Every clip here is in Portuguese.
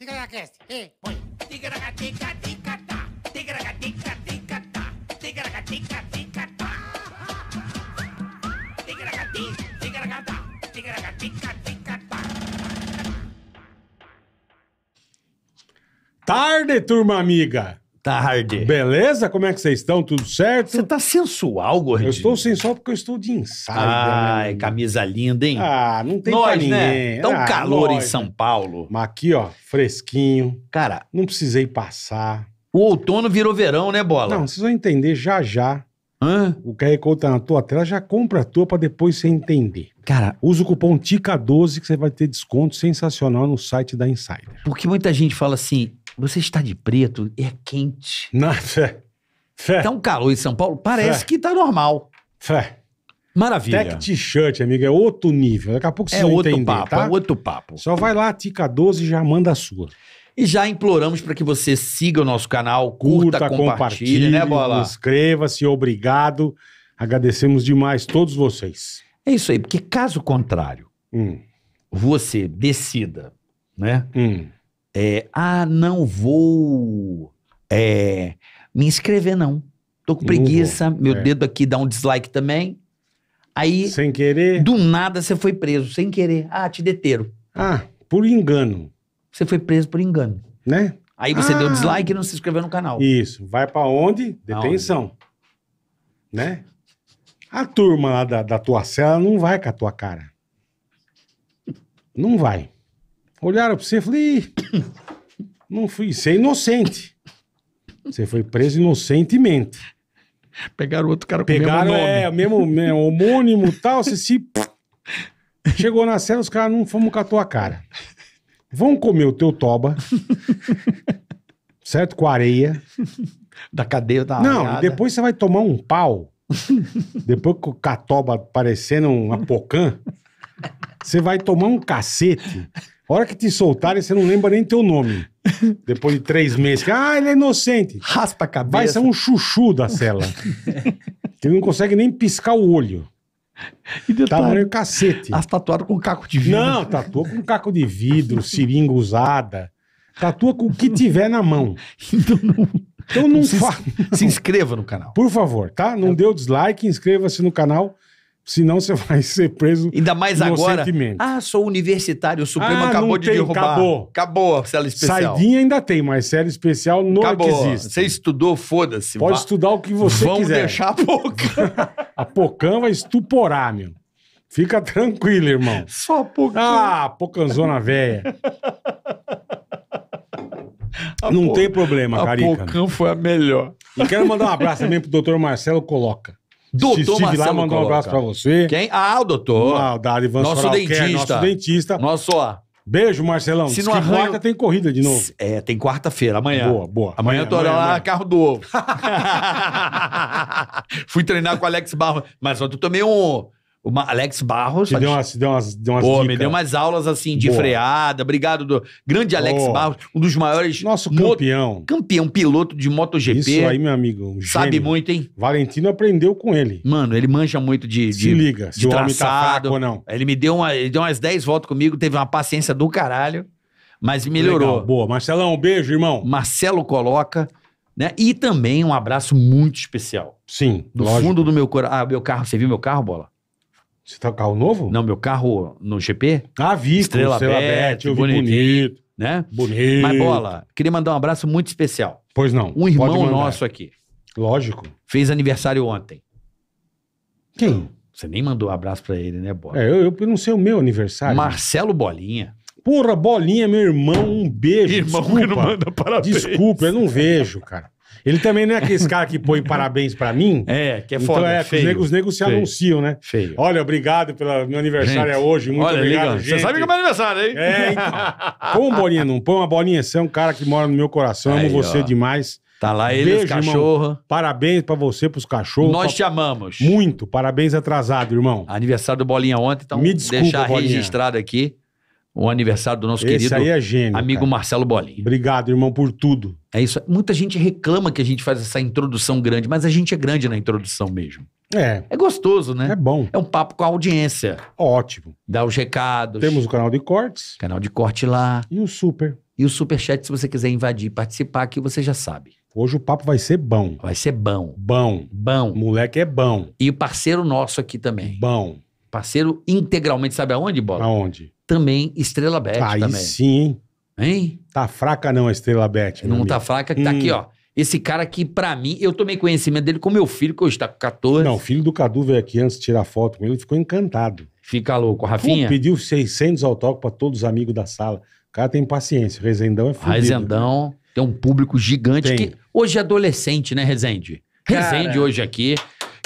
Ticaracast, e eh, põe. Ticaracatica, ticatá. Ticaracatica, tica tá. ticatá. Ticaracati, ticaracatá. tica tá. Tarde, turma amiga tarde. Beleza? Como é que vocês estão? Tudo certo? Você tá sensual, gordinho. Eu estou sensual porque eu estou de ensaio. Ai, né? camisa linda, hein? Ah, não tem nós, pra né? ninguém. Né? Tá um ah, calor nós. em São Paulo. Mas aqui, ó, fresquinho. Cara. Não precisei passar. O outono virou verão, né, Bola? Não, vocês vão entender já já. Hã? O QR Code tá na tua tela, já compra a tua pra depois você entender. Cara, usa o cupom TICA12 que você vai ter desconto sensacional no site da Insider. Porque muita gente fala assim, você está de preto e é quente. Não, fé. Fé. Tá um calor em São Paulo, parece fé. que tá normal. Fé. Maravilha. Tech t-shirt, amigo, é outro nível. Daqui a pouco é você é outro entender, papo, tá? É outro papo. Só vai lá, Tica 12 e já manda a sua. E já imploramos para que você siga o nosso canal, curta, curta compartilhe, compartilhe, né, Bola? Inscreva-se, obrigado. Agradecemos demais todos vocês. É isso aí, porque caso contrário, hum. você decida, né? Hum é, ah, não vou é, me inscrever, não. Tô com uhum. preguiça, meu é. dedo aqui dá um dislike também. Aí, sem querer, do nada você foi preso, sem querer. Ah, te deteram. Ah, por engano. Você foi preso por engano. Né? Aí você ah. deu dislike e não se inscreveu no canal. Isso. Vai para onde? Detenção. Aonde? Né? A turma lá da, da tua cela não vai com a tua cara. Não vai. Olharam pra você e falei, não fui, você é inocente. Você foi preso inocentemente. Pegaram outro cara com o mesmo Pegaram, é, o mesmo, né, homônimo e tal, você se... Chegou na cela, os caras não fomos com a tua cara. Vão comer o teu toba, certo? Com areia. Da cadeia da Não, depois você vai tomar um pau. depois que o catoba parecendo uma pocã, você vai tomar um cacete hora que te soltarem, você não lembra nem teu nome. Depois de três meses. Ah, ele é inocente. Raspa a cabeça. Vai ser um chuchu da cela. ele não consegue nem piscar o olho. E detalhe, Tamanho tá cacete. As tatuadas com caco de vidro. Não, tatua com caco de vidro, seringa usada. Tatua com o que tiver na mão. Então não, então não, não se, fa... se inscreva no canal. Por favor, tá? Não é. dê o dislike, inscreva-se no canal. Senão você vai ser preso. Ainda mais agora. Ah, sou universitário, o Supremo ah, acabou de tem, derrubar. Acabou. Acabou a cela especial. Saidinha ainda tem, mas cela especial não acabou. existe. Você estudou, foda-se. Pode estudar o que você quiser. Vamos deixar a Pocan. a Pocan vai estuporar, meu. Fica tranquilo, irmão. Só a Pocan. Ah, Pocanzona velha. não po... tem problema, a Carica. A Pocan foi a melhor. E quero mandar um abraço também pro doutor Marcelo Coloca. Doutor Estive Marcelo lá, mandou um abraço pra você. Quem? Ah, o doutor. o Dário Ivan Nosso dentista. Nosso dentista. Nosso, ó. Beijo, Marcelão. Se não arranha... quarta tem corrida de novo. É, tem quarta-feira, amanhã. Boa, boa. Amanhã, eu tô amanhã, lá, amanhã. carro do ovo. Fui treinar com o Alex Barros, mas ontem eu tomei um o Alex Barros. Te deu umas, deu umas, deu umas Pô, me deu umas aulas assim de Boa. freada. Obrigado, do grande Alex Barros, um dos maiores. Nosso campeão. Campeão, piloto de MotoGP. Isso aí, meu amigo. Um Sabe muito, hein? Valentino aprendeu com ele. Mano, ele manja muito de. Se de, liga, de se tá traçado. Tá ou não. Ele me deu, uma, ele deu umas 10 voltas comigo, teve uma paciência do caralho, mas melhorou. Legal. Boa. Marcelão, um beijo, irmão. Marcelo coloca. Né? E também um abraço muito especial. Sim. Do lógico. fundo do meu coração. Ah, meu carro, você viu meu carro, bola? Você tá com carro novo? Não, meu carro no GP. Ah, vi. Estrela aberta, eu vi bonito. bonito. Né? Bonito. Mas bola, queria mandar um abraço muito especial. Pois não. Um irmão nosso aqui. Lógico. Fez aniversário ontem. Quem? Você nem mandou um abraço pra ele, né, Bola? É, eu, eu não sei o meu aniversário. Marcelo Bolinha. Porra, Bolinha, meu irmão, um beijo. Irmão desculpa. que não manda parabéns. Desculpa, eu não vejo, cara. Ele também não é aquele cara que põe parabéns pra mim. É, que é então foda. Então é, feio, os negos, os se feio, anunciam, né? Feio. Olha, obrigado pelo meu aniversário gente, é hoje, muito olha, obrigado, Você sabe que é meu aniversário, hein? É, então. Põe bolinha, não põe uma bolinha. Você é um cara que mora no meu coração, Aí, amo você ó. demais. Tá lá ele, Beijo, os Parabéns pra você, pros cachorros. Nós pra... te amamos. Muito. Parabéns atrasado, irmão. Aniversário do Bolinha ontem, então Me desculpa, deixar bolinha. registrado aqui o aniversário do nosso Esse querido aí é amigo cara. Marcelo Bolinha. Obrigado, irmão, por tudo. É isso. Muita gente reclama que a gente faz essa introdução grande, mas a gente é grande na introdução mesmo. É. É gostoso, né? É bom. É um papo com a audiência. Ótimo. Dá os recados. Temos o canal de cortes. Canal de corte lá. E o super. E o superchat, se você quiser invadir e participar aqui, você já sabe. Hoje o papo vai ser bom. Vai ser bom. Bom. Bom. Moleque é bom. E o parceiro nosso aqui também. Bom. Parceiro integralmente, sabe aonde, Bola? Aonde? também Estrela Bet. Aí também. sim, hein? Hein? Tá fraca não a Estrela Bet. Não tá fraca, que tá hum. aqui, ó. Esse cara aqui, pra mim, eu tomei conhecimento dele com meu filho, que hoje tá com 14. Não, o filho do Cadu veio aqui antes de tirar foto com ele, ficou encantado. Fica louco, Rafinha. Pô, pediu 600 autógrafos pra todos os amigos da sala. O cara tem paciência, o Rezendão é fudido. Rezendão tem um público gigante tem. que hoje é adolescente, né, Rezende? Cara... Rezende hoje aqui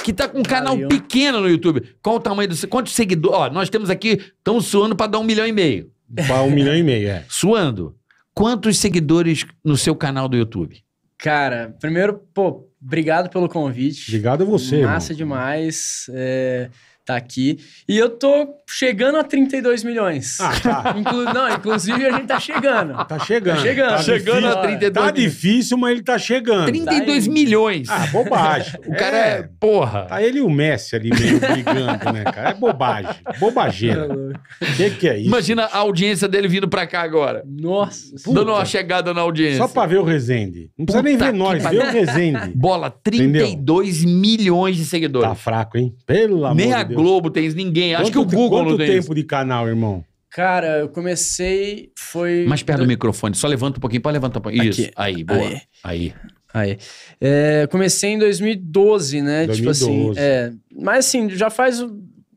que tá com um canal pequeno no YouTube. Qual o tamanho do. Quantos seguidores? Ó, nós temos aqui. Estamos suando para dar um milhão e meio. Para um milhão e meio, é. Suando. Quantos seguidores no seu canal do YouTube? Cara, primeiro, pô, obrigado pelo convite. Obrigado a você. Massa irmão. demais. É tá aqui. E eu tô chegando a 32 milhões. Ah, tá. Inclu não, inclusive a gente tá chegando. Tá chegando. Tá chegando. Tá, tá chegando difícil, a 32 Tá difícil, mas ele tá chegando. 32 tá milhões. Ah, bobagem. O cara é, é... Porra. Tá ele e o Messi ali meio brigando, né, cara? É bobagem. Bobageira. Tá o que, que é isso? Imagina a audiência dele vindo pra cá agora. Nossa. Puta. Dando uma chegada na audiência. Só pra ver o Resende. Não precisa Puta nem ver nós, ver o Resende. Bola, 32 Entendeu? milhões de seguidores. Tá fraco, hein? Pelo amor de Deus. Globo tem ninguém. Quanto, Acho que o Google não tem. Quanto tempo de canal, irmão? Cara, eu comecei, foi... Mais perto do, microfone, só levanta um pouquinho, pode levantar um pouquinho. Isso, aí, boa. Aí. aí. aí. É, comecei em 2012, né? 2012. Tipo assim, é, mas assim, já faz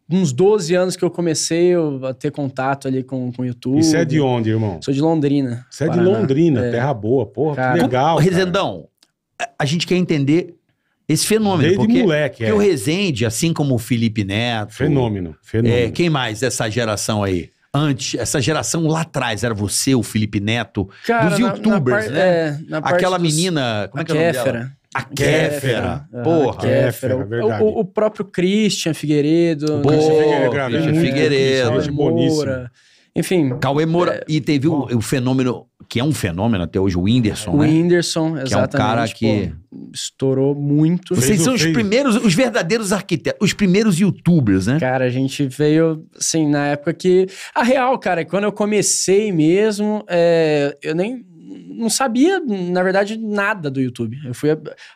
uns 12 anos que eu comecei a ter contato ali com o YouTube. Isso é de onde, irmão? Sou de Londrina. Você é de Londrina, é. terra boa, porra, cara, que legal. Cara. Rezendão, a gente quer entender esse fenômeno. Desde porque, moleque, porque é. o Rezende, assim como o Felipe Neto. Fenômeno, fenômeno. É, quem mais dessa geração aí? Antes, essa geração lá atrás, era você, o Felipe Neto, Cara, dos youtubers, na, na né? É, Aquela dos, menina, como é que é Kéfera. A Kéfera. A Kéfera. Porra. A Kéfera, o, verdade. O, o, próprio Christian Figueiredo. Boa, né? Christian Figueiredo. Christian Figueiredo. Christian Figueiredo. Moura. Enfim. Cauê Moura. É, e teve o, o, fenômeno, que é um fenômeno até hoje, o Whindersson. O né? Whindersson, que exatamente. Que é um cara que. Pô, estourou muito. Vocês são os fez. primeiros, os verdadeiros arquitetos, os primeiros youtubers, né? Cara, a gente veio, assim, na época que. A real, cara, é quando eu comecei mesmo, é, eu nem não sabia, na verdade, nada do YouTube. Eu fui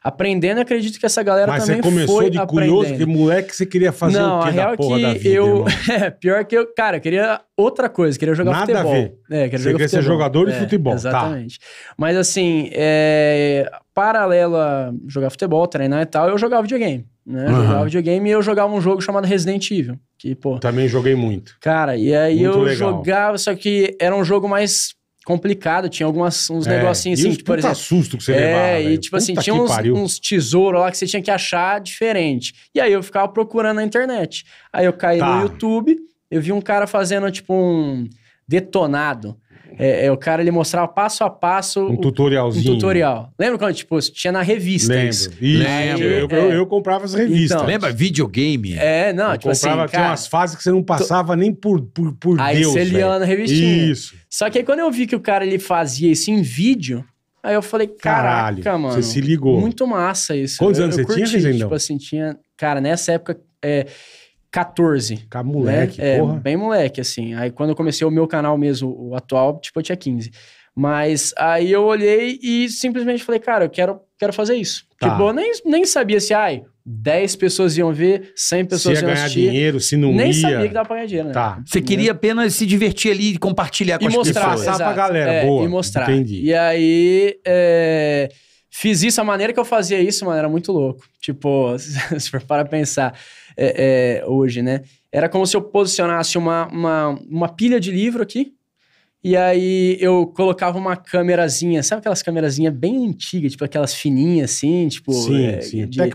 aprendendo e acredito que essa galera Mas também foi Mas você começou de aprendendo. curioso, que moleque você queria fazer não, o quê da é porra da vida, eu, é, pior que eu... Cara, eu queria outra coisa, queria jogar nada futebol. Nada a ver. É, queria você queria ser jogador de é, futebol, tá. Exatamente. Tá. Mas assim, é, paralela jogar futebol, treinar e tal, eu jogava videogame. Né? Uhum. Jogava videogame e eu jogava um jogo chamado Resident Evil. Que, pô, Também joguei muito. Cara, e aí muito eu legal. jogava, só que era um jogo mais complicado, tinha algumas, uns é, negocinhos assim, tipo, por exemplo. susto que você é, levava. É, e tipo assim, tinha uns, uns tesouros lá que você tinha que achar diferente. E aí eu ficava procurando na internet. Aí eu caí tá. no YouTube, eu vi um cara fazendo tipo um detonado é, é, o cara ele mostrava passo a passo. Um o, tutorialzinho. Um tutorial. Lembra quando, tipo, tinha na revista Lembro. isso? isso. Lembro. Eu, é. eu, comprava as revistas. Então, Lembra? Videogame. É, não, eu tipo assim, comprava, assim. Cara, tinha umas fases que você não passava tô... nem por, por, por aí Deus. Aí você lia lá na revistinha. Isso. Só que aí quando eu vi que o cara ele fazia isso em vídeo. Aí eu falei, caraca, Caralho, mano. Você se ligou. Muito massa isso. Quantos eu, anos eu você curti, tinha, Rezendão? Tipo assim, tinha. Cara, nessa época. É, 14. Cara, moleque, né? É, porra. É, bem moleque, assim. Aí quando eu comecei o meu canal mesmo, o atual, tipo, eu tinha 15. Mas aí eu olhei e simplesmente falei, cara, eu quero, quero fazer isso. Tá. Tipo, eu nem, nem sabia se, ai, 10 pessoas iam ver, 100 pessoas se ia iam ganhar assistir. dinheiro, se não nem ia. Nem sabia que dava pra ganhar dinheiro, né? Tá. Você queria apenas se divertir ali, compartilhar com e as mostrar, pessoas. E mostrar pra galera, é, boa. E mostrar. Entendi. E aí... É fiz isso, a maneira que eu fazia isso, mano, era muito louco. Tipo, se for para pensar, é, é, hoje, né? Era como se eu posicionasse uma, uma, uma pilha de livro aqui, e aí eu colocava uma câmerazinha, sabe aquelas câmerazinhas bem antigas, tipo aquelas fininhas assim, tipo. Sim, é, sim, de, é,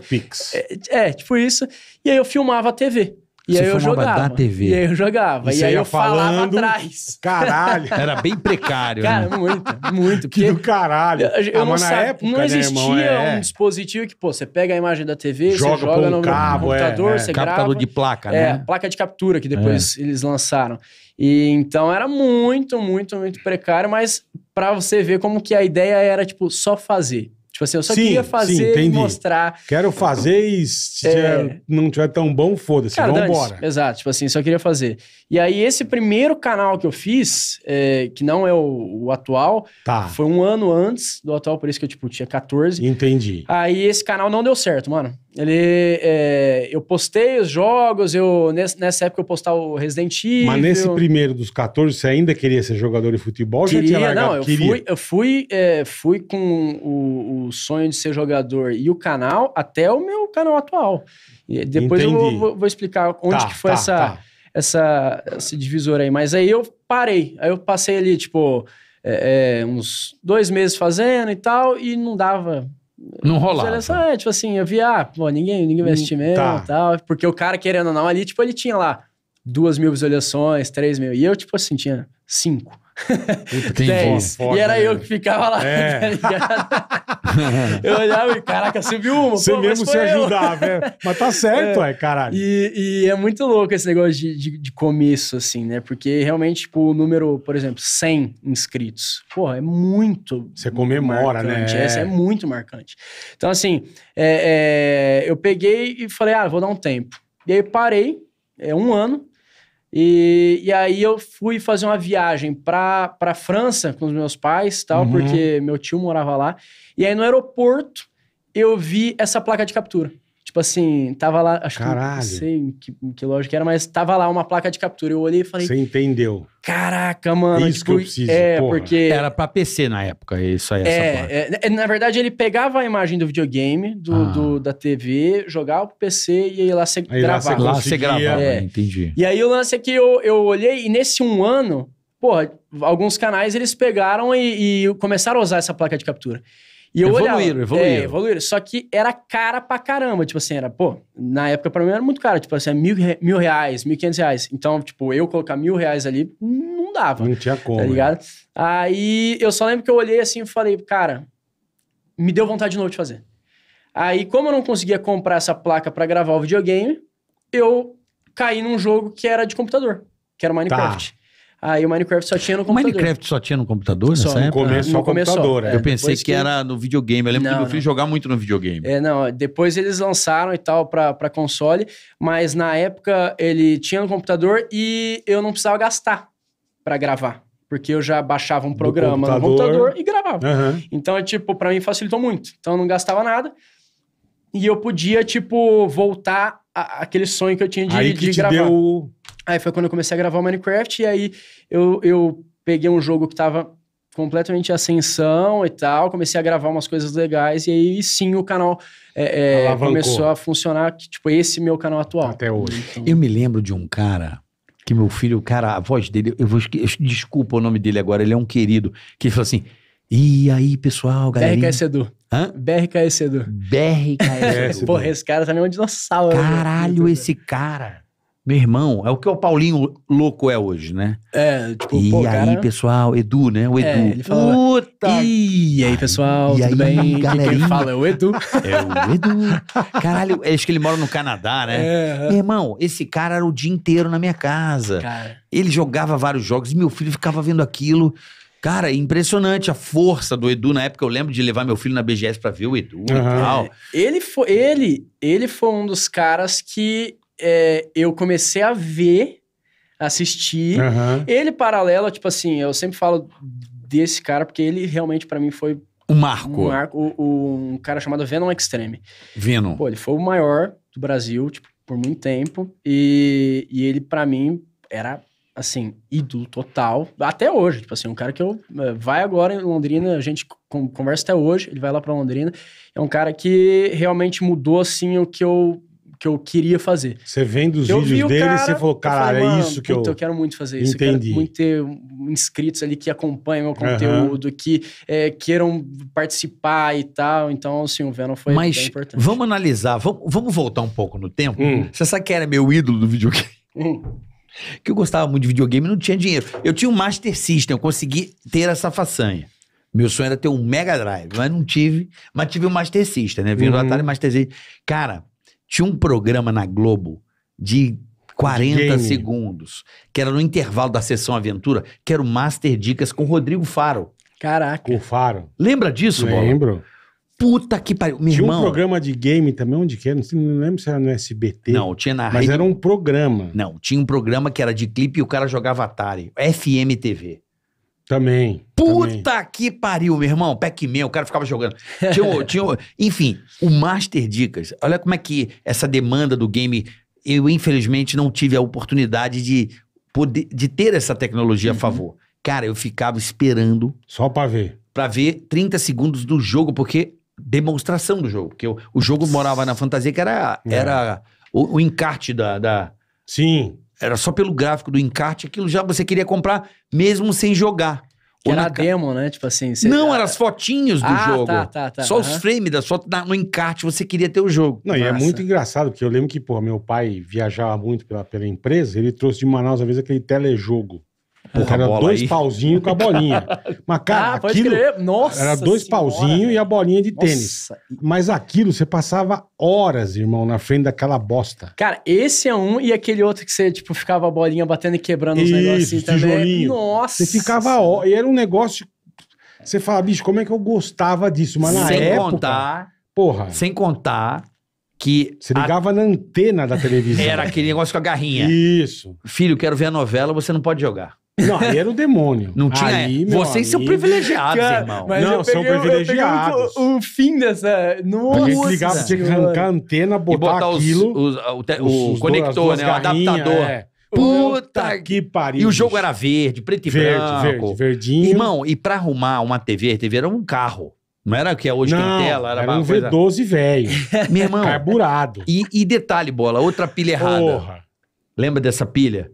é, tipo isso. E aí eu filmava a TV. E aí eu jogava. Da TV. E aí eu jogava. E, e aí eu falando, falava atrás. Caralho. Era bem precário. Cara, né? muito, muito. Que do caralho. Eu, eu ah, não, época, não né, existia irmão, é... um é. dispositivo que, pô, você pega a imagem da TV, joga, você joga um no cabo, é, computador, é, é. você grava. Captador de placa, é, né? É, placa de captura que depois eles lançaram. E então era muito, muito, muito precário, mas para você ver como que a ideia era, tipo, só fazer. Tipo assim, eu só sim, queria fazer sim, e mostrar. Quero fazer e se é... não tiver tão bom, foda-se, vambora. Exato, tipo assim, só queria fazer. E aí, esse primeiro canal que eu fiz, é, que não é o, o atual, tá. foi um ano antes do atual, por isso que eu, tipo, tinha 14. Entendi. Aí esse canal não deu certo, mano. Ele, é, eu postei os jogos, eu nessa época eu postava o Resident Evil. Mas nesse primeiro dos 14, você ainda queria ser jogador de futebol? Queria, já tinha não, eu queria. fui, eu fui, é, fui com o, o, sonho de ser jogador e o canal até o meu canal atual. E depois Entendi. eu vou, vou, explicar onde tá, que foi tá, essa, tá. essa esse divisor aí. Mas aí eu parei, aí eu passei ali tipo é, é uns dois meses fazendo e tal e não dava não rolava. Mas era é, tipo assim, eu via, ah, pô, ninguém, ninguém vai assistir hum, mesmo tá. tal. Porque o cara, querendo ou não, ali, tipo, ele tinha lá duas mil visualizações, três mil. E eu, tipo assim, tinha cinco. Puta, 10. Foda, e era né, eu que ficava lá, é. tá ligado? eu olhava e, caraca, subiu uma. Você pô, mesmo se ajudava. Né? Mas tá certo, é, caralho. E, e, é muito louco esse negócio de, de, de, começo, assim, né? Porque realmente, tipo, o número, por exemplo, 100 inscritos, porra, é muito. Você comemora, né? marcante. né? Essa é, é muito marcante. Então, assim, é, é, eu peguei e falei, ah, vou dar um tempo. E aí parei, é um ano. E, e aí eu fui fazer uma viagem pra, pra França com os meus pais tal, uhum. porque meu tio morava lá. E aí no aeroporto eu vi essa placa de captura. Tipo assim, tava lá, acho Caralho. que não sei em que, em que loja que era, mas tava lá uma placa de captura. Eu olhei e falei. Você entendeu? Caraca, mano. isso tipo, que eu tipo, preciso. É, porra. porque. Era pra PC na época, isso aí, é, é, é, na verdade, ele pegava a imagem do videogame, do, ah. do da TV, jogava pro PC e aí lá você aí gravava. Lá você, gravava, é. entendi. E aí o lance é que eu, eu olhei e nesse um ano, porra, alguns canais eles pegaram e, e começaram a usar essa placa de captura. E eu evoluíram, olhava, evoluíram. É, evoluíram. Só que era cara pra caramba. Tipo assim, era, pô, na época pra mim era muito caro. Tipo assim, mil, mil reais, mil e quinhentos reais. Então, tipo, eu colocar mil reais ali não dava. Não tinha como. Tá né? ligado? Aí eu só lembro que eu olhei assim e falei, cara, me deu vontade de novo de fazer. Aí, como eu não conseguia comprar essa placa para gravar o videogame, eu caí num jogo que era de computador, que era tá. Minecraft. Tá. Aí o Minecraft só tinha no computador. O Minecraft só tinha no computador só, nessa no época? Começo, é, no começo, computador. Né? É. Eu pensei que, que, era no videogame. Eu lembro não, que meu filho jogar jogava muito no videogame. É, não. Depois eles lançaram e tal para console, mas na época ele tinha no computador e eu não precisava gastar para gravar. Porque eu já baixava um programa computador. no computador e gravava. Uhum. Então, é, tipo, para mim facilitou muito. Então, eu não gastava nada. E eu podia, tipo, voltar aquele sonho que eu tinha de, Aí que de te gravar. Deu Aí foi quando eu comecei a gravar o Minecraft, e aí eu, eu peguei um jogo que tava completamente ascensão e tal, comecei a gravar umas coisas legais, e aí sim o canal é, é, começou a funcionar, tipo, esse meu canal atual. Até hoje. Então... Eu me lembro de um cara que meu filho, cara, a voz dele, eu vou desculpa o nome dele agora, ele é um querido, que ele falou assim, e aí, pessoal, galera. BRKS Edu. Hã? BRKS Edu. BRKS Edu. Porra, esse cara tá nem é um dinossauro. Né? Caralho, esse cara. Meu irmão, é o que o Paulinho louco é hoje, né? É, tipo, E pô, aí, cara... pessoal, Edu, né? O é, Edu. É, ele falou, Puta! E aí, pessoal, e tudo aí, bem? Galerinha... Quem fala é o Edu. É o Edu. Caralho, é, acho que ele mora no Canadá, né? É. Meu irmão, esse cara era o dia inteiro na minha casa. Cara. Ele jogava vários jogos e meu filho ficava vendo aquilo. Cara, impressionante a força do Edu. Na época eu lembro de levar meu filho na BGS pra ver o Edu uhum. e tal. É, ele foi, ele, ele foi um dos caras que é, eu comecei a ver, assistir. Uhum. Ele, paralelo, tipo assim, eu sempre falo desse cara, porque ele realmente para mim foi. Um marco. Um, marco um, um cara chamado Venom Extreme. Venom. Pô, ele foi o maior do Brasil, tipo, por muito tempo. E, e ele, para mim, era assim, ídolo total, até hoje, tipo assim, é um cara que eu é, vai agora em Londrina, a gente conversa até hoje, ele vai lá para Londrina, é um cara que realmente mudou assim o que eu que eu queria fazer. Você vendo os eu vídeos dele e você falou, cara, é isso que eu... eu quero muito fazer isso. Entendi. Eu quero muito ter inscritos ali que acompanham o conteúdo, uhum. que é, queiram participar e tal. Então, assim, o Venom foi Mas importante. vamos analisar, vamos, vamos voltar um pouco no tempo. Hum. Você sabe quem era meu ídolo do videogame? Hum. Que eu gostava muito de videogame e não tinha dinheiro. Eu tinha um Master System, eu consegui ter essa façanha. Meu sonho era ter um Mega Drive, mas não tive. Mas tive um Master System, né? Vindo uhum. do Atari Master System. Cara, tinha um programa na Globo de 40 Game. segundos, que era no intervalo da sessão Aventura, que era o Master Dicas com Rodrigo Faro. Caraca. O Faro. Lembra disso, Bola? Lembro. Puta que pariu. Meu tinha irmão, um programa de game também, onde que era? Não lembro se era no SBT. Não, tinha na Mas rede... era um programa. Não, tinha um programa que era de clipe e o cara jogava Atari. FMTV. Também. Puta também. que pariu, meu irmão. Pac-Man, o cara ficava jogando. Tinha, tinha, enfim, o Master Dicas. Olha como é que essa demanda do game. Eu, infelizmente, não tive a oportunidade de, poder, de ter essa tecnologia uhum. a favor. Cara, eu ficava esperando. Só pra ver. Pra ver 30 segundos do jogo, porque. Demonstração do jogo. Porque o, o jogo morava na fantasia, que era, é. era o, o encarte da, da Sim era só pelo gráfico do encarte, aquilo já você queria comprar mesmo sem jogar. Que era na demo, né? Tipo assim. Não, eram as fotinhos do ah, tá, jogo. Tá, tá, tá, só uhum. os frames das fotos no encarte, você queria ter o jogo. Não, Nossa. e é muito engraçado, porque eu lembro que, pô, meu pai viajava muito pela, pela empresa, ele trouxe de Manaus, às vezes, aquele telejogo. Porra, era dois aí. pauzinhos com a bolinha. Ah, Mas, cara, ah, aquilo Nossa era dois pauzinhos e a bolinha de Nossa. tênis. Mas aquilo, você passava horas, irmão, na frente daquela bosta. Cara, esse é um e aquele outro que você, tipo, ficava a bolinha batendo e quebrando os negócios assim também. Nossa. Você ficava... Ó, e era um negócio... Você fala, bicho, como é que eu gostava disso? Mas na Sem época... Contar, porra. Sem contar que. Você ligava a... na antena da televisão. Era aquele negócio com a garrinha. Isso. Filho, quero ver a novela, você não pode jogar. Não, aí era o demônio. Não tinha. Aí, é. Vocês amigo, são privilegiados, cara, irmão. Mas não, eu são privilegiados. O, o, fim dessa. Nossa, a gente ligava, tinha que arrancar a antena, botar, e botar aquilo. Os, os, o, te, o conector, né? o adaptador. É. Puta que pariu. E o jogo era verde, preto e verde, branco. Verde, verdinho. Irmão, e pra arrumar uma TV, a TV era um carro. Não era o que é hoje é não, tem tela, era, era um coisa... V12 velho. Meu irmão. Carburado. E, e, detalhe, bola, outra pilha errada. Porra. Lembra dessa pilha?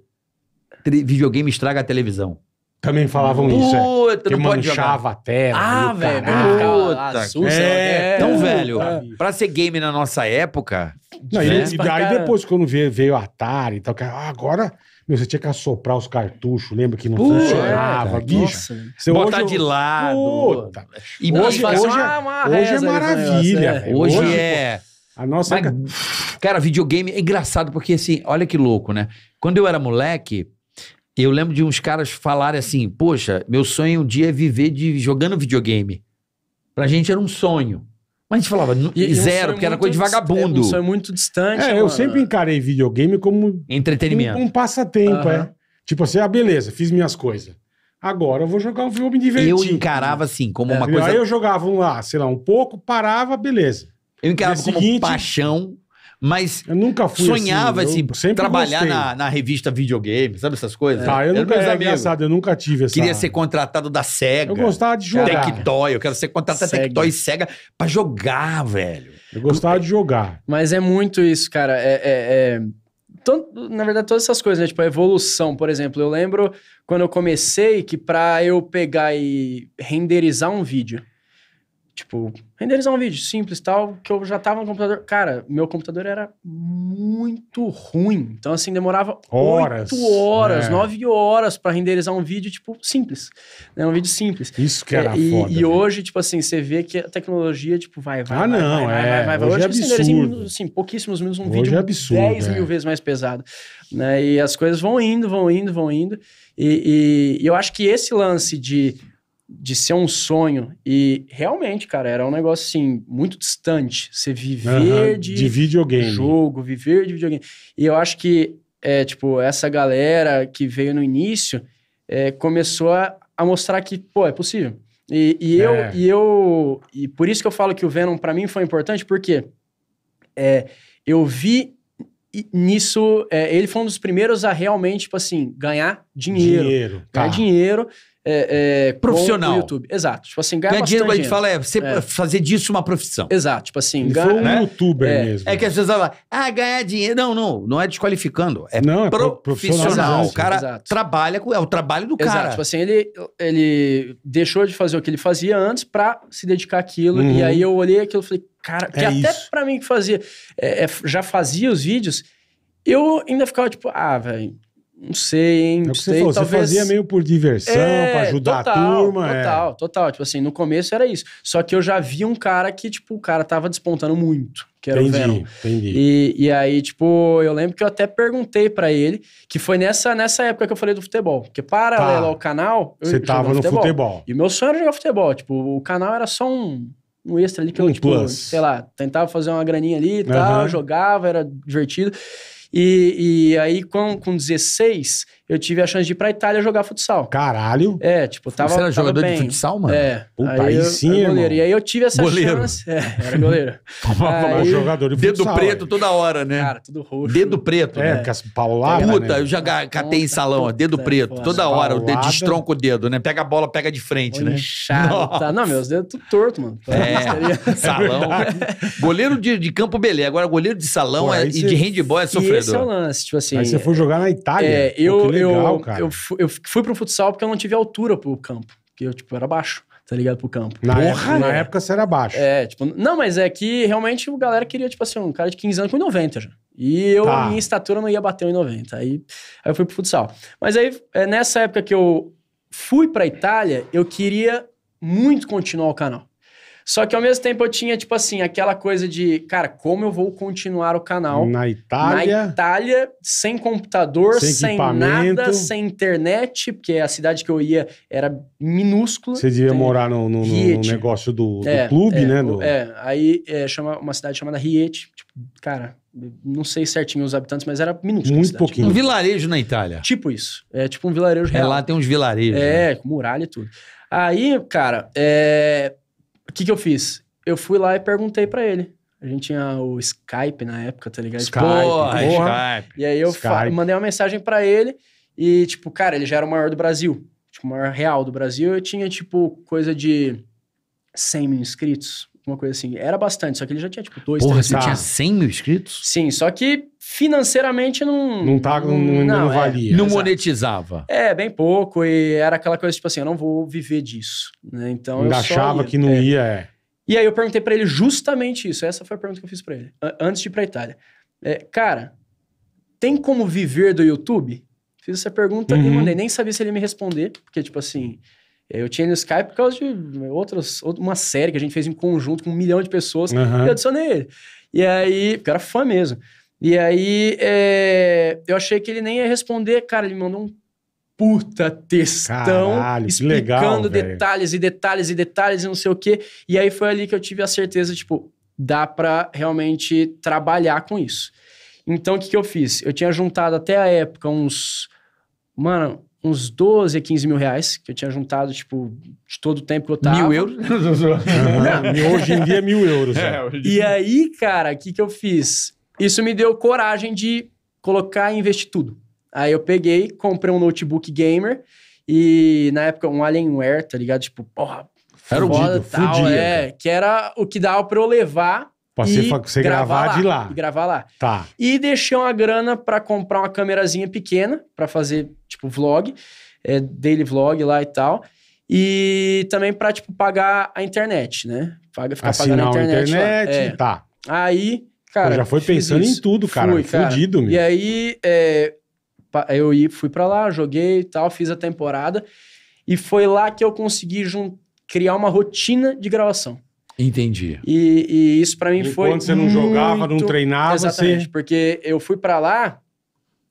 videogame estraga a televisão. Também falavam Puta, isso, é. Que manchava a tela. Ah, velho. Puta. Suja, é, né? Então, velho, é. pra ser game na nossa época... Não, né? e, e daí depois, quando veio, veio Atari e tal, ah, agora... Meu, você tinha que assoprar os cartuchos, lembra que não Pô, funcionava, bicho. Você Botar hoje, é de lado. Puta. E hoje, hoje, hoje, é- uma, uma hoje é maravilha. Negócio, é. Hoje, hoje, é. A nossa. Mas, cara, videogame é engraçado porque assim, olha que louco, né? Quando eu era moleque, eu lembro de uns caras falarem assim: Poxa, meu sonho um dia é viver de jogando videogame. Pra gente era um sonho. Mas a gente falava e, zero, porque era coisa de é, vagabundo. Isso é muito distante. É, mano. eu sempre encarei videogame como. Entretenimento. Um, um passatempo, uhum. é. Tipo assim, ah, beleza, fiz minhas coisas. Agora eu vou jogar um filme divertido. Eu encarava assim, como é. uma coisa. Aí eu jogava um lá, sei lá, um pouco, parava, beleza. Eu encarava como seguinte... paixão mas eu nunca fui sonhava assim, assim trabalhar na, na, revista videogame, sabe essas coisas? Tá, eu, nunca, é engraçado, eu nunca tive essa... Queria ser contratado da SEGA. Eu gostava de jogar. Tectoy, eu quero ser contratado da Tectoy e SEGA pra jogar, velho. Eu gostava eu... de jogar. Mas é muito isso, cara. é... é, é... Tanto, na verdade, todas essas coisas, né? Tipo, a evolução, por exemplo. Eu lembro quando eu comecei que para eu pegar e renderizar um vídeo, Tipo, renderizar um vídeo simples tal, que eu já tava no computador. Cara, meu computador era muito ruim. Então, assim, demorava horas, 8 horas, é. 9 horas para renderizar um vídeo, tipo, simples. Né? Um vídeo simples. Isso que era é, foda. E hoje, tipo assim, você vê que a tecnologia, tipo, vai, vai. Ah, vai, não, vai, é. Vai, vai, vai. Hoje, hoje é absurdo. Assim, assim, pouquíssimos minutos, um hoje vídeo é absurdo, 10 é. mil vezes mais pesado. Né? E as coisas vão indo, vão indo, vão indo. e, e, e eu acho que esse lance de de ser um sonho. E realmente, cara, era um negócio assim, muito distante. Você viver uhum, de, de videogame. Jogo, viver de videogame. E eu acho que, é, tipo, essa galera que veio no início é, começou a, a, mostrar que, pô, é possível. E, e é. eu, e eu. E por isso que eu falo que o Venom para mim foi importante, porque é, eu vi nisso. É, ele foi um dos primeiros a realmente, tipo assim, ganhar dinheiro. Dinheiro. Ganhar tá. dinheiro é, é, profissional. No YouTube. Exato. Tipo assim, ganhar dinheiro, a gente fala, é, você é. fazer disso uma profissão. Exato. Tipo assim, ganhar. um né? youtuber é. mesmo. É que as pessoas falam, ah, ganhar dinheiro. Não, não. Não é desqualificando. É não, é pro profissional. O cara Exato. trabalha com. É o trabalho do Exato. cara. Tipo assim, ele, ele deixou de fazer o que ele fazia antes pra se dedicar àquilo. Uhum. E aí eu olhei aquilo e falei, cara, que é até isso. pra mim que fazia. É, já fazia os vídeos. Eu ainda ficava tipo, ah, velho, não sei, hein? É sei. Você, talvez... você fazia meio por diversão, é, pra ajudar total, a turma. É. Total, é. total. Tipo assim, no começo era isso. Só que eu já vi um cara que, tipo, o cara tava despontando muito. Que era entendi, o Venom. Entendi. E, e aí, tipo, eu lembro que eu até perguntei para ele, que foi nessa, nessa época que eu falei do futebol. Porque paralelo tá. ao canal, eu Você tava no futebol. futebol. E o meu sonho era jogar futebol. Tipo, o canal era só um, um extra ali que um eu, tipo, plus. sei lá, tentava fazer uma graninha ali e tal, jogava, era divertido. E, e aí, com, com 16, eu tive a chance de ir pra Itália jogar futsal. Caralho! É, tipo, tava. Você era tava jogador bem. de futsal, mano? É. Puta, aí, aí sim, eu, goleiro. E aí eu tive essa goleiro. chance. É, era goleiro. aí, jogador de futsal. Dedo preto aí. toda hora, né? Cara, tudo roxo. Dedo preto. É, né? Puta, né? eu já ah, catei em salão, ó, dedo é preto. Toda hora, Paulada. o dedo destronca o dedo, né? Pega a bola, pega de frente, Olha, né? Inchado, tá. Não, meus dedos tudo torto, mano. É, salão. É goleiro de, de campo belé. Agora, goleiro de salão é e de handball é sofredor. Esse é o lance, tipo assim. Aí você foi jogar na Itália. É, eu legal, eu, cara. Eu, fui, eu fui pro futsal porque eu não tive altura pro campo. Porque eu, tipo, era baixo tá ligado? Pro campo. Na, Porra, época, na época você era baixo. É, tipo, não, mas é que realmente o galera queria, tipo assim, um cara de 15 anos com 90 já. E eu, tá. minha estatura não ia bater 1,90. Aí, aí eu fui pro futsal. Mas aí, é nessa época que eu fui pra Itália, eu queria muito continuar o canal. Só que ao mesmo tempo eu tinha, tipo assim, aquela coisa de, cara, como eu vou continuar o canal? Na Itália. Na Itália, sem computador, sem, sem nada, sem internet, porque a cidade que eu ia era minúscula. Você devia tem... morar no, no, no, negócio do, do é, clube, é, né? Do... É, aí é, chama uma cidade chamada Riete. Tipo, cara, não sei certinho os habitantes, mas era minúsculo. Muito pouquinho. Um vilarejo na Itália. Tipo isso. É tipo um vilarejo é, real. É, lá tem uns vilarejos. É, né? muralha e tudo. Aí, cara, é, que, que eu fiz? Eu fui lá e perguntei para ele. A gente tinha o Skype na época, tá ligado? Tipo, Skype, porra, porra. Skype. E aí eu mandei uma mensagem para ele e, tipo, cara, ele já era o maior do Brasil. Tipo, o maior real do Brasil. Eu tinha, tipo, coisa de 100 mil inscritos uma coisa assim. Era bastante, só que ele já tinha, tipo, dois, Porra, três você tinha 100 mil inscritos? Sim, só que financeiramente não... Não, tá, não, não, não é, valia. não monetizava. É, bem pouco. E era aquela coisa, tipo assim, eu não vou viver disso. Né? Então Ainda achava ia, que não é. ia, é. E aí eu perguntei para ele justamente isso. Essa foi a pergunta que eu fiz para ele, antes de ir pra Itália. É, cara, tem como viver do YouTube? Fiz essa pergunta uhum. e mandei. Nem sabia se ele me responder, porque, tipo assim... Eu tinha no Skype por causa de outras, uma série que a gente fez em conjunto com um milhão de pessoas. Uhum. eu adicionei ele. E aí, porque era fã mesmo. E aí, é, eu achei que ele nem ia responder. Cara, ele mandou um puta textão Caralho, explicando legal, detalhes e detalhes e detalhes e não sei o quê. E aí foi ali que eu tive a certeza, tipo, dá para realmente trabalhar com isso. Então, o que, que eu fiz? Eu tinha juntado até a época uns... Mano, uns 12 a 15 mil reais que eu tinha juntado, tipo, de todo o tempo que eu tava. Mil euros? Hoje em dia é mil euros. Né? É, e aí, cara, o que, que eu fiz? Isso me deu coragem de colocar e investir tudo. Aí eu peguei, comprei um notebook gamer e na época um Alienware, tá ligado? Tipo, porra, era o dia, tal, fudia, é, cara. que era o que dava para eu levar Pra você, gravar, de lá. E gravar lá. Tá. E deixei uma grana para comprar uma câmerazinha pequena para fazer, tipo, vlog, é, daily vlog lá e tal. E também pra, tipo, pagar a internet, né? Paga, ficar Assinar pagando a internet. internet é. Tá. Aí, cara. Eu já foi pensando isso. em tudo, cara. Fui, cara. Fudido, meu. E aí, é, eu fui pra lá, joguei e tal, fiz a temporada. E foi lá que eu consegui criar uma rotina de gravação. Entendi. E, e isso para mim Enquanto foi. Quando você muito... não jogava, não treinava, Exatamente, você... porque eu fui para lá,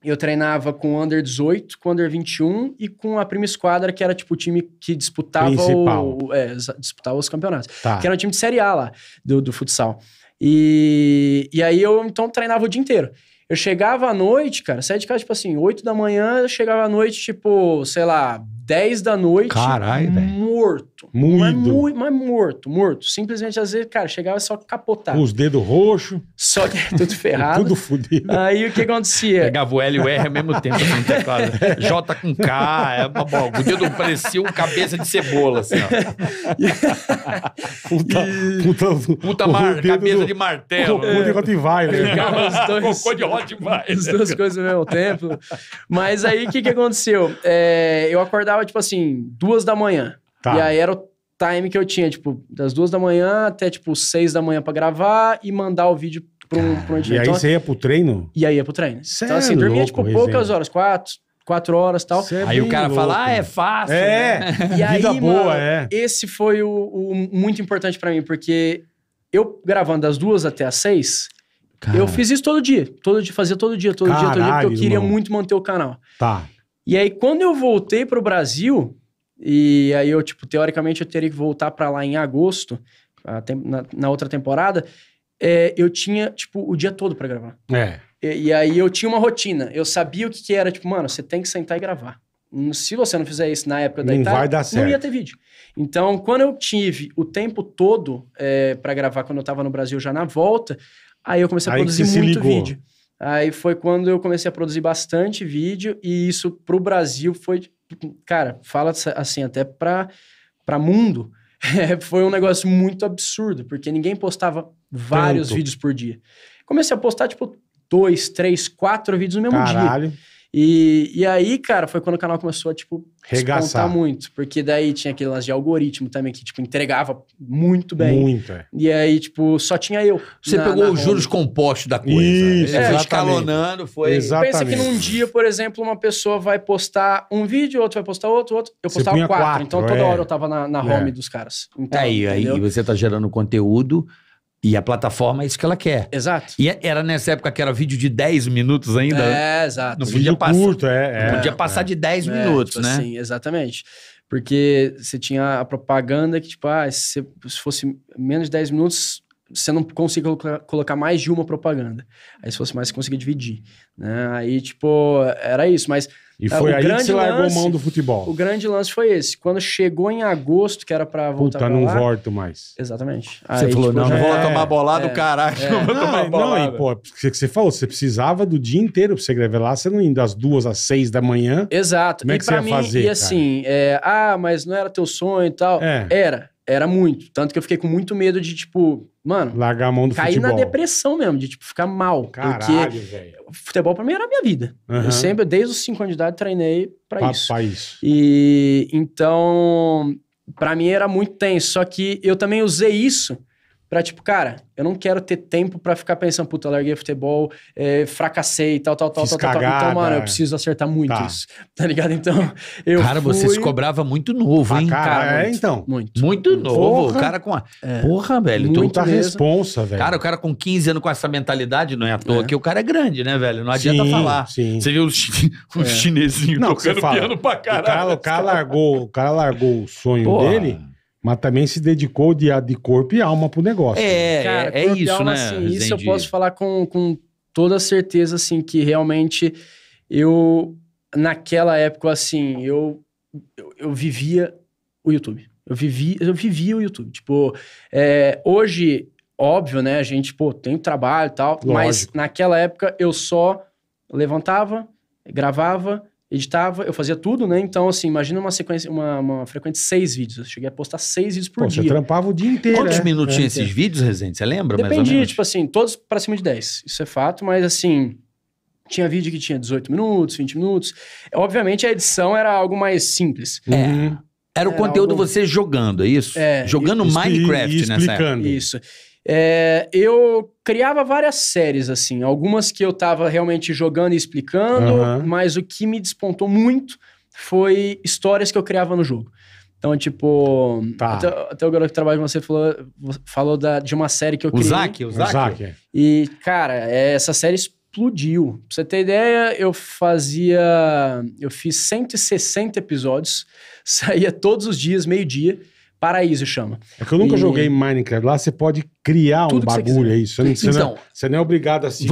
eu treinava com o Under 18, com o Under 21 e com a Prima Esquadra, que era tipo o time que disputava, Principal. O, é, disputava os campeonatos. Tá. Que era um time de Série A lá, do, do futsal. E, e aí eu então treinava o dia inteiro. Eu chegava à noite, cara, saía de casa, tipo assim, 8 da manhã, eu chegava à noite, tipo, sei lá, 10 da noite. Caralho, velho. Morto. Muito. Mas, mas morto, morto. Simplesmente, às vezes, cara, chegava só capotado. Com os dedos roxos. Só que tudo ferrado. tudo fodido. Aí o que acontecia? Pegava o L e o R ao mesmo tempo, assim, teclado. J com K, é uma bola. O dedo parecia um cabeça de cebola, assim, ó. puta, puta, puta mar, cabeça do, de martelo. Cocô de Rottweiler. Cocô de é bom demais. As duas coisas ao mesmo tempo. Mas aí, o que, que aconteceu? É, eu acordava, tipo assim, duas da manhã. Tá. E aí era o time que eu tinha, tipo, das duas da manhã até, tipo, seis da manhã para gravar e mandar o vídeo pra um, pra um E aí você ia pro treino? E aí ia pro treino. Cê então, é assim, é dormia, louco, tipo, resenha. poucas horas, quatro, quatro horas e tal. É aí o cara louco, fala, ah, é fácil. É, né? e aí, vida boa, é. Esse foi o, o muito importante para mim, porque eu gravando das duas até as seis, Cara. Eu fiz isso todo dia. Todo dia, fazia todo dia, todo Caralho, dia, todo dia, porque eu queria irmão. muito manter o canal. Tá. E aí, quando eu voltei pro Brasil, e aí eu, tipo, teoricamente eu teria que voltar para lá em agosto, na, na outra temporada, é, eu tinha, tipo, o dia todo para gravar. É. E, e, aí eu tinha uma rotina. Eu sabia o que, que era, tipo, mano, você tem que sentar e gravar. Se você não fizer isso na época da não Itália, vai dar certo. não ia ter vídeo. Então, quando eu tive o tempo todo é, para gravar, quando eu tava no Brasil já na volta, Aí eu comecei a Aí produzir muito vídeo. Aí foi quando eu comecei a produzir bastante vídeo e isso pro Brasil foi, cara, fala assim até para para mundo, é, foi um negócio muito absurdo, porque ninguém postava vários Tanto. vídeos por dia. Comecei a postar tipo dois, três, quatro vídeos no mesmo Caralho. dia. E, e aí, cara, foi quando o canal começou a, tipo, Regaçar. muito. Porque daí tinha aquele lance de algoritmo também, que, tipo, entregava muito bem. Muito, é. E aí, tipo, só tinha eu. Você na, pegou na os juros compostos da coisa. Né? Isso, é, foi escalonando, foi... Exatamente. Pensa que num dia, por exemplo, uma pessoa vai postar um vídeo, outro vai postar outro, outro. Eu postava quatro, quatro, Então, toda é. hora eu tava na, na é. home é. dos caras. Então, é, aí, entendeu? aí você tá gerando conteúdo e a plataforma é isso que ela quer. Exato. E é, era nessa época que era vídeo de 10 minutos ainda. É, exato. Não podia passar, curto, é, é, podia passar é. de 10 é, tipo minutos, tipo né? Sim, exatamente. Porque você tinha a propaganda que, tipo, ah, se, se fosse menos de 10 minutos, você não consegue colocar mais de uma propaganda. Aí se fosse mais, você conseguia dividir. Né? Aí, tipo, era isso. Mas. E ah, foi o aí grande que você largou lance, mão do futebol. O grande lance foi esse. Quando chegou em agosto, que era pra voltar Puta, pra não lá, volto mais. Exatamente. Você falou, tipo, não, não vou lá tomar bolada, é, do caralho, é, não vou não, tomar bolada. Não, e, pô, que você falou, você precisava do dia inteiro pra você gravar lá, você não indo das duas às seis da manhã. Exato. Como é e que você ia mim, fazer, E assim, é, ah, mas não era teu sonho e tal. É. Era. Era muito. Tanto que eu fiquei com muito medo de, tipo, mano. Largar a mão do cair futebol. Cair na depressão mesmo, de, tipo, ficar mal. Caralho, porque véio. futebol pra mim era a minha vida. Uhum. Eu sempre, desde os 5 anos de idade, treinei pra, pra isso. Pra isso. E então, pra mim era muito tenso. Só que eu também usei isso Pra tipo, cara, eu não quero ter tempo para ficar pensando, puta, larguei futebol, é, fracassei tal, tal, tal, tal, tal. Então, mano, eu preciso acertar muito tá. isso. Tá ligado? Então, eu. Cara, fui... você se cobrava muito novo, hein? Ah, cara, cara é, muito, é, então. Muito. Muito, novo. Porra. O cara com a. É. Porra, velho. Então Muita mesmo. responsa, velho. Cara, o cara com 15 anos com essa mentalidade, não é à toa, é. que o cara é grande, né, velho? Não adianta sim, falar. Sim. Você viu o, o é. chinesinho não, tocando piano pra caralho. O cara, o cara largou, o cara largou o sonho Porra. dele mas também se dedicou de, de corpo e alma pro negócio. É, é Cara, é, é isso, alma, né? Assim, isso eu posso falar com, com toda certeza, assim, que realmente eu, naquela época, assim, eu, eu, eu vivia o YouTube. Eu vivia, eu vivia o YouTube. Tipo, é, hoje, óbvio, né? A gente, pô, tem trabalho e tal. Lógico. Mas naquela época eu só levantava, gravava, editava, eu fazia tudo, né? Então, assim, imagina uma sequência, uma, uma de seis vídeos. Eu cheguei a postar seis vídeos por Pô, dia. Você trampava o dia inteiro. Quantos né? minutos tinha é, esses é. vídeos, Rezende? Você lembra? Dependia, tipo assim, todos para cima de 10. Isso é fato, mas assim. Tinha vídeo que tinha 18 minutos, 20 minutos. É, obviamente a edição era algo mais simples. É. Uhum. Era o era conteúdo algo... você jogando, é isso? É, jogando Minecraft né, e, explicando. Isso. É, eu criava várias séries, assim. Algumas que eu estava realmente jogando e explicando, uhum. mas o que me despontou muito foi histórias que eu criava no jogo. Então, tipo. Tá. Até, até, o garoto que trabalha com você falou, falou da, de uma série que eu criei. O Zaki, o Zaki. E, cara, é, essa série explodiu. Pra você ter ideia, eu fazia. Eu fiz 160 episódios, saía todos os dias, meio-dia. Paraíso chama. É que eu nunca e... joguei Minecraft. Lá você pode criar Tudo um bagulho, é isso. Você não, então, não, não é obrigado a se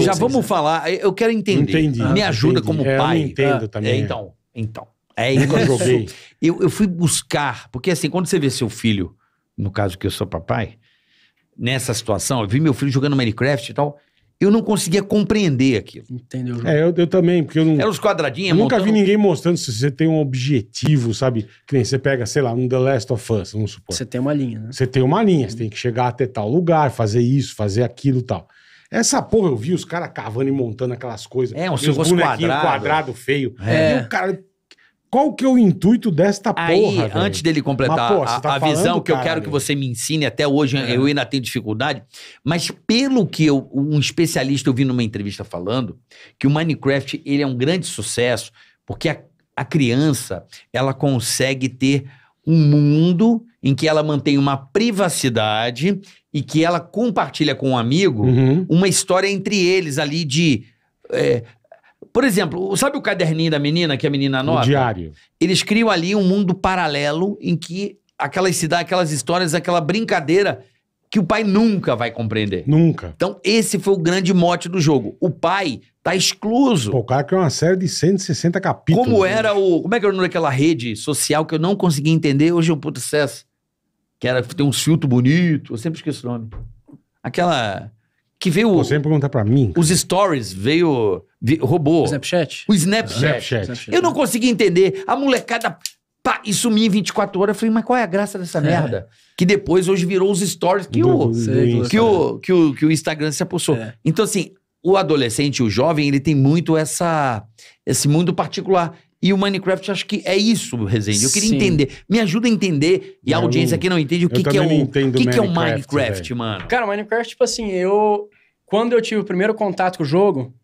Já vamos falar. Eu quero entender. Entendi. Me ah, ajuda entendi. como é, pai. Eu entendo ah, também. É, então, então. É isso. Nunca joguei. Eu, eu fui buscar, porque assim, quando você vê seu filho, no caso que eu sou papai, nessa situação, eu vi meu filho jogando Minecraft e tal eu não conseguia compreender aquilo. Entendeu? É, eu, eu também, porque eu não. Era os quadradinhos, eu é Nunca vi ninguém mostrando se você tem um objetivo, sabe? Que nem você pega, sei lá, um The Last of Us, vamos supor. Você tem uma linha, né? Você tem uma linha, você tem que chegar até tal lugar, fazer isso, fazer aquilo tal. Essa porra, eu vi os caras cavando e montando aquelas coisas. É, um negócio quadrado. quadrado feio. É. E o cara, qual que é o intuito desta porra? Aí, antes dele completar mas, porra, tá a, a visão que eu quero que você me ensine, até hoje é. eu ainda tenho dificuldade, mas pelo que eu, um especialista eu vi numa entrevista falando, que o Minecraft ele é um grande sucesso, porque a, a criança ela consegue ter um mundo em que ela mantém uma privacidade e que ela compartilha com um amigo uhum. uma história entre eles ali de é, por exemplo, sabe o caderninho da menina, que a menina nova? diário. Eles criam ali um mundo paralelo em que aquelas cidades, aquelas histórias, aquela brincadeira que o pai nunca vai compreender. Nunca. Então, esse foi o grande mote do jogo. O pai tá excluso. Pô, o cara criou uma série de 160 capítulos. Como era o. Como é que era o nome daquela rede social que eu não conseguia entender? Hoje é um puto sucesso. Que era ter um filtro bonito. Eu sempre esqueço o nome. Aquela que veio. Você perguntar pra mim? Os stories veio. veio roubou. Snapchat? O Snapchat. Snapchat. Snapchat. Eu não consegui entender. A molecada. Pá, e sumia em 24 horas. Eu falei, mas qual é a graça dessa é. merda? Que depois hoje virou os stories que, do, o, que, o, que, o, que o Instagram se apossou. É. Então, assim, o adolescente, o jovem, ele tem muito essa esse mundo particular. E o Minecraft acho que é isso, Rezende. Eu queria Sim. entender. Me ajuda a entender, e a audiência que não entende, o é que, que é o, o que, Minecraft, que é o Minecraft, véio. mano. Cara, o Minecraft, tipo assim, eu... Quando eu tive o primeiro contato com o jogo,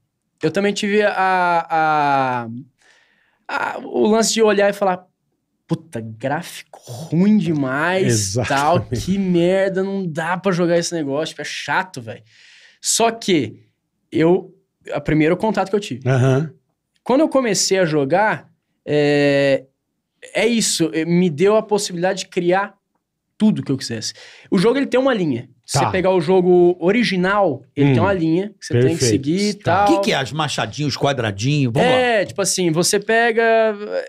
eu também tive a, a, a o lance de olhar e falar, puta, gráfico ruim demais, Exatamente. tal, que merda, não dá para jogar esse negócio, tipo, é chato, velho. Só que eu, a primeiro contato que eu tive. Uhum. Quando eu comecei a jogar, é, é isso, é, me deu a possibilidade de criar tudo que eu quisesse. O jogo ele tem uma linha. Se tá. você pegar o jogo original, ele hum, tem uma linha que você perfeito. tem que seguir e tá. tal. O que, que é as machadinhos, quadradinhos? Vamos é, lá. tipo assim, você pega.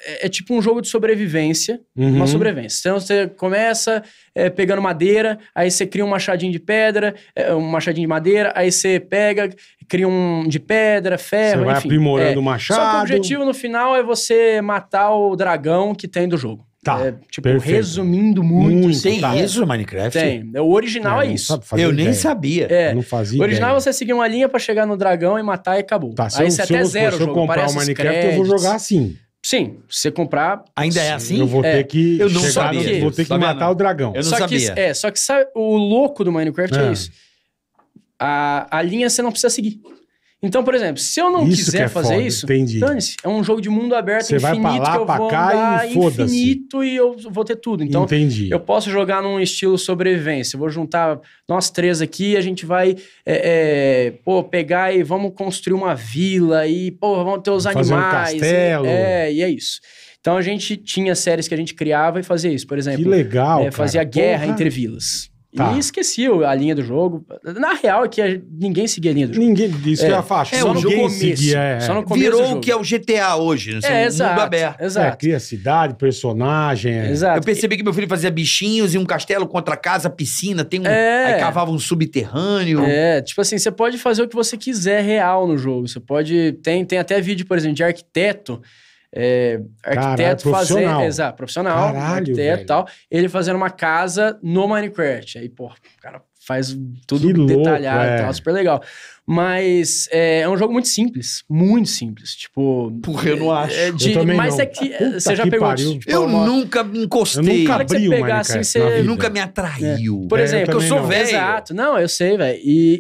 É, é tipo um jogo de sobrevivência. Uhum. Uma sobrevivência. Então você começa é, pegando madeira, aí você cria um machadinho de pedra, é, um machadinho de madeira, aí você pega, cria um de pedra, ferro. Você vai enfim, aprimorando é. o machado. Só que o objetivo no final é você matar o dragão que tem do jogo. Tá. É, tipo, perfeito. resumindo muito. muito tem tá. isso Minecraft? Tem. É, o original é, é isso. Eu nem sabia. É. Não fazia. O original ideia. É você seguia uma linha para chegar no dragão e matar e acabou. Tá, Aí você até eu, zero. Se eu comprar o Minecraft, eu vou jogar assim. Sim, se você comprar. Ainda é assim? Eu vou é. ter que. Eu não chegar, sabia. vou ter que sabia matar não. o dragão. Eu não só sabia. Que, é, só que sabe, o louco do Minecraft é, é isso. A, a linha você não precisa seguir. Então, por exemplo, se eu não isso quiser é fazer foda, isso, dane-se. É um jogo de mundo aberto Você infinito vai pra lá, que eu pra vou cá e infinito e eu vou ter tudo. Então, entendi. eu posso jogar num estilo sobrevivência. Eu vou juntar nós três aqui, a gente vai é, é, pô, pegar e vamos construir uma vila e pô, vamos ter os vamos animais. Fazer um castelo. E, é, e é isso. Então a gente tinha séries que a gente criava e fazia isso, por exemplo. Que legal. É, fazia cara. guerra Porra. entre vilas. Tá. E esqueci a linha do jogo. Na real, é que ninguém seguia a linha do jogo. Ninguém disse é. que a faixa. É, só no começo. Seguia, é. Só no começo Virou o que é o GTA hoje, né? É, é exato, mundo aberto. Exato. É, cria cidade, personagem. É. Exato. Eu percebi que meu filho fazia bichinhos e um castelo contra casa, piscina, tem um... É. Aí cavava um subterrâneo. É, tipo assim, você pode fazer o que você quiser real no jogo. Você pode... Tem, tem até vídeo, por exemplo, de arquiteto é, arquiteto Caralho, fazendo. Exato, profissional, Caralho, arquiteto e tal. Ele fazendo uma casa no Minecraft. Aí, pô, o cara faz tudo que detalhado louco, e é. tal, super legal. Mas é, é, um jogo muito simples, muito simples. Tipo. Porra, eu não é, acho. É, de, eu mas não. é que. Puta você já pegou. tipo, eu uma... nunca me encostei. Eu nunca abri pegar, assim, você... Nunca me atraiu. É, por exemplo, eu, eu sou velho. Exato, não, eu sei, velho. e,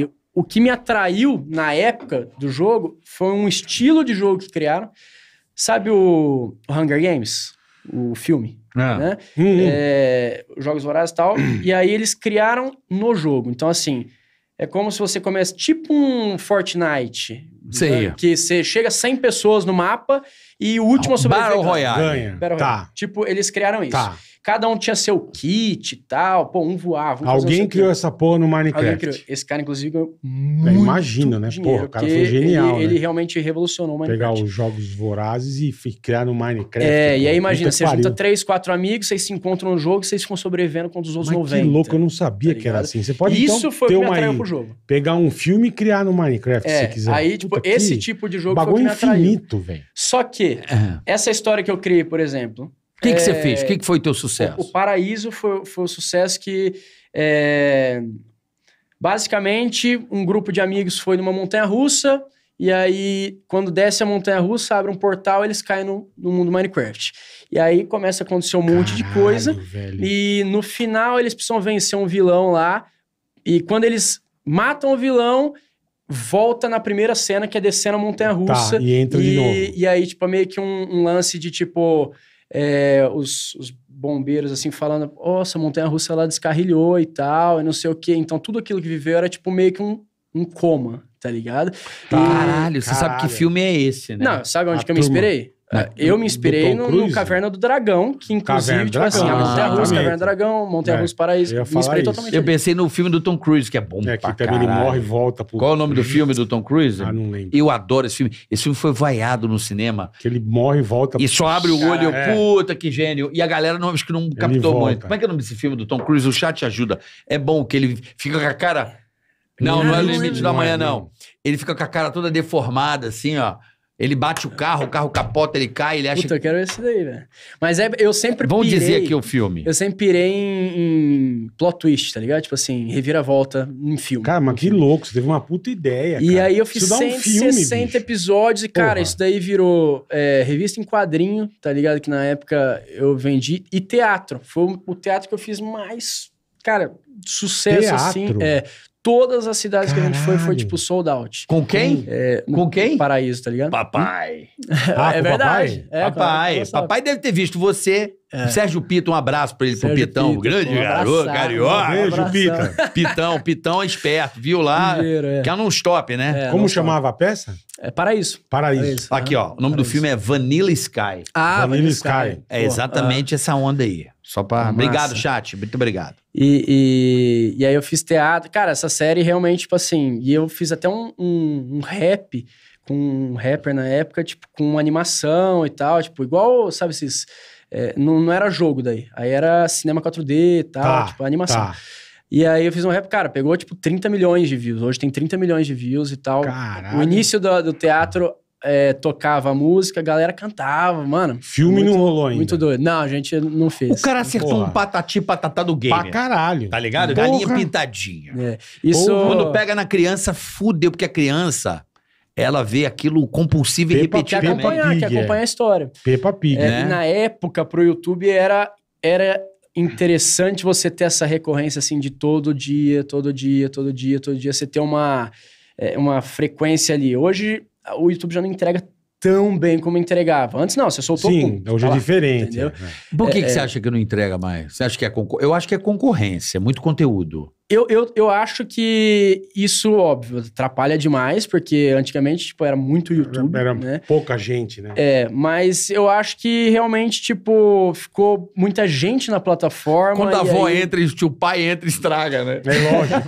e o que me atraiu na época do jogo foi um estilo de jogo que criaram Sabe o Hunger Games? O filme, ah. né? Hum. hum. É, Jogos Vorazes e tal. e aí eles criaram no jogo. Então, assim, é como se você começa tipo um Fortnite. Sei. Né? Que você chega 100 pessoas no mapa e o último não, Battle Royale. Ganha. Battle tá. Tipo, eles criaram isso. Tá. Cada um tinha seu kit e tal. Pô, um voava. Um Alguém criou kit. essa porra no Minecraft. Esse cara, inclusive, ganhou muito. Imagina, né? Dinheiro, porra, o cara foi genial. Ele, né? ele, realmente revolucionou o Minecraft. Pegar os jogos vorazes e criar no Minecraft. É, cara. e aí imagina, você pariu. junta três, quatro amigos, vocês se encontram no jogo e vocês ficam sobrevivendo contra os outros Mas 90. Que louco, eu não sabia tá que era assim. Você pode Isso então, foi ter o que me atraiu pro jogo. Pegar um filme e criar no Minecraft, é, se quiser. Aí, tipo, Puta, esse tipo de jogo. que Bagulho infinito, velho. Só que Uhum. Essa história que eu criei, por exemplo. O que, que é... você fez? O que, que foi teu sucesso? O, o Paraíso foi, foi o sucesso que. É... Basicamente, um grupo de amigos foi numa montanha russa. E aí, quando desce a montanha russa, abre um portal, eles caem no, no mundo Minecraft. E aí começa a acontecer um Caralho, monte de coisa. Velho. E no final, eles precisam vencer um vilão lá. E quando eles matam o vilão, volta na primeira cena, que é descendo a montanha-russa. Tá, e entra e, de novo. E aí, tipo, é meio que um, um lance de, tipo, é, os, os, bombeiros, assim, falando, nossa, a montanha-russa, ela descarrilhou e tal, e não sei o quê. Então, tudo aquilo que viveu era, tipo, meio que um, um coma, tá ligado? Caralho, e... você Caralho. sabe que filme é esse, né? Não, sabe onde a que turma. eu me inspirei? É, né? eu me inspirei no, no, Caverna do Dragão, que inclusive, Caverna tipo assim, Dragão, Montanha Russa, Caverna do Dragão, Montanha é, Russa é, Paraíso. Me inspirei isso. totalmente. Eu pensei no filme do Tom Cruise, que é bom. É, que também ele morre e volta pro. Qual é o nome do filme do Tom Cruise? Ah, não lembro. Eu adoro esse filme. Esse filme foi vaiado no cinema. Que ele morre e volta E só abre o olho, é. puta que gênio. E a galera não, acho que não captou muito. Como é que é o nome desse filme do Tom Cruise? O chat ajuda. É bom que ele fica com a cara. Não, não, não é o limite não da é manhã, não. Ele fica com a cara toda deformada, assim, ó. Ele bate o carro, o carro capota, ele cai, ele acha. Puta, eu quero isso daí, velho. Mas é, eu sempre. Vamos pirei, dizer aqui o filme. Eu sempre pirei em, em, plot twist, tá ligado? Tipo assim, reviravolta em filme. Cara, mas que louco, você teve uma puta ideia. E cara. aí eu fiz 160 um episódios e, cara, Porra. isso daí virou é, revista em quadrinho, tá ligado? Que na época eu vendi. E teatro. Foi o teatro que eu fiz mais cara, sucesso assim. teatro. assim. É, todas as cidades Caralho. que a gente foi, foi tipo sold out. Com quem? É, Com quem? Paraíso, tá ligado? Papai. Ah, é verdade. Papai? É, papai. Claro, papai deve ter visto você. É. Sérgio Pita, um abraço pra ele, Sérgio pro Pitão, grande um garoto, carioca. Beijo, Pita. Pitão, Pitão é esperto, viu lá? Primeiro, é. Que é um stop, né? É, Como chamava a peça? É Paraíso. Paraíso. Paraíso. Aqui, ó, o nome Paraíso. do filme é Vanilla Sky. Ah, Vanilla, Vanilla Sky. Sky. É exatamente ah. essa onda aí. Só para. Obrigado, chat. Muito obrigado. E, e, e, aí eu fiz teatro. Cara, essa série realmente, tipo assim. E eu fiz até um, um, um rap com um rapper na época, tipo, com animação e tal. Tipo, igual, sabe, esses. É, não, não era jogo daí. Aí era cinema 4D e tal, tá, tipo, animação. Tá. E aí eu fiz um rap, cara, pegou tipo 30 milhões de views. Hoje tem 30 milhões de views e tal. Caralho. O início do, do teatro é, tocava a música, a galera cantava, mano. Filme muito, não rolou ainda. Muito doido. Não, a gente não fez. O cara acertou Porra. um patati patatá do game. Pra caralho. Tá ligado? Porra. Galinha pintadinha. É. Isso... Quando pega na criança, fudeu, porque a criança ela vê aquilo compulsivo e repetido. Que né? acompanhar, Pig, Que é. acompanhar é. a história. Peppa Pig, é, né? Na época, pro YouTube, era, era interessante você ter essa recorrência, assim, de todo dia, todo dia, todo dia, todo dia. Você ter uma, é, uma frequência ali. Hoje, o YouTube já não entrega tão bem como entregava. Antes não, você soltou... Sim, hoje é tá diferente. Entendeu? É. Por que, que é, você é. acha que não entrega mais? Você acha que é concor... Eu acho que é concorrência, muito conteúdo. Eu, eu, eu acho que isso, óbvio, atrapalha demais, porque antigamente, tipo, era muito YouTube, Era né? pouca gente, né? É, mas eu acho que realmente, tipo, ficou muita gente na plataforma. Quando a avó aí... entra e o pai entra e estraga, né? É lógico.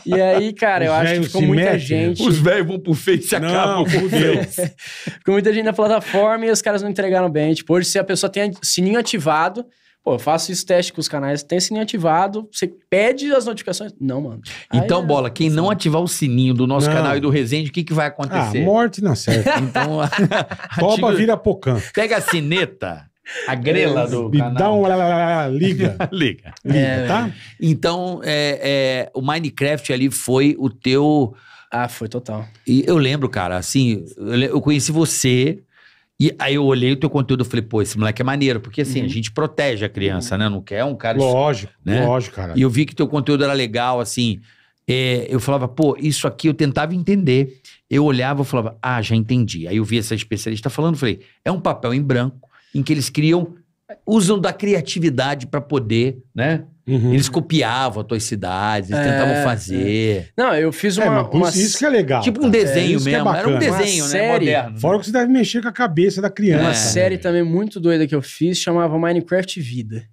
e aí, cara, eu acho que ficou muita mete, né? gente... Os velhos vão pro Face e acabam com Deus. ficou muita gente na plataforma e os caras não entregaram bem. Tipo, hoje se a pessoa tem sininho ativado... Pô, eu faço esse teste com os canais, tem sininho ativado, você pede as notificações. Não, mano. Então, é bola, quem não ativar o sininho do nosso não. canal e do Resende, o que, que vai acontecer? Ah, morte não serve. Então, Toba vira pocã. Pega a sineta. A grela é, do. Me canal. dá um. liga. liga. Liga, é, tá? Então, é, é, o Minecraft ali foi o teu. Ah, foi total. E eu lembro, cara, assim, eu conheci você, e aí eu olhei o teu conteúdo e falei, pô, esse moleque é maneiro, porque assim, uhum. a gente protege a criança, né? Não quer um cara. Lógico, né? lógico, cara. E eu vi que teu conteúdo era legal, assim. É, eu falava, pô, isso aqui eu tentava entender. Eu olhava e falava, ah, já entendi. Aí eu vi essa especialista falando, falei, é um papel em branco em que eles criam, usam da criatividade para poder, né? Uhum. Eles copiavam as tuas cidades, eles é, tentavam é. fazer. É. Não, eu fiz é, uma. É, mas uma isso que é legal. Tipo tá? um é desenho mesmo. Era um desenho, uma né? Série, moderno. Fora que você deve mexer com a cabeça da criança. Uma né? série também muito doida que eu fiz chamava Minecraft Vida.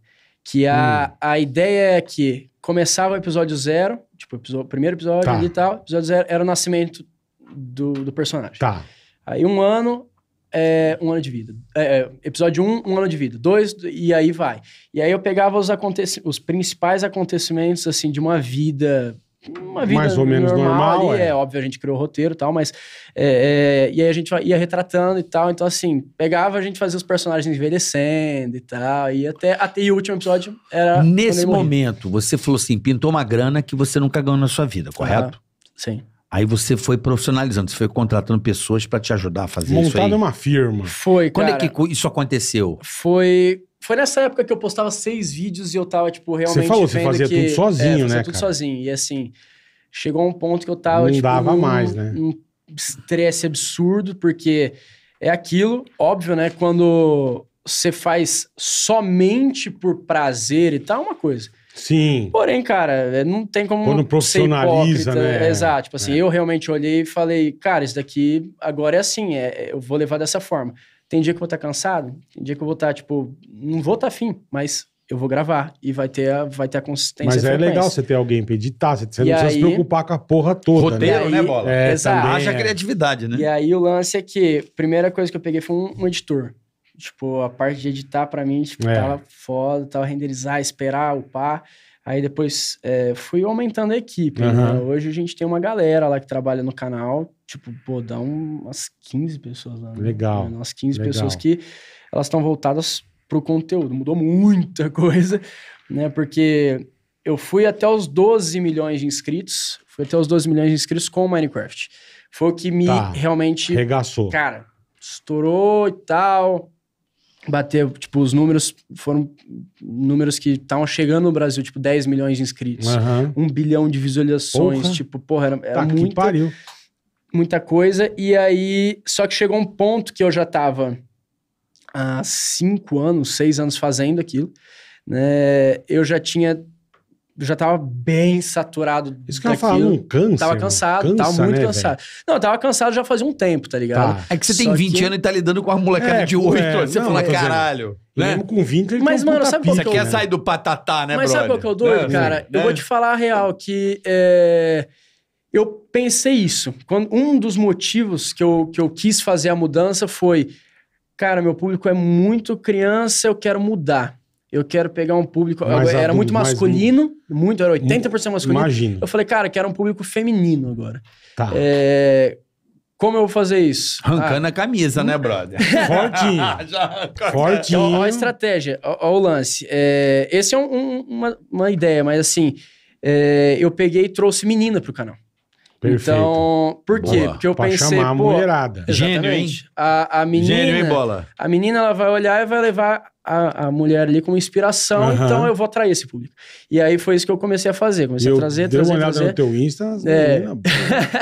Que a, hum. a ideia é que começava o episódio zero, tipo, o primeiro episódio tá. e tal. Episódio zero era o nascimento do, do personagem. Tá. Aí um ano é, um ano de vida. É, é episódio 1, um, um ano de vida. 2, e aí vai. E aí eu pegava os, aconteci os principais acontecimentos, assim, de uma vida uma vida mais ou menos normal, normal é. é. óbvio a gente criou o roteiro e tal mas é, é, e aí a gente ia retratando e tal então assim pegava a gente fazia os personagens envelhecendo e tal e até até e o último episódio era nesse momento você falou assim pintou uma grana que você nunca ganhou na sua vida correto ah, sim Aí você foi profissionalizando, você foi contratando pessoas para te ajudar a fazer Montado isso aí. Montada uma firma. Foi, Quando é cara, é que isso aconteceu? Foi, foi nessa época que eu postava seis vídeos e eu tava, tipo, realmente Você falou, você fazia que, tudo sozinho, é, né, fazia né, tudo cara? sozinho. E assim, chegou um ponto que eu tava, Não tipo, dava um, mais, né? Um estresse absurdo, porque é aquilo, óbvio, né? Quando você faz somente por prazer e tal, é uma coisa. Sim. Porém, cara, é, não tem como. Quando profissionaliza, né? É, exato. Tipo assim, é. eu realmente olhei e falei, cara, isso daqui agora é assim, é, é eu vou levar dessa forma. Tem dia que eu vou estar tá cansado, tem dia que eu vou estar, tá, tipo, não vou estar tá afim, mas eu vou gravar e vai ter a, vai ter a consistência. Mas é legal você ter alguém pra editar, você não precisa se preocupar com a porra toda. Né? Roteiro, né, aí, né Bola? É, Exato. Haja criatividade, né? E aí o lance é que, primeira coisa que eu peguei foi um, um editor. Tipo, a parte de editar para mim, tipo, é. tava foda, tava renderizar, esperar, upar. Aí depois é, fui aumentando a equipe. Uhum. Né? Hoje a gente tem uma galera lá que trabalha no canal. Tipo, pô, dá umas 15 pessoas lá. Né? Legal. Né? Umas 15 Legal. pessoas que elas estão voltadas pro conteúdo. Mudou muita coisa, né? Porque eu fui até os 12 milhões de inscritos. Fui até os 12 milhões de inscritos com o Minecraft. Foi o que me tá. realmente. Regaçou. Cara, estourou e tal bater tipo, os números foram números que estavam chegando no Brasil, tipo, 10 milhões de inscritos, uhum. 1 bilhão de visualizações, porra. tipo, porra, era, era tá muita, muita coisa. E aí, só que chegou um ponto que eu já tava há 5 anos, 6 anos fazendo aquilo, né? Eu já tinha já tava bem saturado. Isso que daquilo. eu falo, um câncer. Tava cansado, cansa, tava muito né, cansado. Véio? Não, tava cansado já fazia um tempo, tá ligado? Tá. É que você tem Só 20 que... anos e tá lidando com uma molecada é, de 8. É, você não, fala, caralho. Né? Mesmo com 20, ele Mas, um mano, sabe que Você quer né? sair do patatá, né, Mas brother? sabe qual que eu dou, é, cara? Eu vou né? te falar a real, que é, eu pensei isso. Quando, um dos motivos que eu, que eu quis fazer a mudança foi, cara, meu público é muito criança, eu quero mudar eu quero pegar um público. Mais era adulto, muito masculino, muito, era 80% masculino. Imagino. Eu falei, cara, quero um público feminino agora. Tá. É, como eu vou fazer isso? Arrancando ah, a camisa, né, brother? Fortinho. Fortinho. Então, a estratégia, olha o lance. É, esse é um, um, uma, uma ideia, mas assim, é, eu peguei e trouxe menina pro canal. Perfeito. Então, por quê? Porque eu pra pensei, chamar a mulherada. Gênio, hein? A, a menina, Gênio, hein, bola? A menina, ela vai olhar e vai levar a, a mulher ali como inspiração, uhum. então eu vou atrair esse público. E aí foi isso que eu comecei a fazer. Comecei eu a trazer, deu trazer, uma olhada trazer. no teu Insta. É. Não,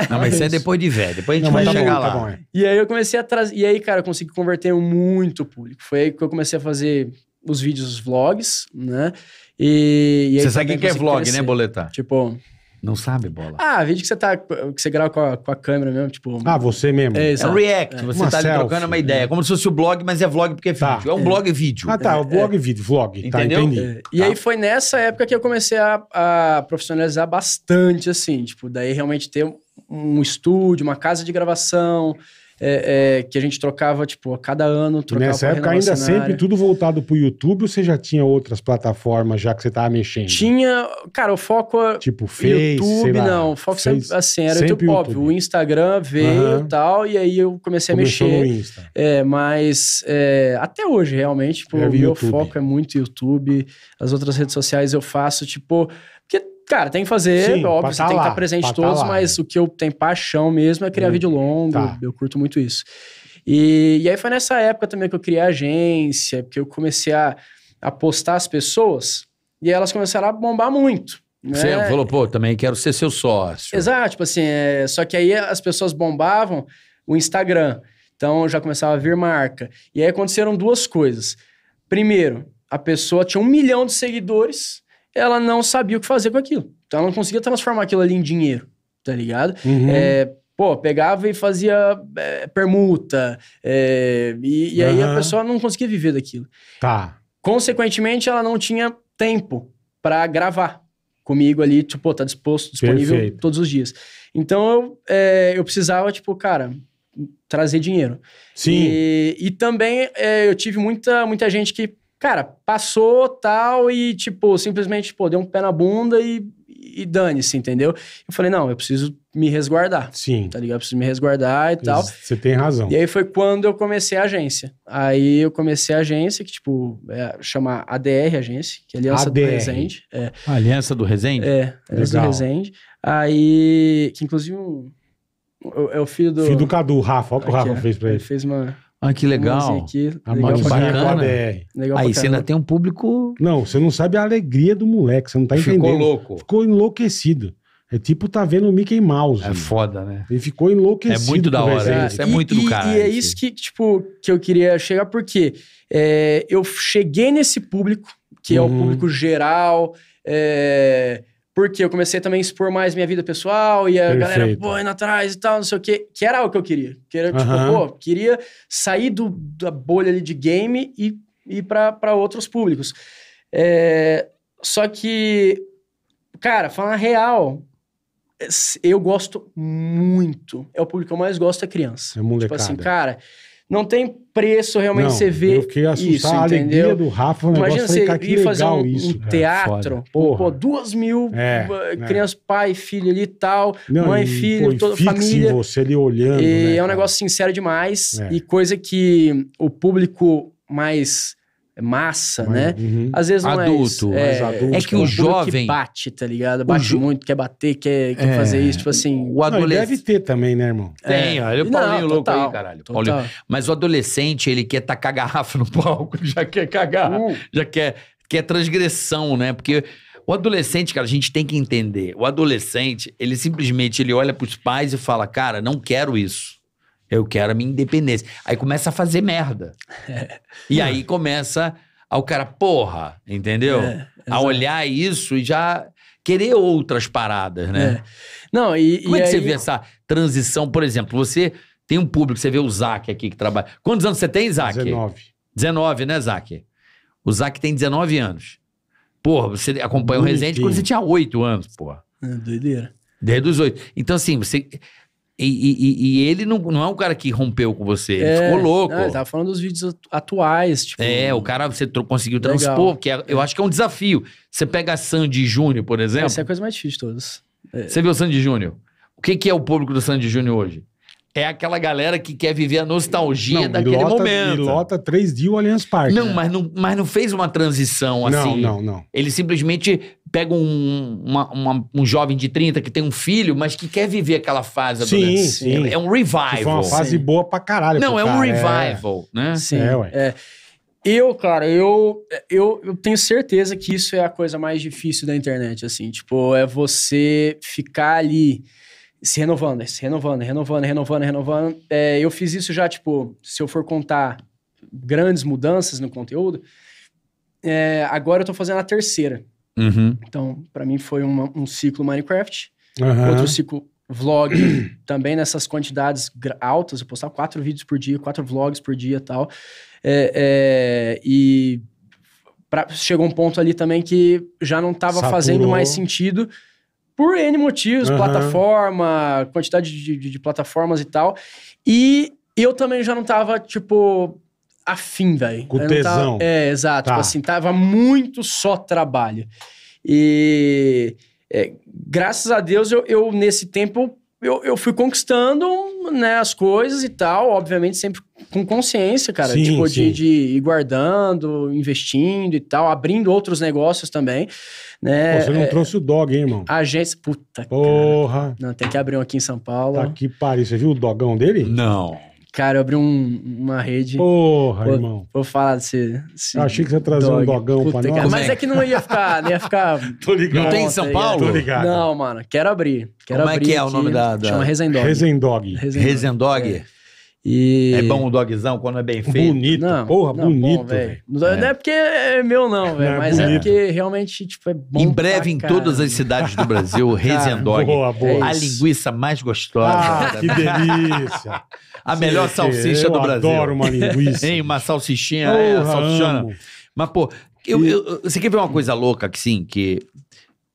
não, mas isso é depois de velho. Depois a gente não, vai chegar tá lá. Tá bom, é. E aí eu comecei a trazer... E aí, cara, eu consegui converter muito público. Foi aí que eu comecei a fazer os vídeos, os vlogs, né? E, e Você sabe o que é vlog, né, crescer. né, Boletar? Tipo... Não sabe, bola. Ah, vídeo que você tá. Que você grava com a, com a câmera mesmo, tipo. Ah, você mesmo. É, é um react. É. Você uma tá ali trocando uma ideia. É. Como se fosse o blog, mas é vlog porque é tá. vídeo. É um é. blog vídeo. Ah, tá. O é, blog é. vídeo, vlog. Tá, Entendeu? Tá, entendi. E tá. aí foi nessa época que eu comecei a, a profissionalizar bastante, assim, tipo, daí realmente ter um estúdio, uma casa de gravação é, é, que a gente trocava, tipo, a cada ano trocava. Nessa época ainda sempre tudo voltado pro YouTube ou você já tinha outras plataformas já que você tava mexendo? Tinha, cara, o foco... É tipo Facebook YouTube, lá, não, o foco sempre, assim, era sempre YouTube, YouTube. O Instagram veio e uhum. tal, e aí eu comecei Começou a mexer. No Insta. É, mas é, até hoje, realmente, tipo, é o meu YouTube. foco é muito YouTube. As outras redes sociais eu faço, tipo... Cara, tem que fazer, Sim, óbvio, você tá tem lá, que estar presente todos, tá lá, tá né? mas é. o que eu tenho paixão mesmo é criar hum, vídeo longo, tá. eu curto muito isso. E, e aí foi nessa época também que eu criei a agência, porque eu comecei a, a postar as pessoas e elas começaram a bombar muito. Né? Você falou, pô, também quero ser seu sócio. Exato, tipo assim, é, só que aí as pessoas bombavam o Instagram. Então já começava a vir marca. E aí aconteceram duas coisas. Primeiro, a pessoa tinha um milhão de seguidores ela não sabia o que fazer com aquilo. Então ela não conseguia transformar aquilo ali em dinheiro, tá ligado? Uhum. É, pô, pegava e fazia é, permuta. É, e, e uhum. aí a pessoa não conseguia viver daquilo. Tá. Consequentemente, ela não tinha tempo para gravar comigo ali, tipo, tá disposto, disponível Perfeito. todos os dias. Então eu, é, eu precisava, tipo, cara, trazer dinheiro. Sim. E, e também é, eu tive muita, muita gente que Cara, passou tal e, tipo, simplesmente, pô, deu um pé na bunda e, e dane-se, entendeu? Eu falei, não, eu preciso me resguardar. Sim. Tá ligado? Eu preciso me resguardar e tal. Você tem razão. E aí foi quando eu comecei a agência. Aí eu comecei a agência, que, tipo, é, chama ADR Agência, que é Aliança ADR. do Resende. É. Aliança do Resende? É, Aliança Legal. do Resende. Aí, que inclusive um, é o filho do. Filho do Cadu, Rafa. Olha o que o Rafa é, fez pra ele. Ele fez uma. Ah, que legal. Musique, ah, legal bacana. É. Legal Aí você ainda tem um público. Não, você não sabe a alegria do moleque, você não tá entendendo. Ficou louco. Ficou enlouquecido. É tipo tá vendo o Mickey Mouse. É foda, né? Ele ficou enlouquecido. É muito da hora. Isso é muito do cara. E é isso que, tipo, que eu queria chegar, porque é, eu cheguei nesse público, que uhum. é o uhum. público geral. É, porque eu comecei também a expor mais minha vida pessoal e a Perfeito. galera, pô, indo atrás e tal, não sei o quê. Que era o que eu queria. Que era, tipo, pô, queria sair do, da bolha ali de game e ir para outros públicos. É, só que, cara, falar real, eu gosto muito. É o público que eu mais gosto é criança. É molecada. Tipo assim, cara, não tem preço realmente não, você ver eu fiquei assustado, isso, a alegria entendeu? do Rafa, um Imagina você falei, ir fazer um, isso, um teatro, pô, pô, duas mil é, eh, né. crianças, é. pai, filho ali e tal, não, mãe, e, filho, pô, toda a família. você ali olhando, E é né, é um cara? negócio sincero demais é. e coisa que o público mais é massa, mas, né? Uhum. Às vezes não é adulto, é, isso. é adulto, é que o é jovem que bate, tá ligado? Bate muito, quer bater, quer, quer é. fazer isso, tipo assim. O adolescente deve ter também, né, irmão? Tem, é. olha o Paulinho não, louco total, aí, caralho. Paulinho. Mas o adolescente, ele quer tacar garrafa no palco, já quer cagar, uh. já quer quer transgressão, né? Porque o adolescente, cara, a gente tem que entender. O adolescente, ele simplesmente ele olha para os pais e fala: "Cara, não quero isso". Eu quero a minha independência. Aí começa a fazer merda. É. E aí começa ao cara, porra, entendeu? É, a olhar isso e já querer outras paradas, né? É. Não, e. Como é e é que aí... você vê essa transição? Por exemplo, você tem um público, você vê o Zac aqui que trabalha. Quantos anos você tem, Zac? 19. 19, né, Zac? O Zac tem 19 anos. Porra, você acompanha o Resende quando você tinha 8 anos, porra. É, doideira. Desde os 8. Então, assim, você e, e, e, ele não, não é um cara que rompeu com você, ele é, ficou louco. Não, é, ele tava falando dos vídeos atuais, tipo. É, o cara você conseguiu transpor, que é, eu acho que é um desafio. Você pega Sandy Júnior, por é, exemplo. Essa é a coisa mais difícil de todas. É. Você viu o Sandy Júnior? O que, que é o público do Sandy Júnior hoje? é aquela galera que quer viver a nostalgia não, daquele lota, momento. lota três dias o Allianz Parque. Não, mas não, mas não fez uma transição assim. Não, não, não. Ele simplesmente pega um, uma, uma, um jovem de 30 que tem um filho, mas que quer viver aquela fase Sim, sim. É, é um revival. Que foi uma fase sim. boa pra caralho. Não, é cara. um é. revival, é. né? Sim, é, ué. É. Eu, cara, eu, eu, eu tenho certeza que isso é a coisa mais difícil da internet, assim. Tipo, é você ficar ali se renovando, se renovando, renovando, renovando, renovando. É, eu fiz isso já, tipo, se eu for contar grandes mudanças no conteúdo, é, agora eu tô fazendo a terceira. Uhum. Então, para mim foi uma, um ciclo Minecraft, uhum. outro ciclo vlog, também nessas quantidades altas, eu postava quatro vídeos por dia, quatro vlogs por dia e tal. É, é e chegou um ponto ali também que já não tava Saturou. fazendo mais sentido por N motivos, uhum. plataforma, quantidade de, de, de, plataformas e tal. E eu também já não tava, tipo, afim, velho. Com tesão. Tava, é, exato. Tá. Tipo assim, tava muito só trabalho. E é, graças a Deus, eu, eu nesse tempo, eu, eu fui conquistando né, as coisas e tal, obviamente sempre com consciência, cara. Sim, tipo, sim. De, de ir guardando, investindo e tal, abrindo outros negócios também. Né? Pô, você não é, trouxe o dog, hein, irmão? Agência. Puta. Porra. Cara. Não, tem que abrir um aqui em São Paulo. Tá que pariu. Você viu o dogão dele? Não. Cara, eu abri um, uma rede. Porra, vou, irmão. Vou falar desse. desse eu achei que você ia trazer dog. um dogão Puta, pra nós. Cara, mas é que não ia ficar. Não ia ficar. Tô ligado. Não tem em São é Paulo? Tô ligado. Não, mano. Quero abrir. Quero Como é abrir é que é aqui, o nome da, da. Chama Resendog. Resendog. Resendog. Resendog. É. E... É bom o dogzão quando é bem feito. Bonito, não, porra, não, bonito. É, é. Não é porque é meu, não, é velho. Mas é porque realmente, tipo, é bom. Em breve, em todas as cidades do Brasil, Rezendog. Boa, boa. A linguiça mais gostosa. Ah, que delícia. A Sim, melhor salsicha do Brasil. Eu adoro uma linguiça. hein, uma salsichinha, porra, é, salsichona. Mas, pô, eu, eu, você quer ver uma coisa louca que sim, que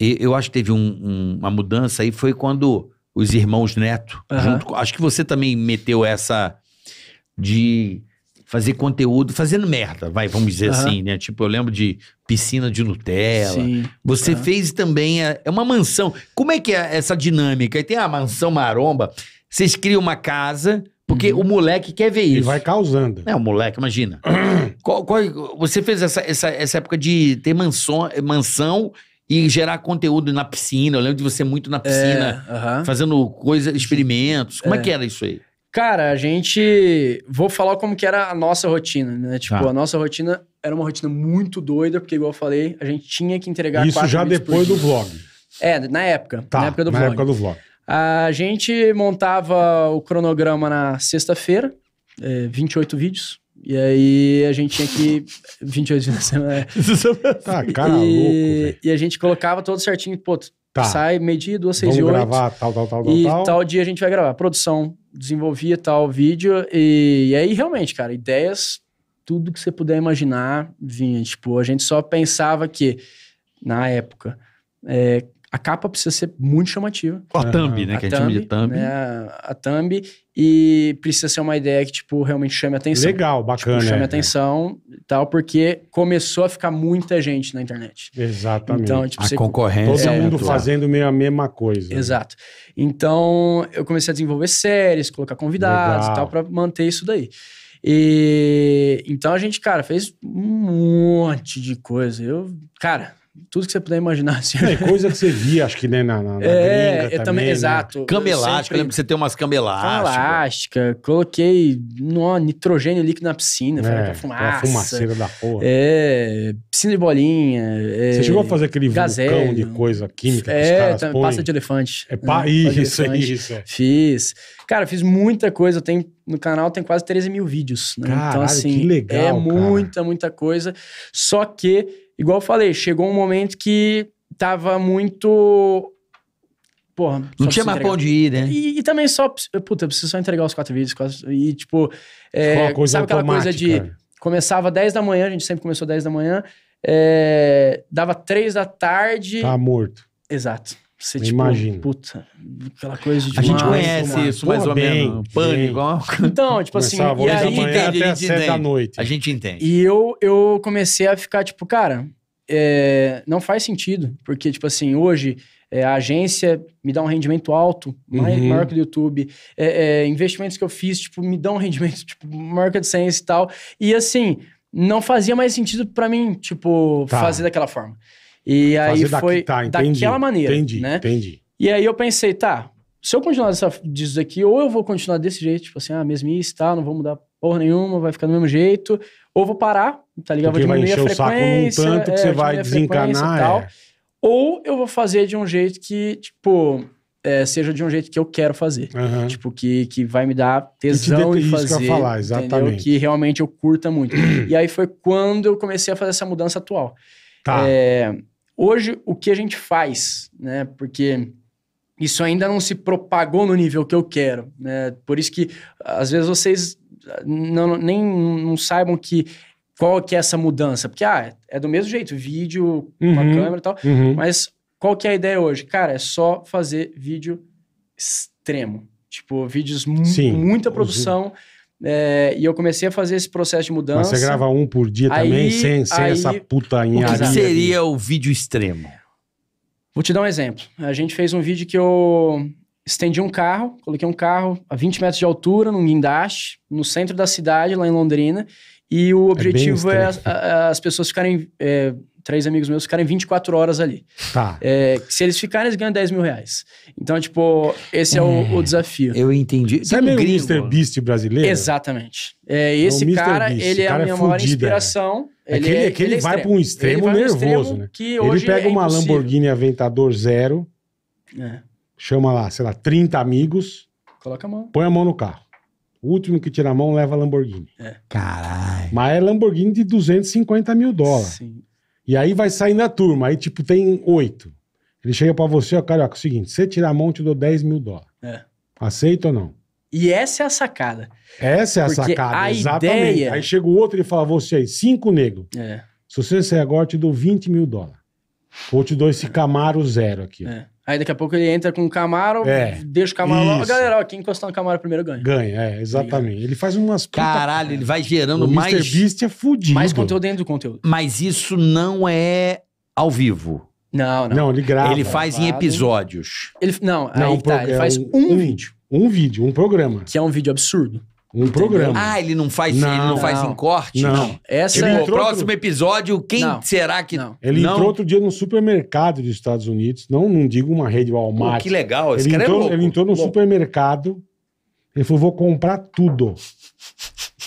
eu acho que teve um, um, uma mudança aí, foi quando os irmãos Neto. Uhum. Junto com, acho que você também meteu essa de fazer conteúdo, fazendo merda, vai, vamos dizer uhum. assim, né? Tipo, eu lembro de piscina de Nutella. Sim. Você uhum. fez também, é uma mansão. Como é que é essa dinâmica? E tem a mansão maromba, vocês criam uma casa, porque uhum. o moleque quer ver isso. Ele vai causando. É, o moleque, imagina. qual, qual, você fez essa, essa, essa época de ter mansão, mansão e gerar conteúdo na piscina. Eu lembro de você muito na piscina, é, uh -huh. fazendo coisas, experimentos. Como é. é. que era isso aí? Cara, a gente. Vou falar como que era a nossa rotina, né? Tá. Tipo, tá. a nossa rotina era uma rotina muito doida, porque, igual eu falei, a gente tinha que entregar. Isso já depois do vlog. É, na época. Tá, na época do na vlog. Época do vlog. A gente montava o cronograma na sexta-feira, é, 28 vídeos. E aí a gente tinha que. 28 dias na semana. É. tá, cara e, louco. Véio. E a gente colocava todo certinho, pô, tá. sai medido dia duas, seis Vamos e oito. gravar tal, tal, tal, e tal. E tal dia a gente vai gravar. Produção, desenvolvia tal vídeo. E, e aí, realmente, cara, ideias, tudo que você puder imaginar vinha. Tipo, a gente só pensava que, na época, é, a capa precisa ser muito chamativa. A thumb, né? A que a gente thumb, chama de thumb. Né? A thumb. E precisa ser uma ideia que, tipo, realmente chame atenção. Legal, tipo, bacana. Tipo, chame é, atenção e tal, porque começou a ficar muita gente na internet. Exatamente. Então, tipo, a você, concorrência. Todo é, mundo fazendo meio a mesma coisa. Exato. Né? Então, eu comecei a desenvolver séries, colocar convidados Legal. e tal, para manter isso daí. E então a gente, cara, fez um monte de coisa. Eu, cara, tudo que você puder imaginar. Assim, é, coisa que você via, acho que, né, na, na, é, gringa também, também. Né? Exato. Né? Cama elástica, lembro que você tem umas cama elástica. elástica. Coloquei no, nitrogênio líquido na piscina, é, fumaça. Uma fumaceira da porra. É, piscina de bolinha. É, você chegou a fazer aquele gazelho, vulcão de coisa química que é, os caras põem? passa de elefante. É, pa, né? isso, aí. isso. É. Fiz. Cara, fiz muita coisa, tem no canal tem quase 13 mil vídeos. Né? Então, Caralho, então, assim, que legal, é muita, muita coisa. Só que igual eu falei, chegou um momento que tava muito. Porra. Não tinha mais pra onde ir, né? E, e, também só. Puta, eu preciso só entregar os quatro vídeos. Quatro, e, tipo. É, tipo, coisa sabe aquela automática. coisa de. Começava 10 da manhã, a gente sempre começou 10 da manhã. É, dava 3 da tarde. Tá morto. Exato. Você, tipo, Imagina. puta, aquela coisa de... A gente conhece isso mais ou menos, pânico. Igual... Então, tipo assim, e aí... Entende, até a da noite. A gente entende. E eu, eu comecei a ficar, tipo, cara, é, não faz sentido. Porque, tipo assim, hoje é, a agência me dá um rendimento alto, maior, uhum. maior que o do YouTube. É, é, investimentos que eu fiz, tipo, me dão um rendimento, tipo, maior que a e tal. E, assim, não fazia mais sentido para mim, tipo, tá. fazer daquela forma. E aí Fazer foi daqui, tá, entendi, daquela maneira. Entendi, né? entendi. E aí eu pensei, tá, se eu continuar dessa, disso daqui, ou eu vou continuar desse jeito, tipo assim, ah, mesmice, tá, não vou mudar porra nenhuma, vai ficar do mesmo jeito, ou vou parar, tá ligado? Porque vou diminuir vai encher a frequência. O saco num tanto que é, você vai desencanar. É. Tal, é. Ou eu vou fazer de um jeito que, tipo, é, seja de um jeito que eu quero fazer. Uhum. Tipo, que, que vai me dar tesão que te em fazer. Que, falar, exatamente. Entendeu? que realmente eu curta muito. e aí foi quando eu comecei a fazer essa mudança atual. Tá. É, Hoje, o que a gente faz, né? Porque isso ainda não se propagou no nível que eu quero, né? Por isso que às vezes vocês não, nem não saibam que qual que é essa mudança, porque ah, é do mesmo jeito, vídeo, uhum, uma câmera e tal, uhum. mas qual que é a ideia hoje? Cara, é só fazer vídeo extremo, tipo vídeos Sim, muita produção. Uhum é, e eu comecei a fazer esse processo de mudança. Mas você grava um por dia aí, também, sem, sem aí, essa putanharia. O que seria o vídeo extremo? Vou te dar um exemplo. A gente fez um vídeo que eu estendi um carro, coloquei um carro a 20 metros de altura, num guindaste, no centro da cidade, lá em Londrina. E o é objetivo é, é as, as pessoas ficarem é, três amigos meus ficarem 24 horas ali. Tá. É, se eles ficarem, eles ganham 10 mil reais. Então, tipo, esse é, o, é, o desafio. Eu entendi. Você é meio gringo. Mr. Beast brasileiro? Exatamente. É, é esse é cara, Beast. ele é a é minha maior inspiração. É. Ele, é que ele, ele vai para um extremo nervoso, né? Que hoje ele pega uma impossível. Lamborghini Aventador zero, chama lá, sei lá, 30 amigos, Coloca a mão. põe a mão no carro. O último que tira a mão leva a Lamborghini. É. Caralho. Mas é Lamborghini de 250 mil dólares. Sim. E aí vai saindo a turma, aí tipo tem oito. Ele chega para você, ó, carioca, é o seguinte, se você tirar a mão, te dou 10 mil dólares. É. Aceita ou não? E essa é a sacada. Essa é a Porque sacada, a exatamente. Ideia... Aí chega o outro e fala, você aí, cinco negro. É. Se você sair agora, eu te dou 20 mil dólares. Ou te dou esse Camaro zero aqui. É. Aí daqui a pouco ele entra com o Camaro, é, deixa o Camaro lá. Galera, ó, quem encostar no Camaro primeiro ganha. Ganha, é, exatamente. Ele faz umas Caralho, puta... ele vai gerando o mais. Mr. Beast é fudido. Mais conteúdo dentro do conteúdo. Mas isso não é ao vivo. Não, não. Não, ele grava. Ele faz em episódios. Ele, não, não aí tá, ele é faz um, um vídeo. Um vídeo, um programa. Que é um vídeo absurdo. Um programa. Ah, ele não faz, não, ele não, faz em corte? Não. Essa ele é... próximo episódio, quem não. será que. Não. Ele não. entrou outro dia no supermercado dos Estados Unidos. Não, não digo uma rede Walmart. Pô, que legal, esse ele cara é entrou, é louco. Ele entrou no supermercado. Ele falou: vou comprar tudo.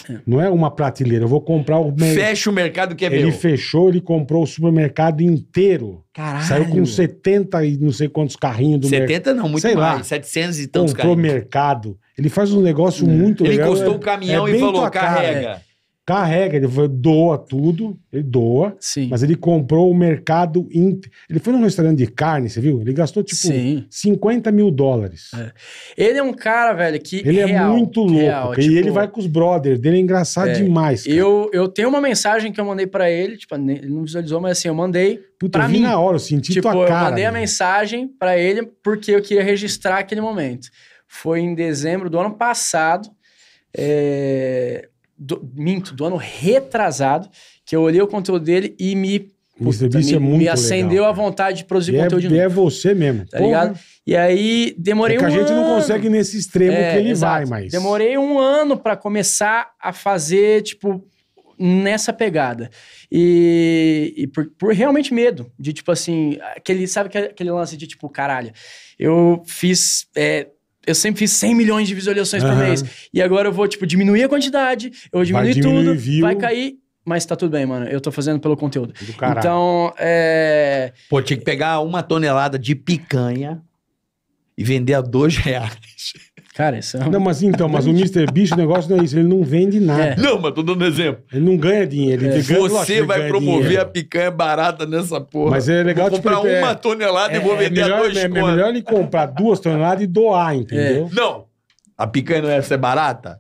É. Não é uma prateleira, eu vou comprar o. Fecha o mercado que é ele meu. Ele fechou, ele comprou o supermercado inteiro. Caralho. Saiu com 70 e não sei quantos carrinhos do 70 mercado. 70 não, muito sei mais. Lá. 700 e tantos comprou carrinhos. Comprou mercado ele faz um negócio é. muito ele legal. Ele encostou é o caminhão é e falou: carrega. É. Carrega, ele foi, doa tudo, ele doa, Sim. mas ele comprou o mercado. Int... Ele foi num restaurante de carne, você viu? Ele gastou tipo Sim. 50 mil dólares. É. Ele é um cara, velho, que. Ele real, é muito louco. Real, tipo... E ele tipo, vai com os brothers dele, é engraçado demais. Cara. Eu, eu tenho uma mensagem que eu mandei para ele, tipo, ele não visualizou, mas assim, eu mandei. Puta, pra eu mim. na hora, eu senti tipo, tua cara. Eu mandei a mensagem para ele porque eu queria registrar aquele momento. Foi em dezembro do ano passado. É, do, minto, do ano retrasado, que eu olhei o conteúdo dele e me Puta, me, é me, acendeu legal, a vontade de produzir é, conteúdo é, de novo. é você mesmo. Tá Porra. ligado? E aí demorei é que um a gente ano. não consegue nesse extremo é, que ele exato. vai, mas... Demorei um ano para começar a fazer, tipo, nessa pegada. E, e por, por, realmente medo de, tipo assim, aquele, sabe aquele lance de, tipo, caralho, eu fiz... É, eu sempre fiz 100 milhões de visualizações uhum. por mês. E agora eu vou, tipo, diminuir a quantidade, eu vou diminuir, diminuir tudo, vai cair. Mas tá tudo bem, mano. Eu tô fazendo pelo conteúdo. Do caralho. Então, é. Pô, tinha que pegar uma tonelada de picanha e vender a dois reais. Cara, isso é um... Não, mas então, mas o Mr. Bicho, o negócio não é isso. Ele não vende nada. É. Não, mas tô dando exemplo. Ele não ganha dinheiro. É. Ganha, você vai promover dinheiro. a picanha barata nessa porra. Mas é legal vou comprar tipo, uma é, tonelada e é, vou é vender melhor, a dois É, melhor ele comprar duas toneladas e doar, entendeu? Não. A picanha não é ser barata?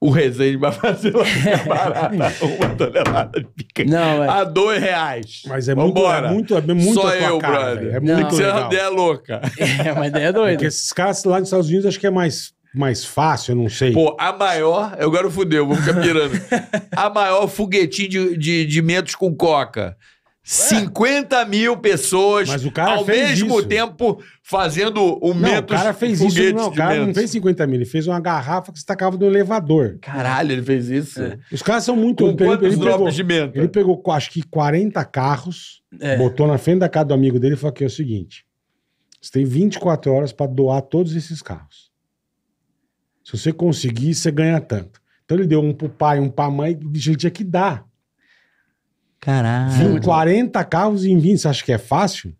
o Rezende vai fazer uma barata, uma tonelada de picanha. Não, é. A dois reais. Mas é Vambora. muito, é muito, é muito Só eu, cara, brother. É muito não. É legal. Você é louca. É, mas é doido. Porque esses caras lá nos Estados Unidos acho que é mais mais fácil, eu não sei. Pô, a maior. Eu agora fudeu, vou ficar pirando. a maior foguetinho de, de, de mentos com coca. 50 mil pessoas ao mesmo isso. tempo fazendo o não, O cara fez isso, não, o cara não fez 50 mil, ele fez uma garrafa que se tacava no elevador. Caralho, ele fez isso. É. Os caras são muito. Com ele, quantos ele drops pegou, de menta? Ele pegou, acho que 40 carros, é. botou na frente da casa do amigo dele e falou: aqui é o seguinte: você tem 24 horas para doar todos esses carros. Se você conseguir, você ganha tanto. Então ele deu um pro pai, um pra mãe, ele tinha que dar. Caralho. 40 carros em 20. Você acha que é fácil?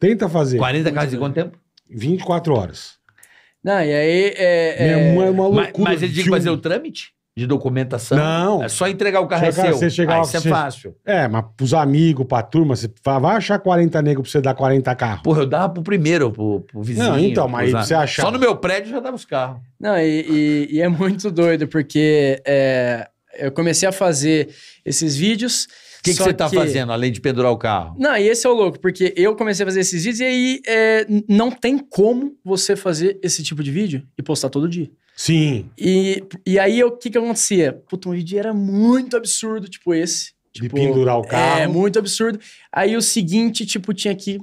Tenta fazer. 40 carros em quanto tempo? 24 horas. Não, e aí é. é... Uma, é uma loucura. Mas, mas ele tinha que fazer o trâmite? de documentação. Não. É só entregar o carro é seu. Você chegar Aí ah, isso é você... fácil. É, mas pros amigos, pra turma, você fala, vai achar 40 negros pra você dar 40 carros. Porra, eu dava pro primeiro, pro, pro vizinho. Não, então, mas você achar... Só no meu prédio já dava os carros. Não, e, e, e é muito doido, porque é, eu comecei a fazer esses vídeos que, que você está que... fazendo além de pendurar o carro? Não, e esse é o louco, porque eu comecei a fazer esses vídeos e aí é, não tem como você fazer esse tipo de vídeo e postar todo dia. Sim. E, e aí o que, que acontecia? Puta, um vídeo era muito absurdo, tipo esse. Tipo, de pendurar o é, carro. É, muito absurdo. Aí o seguinte, tipo, tinha que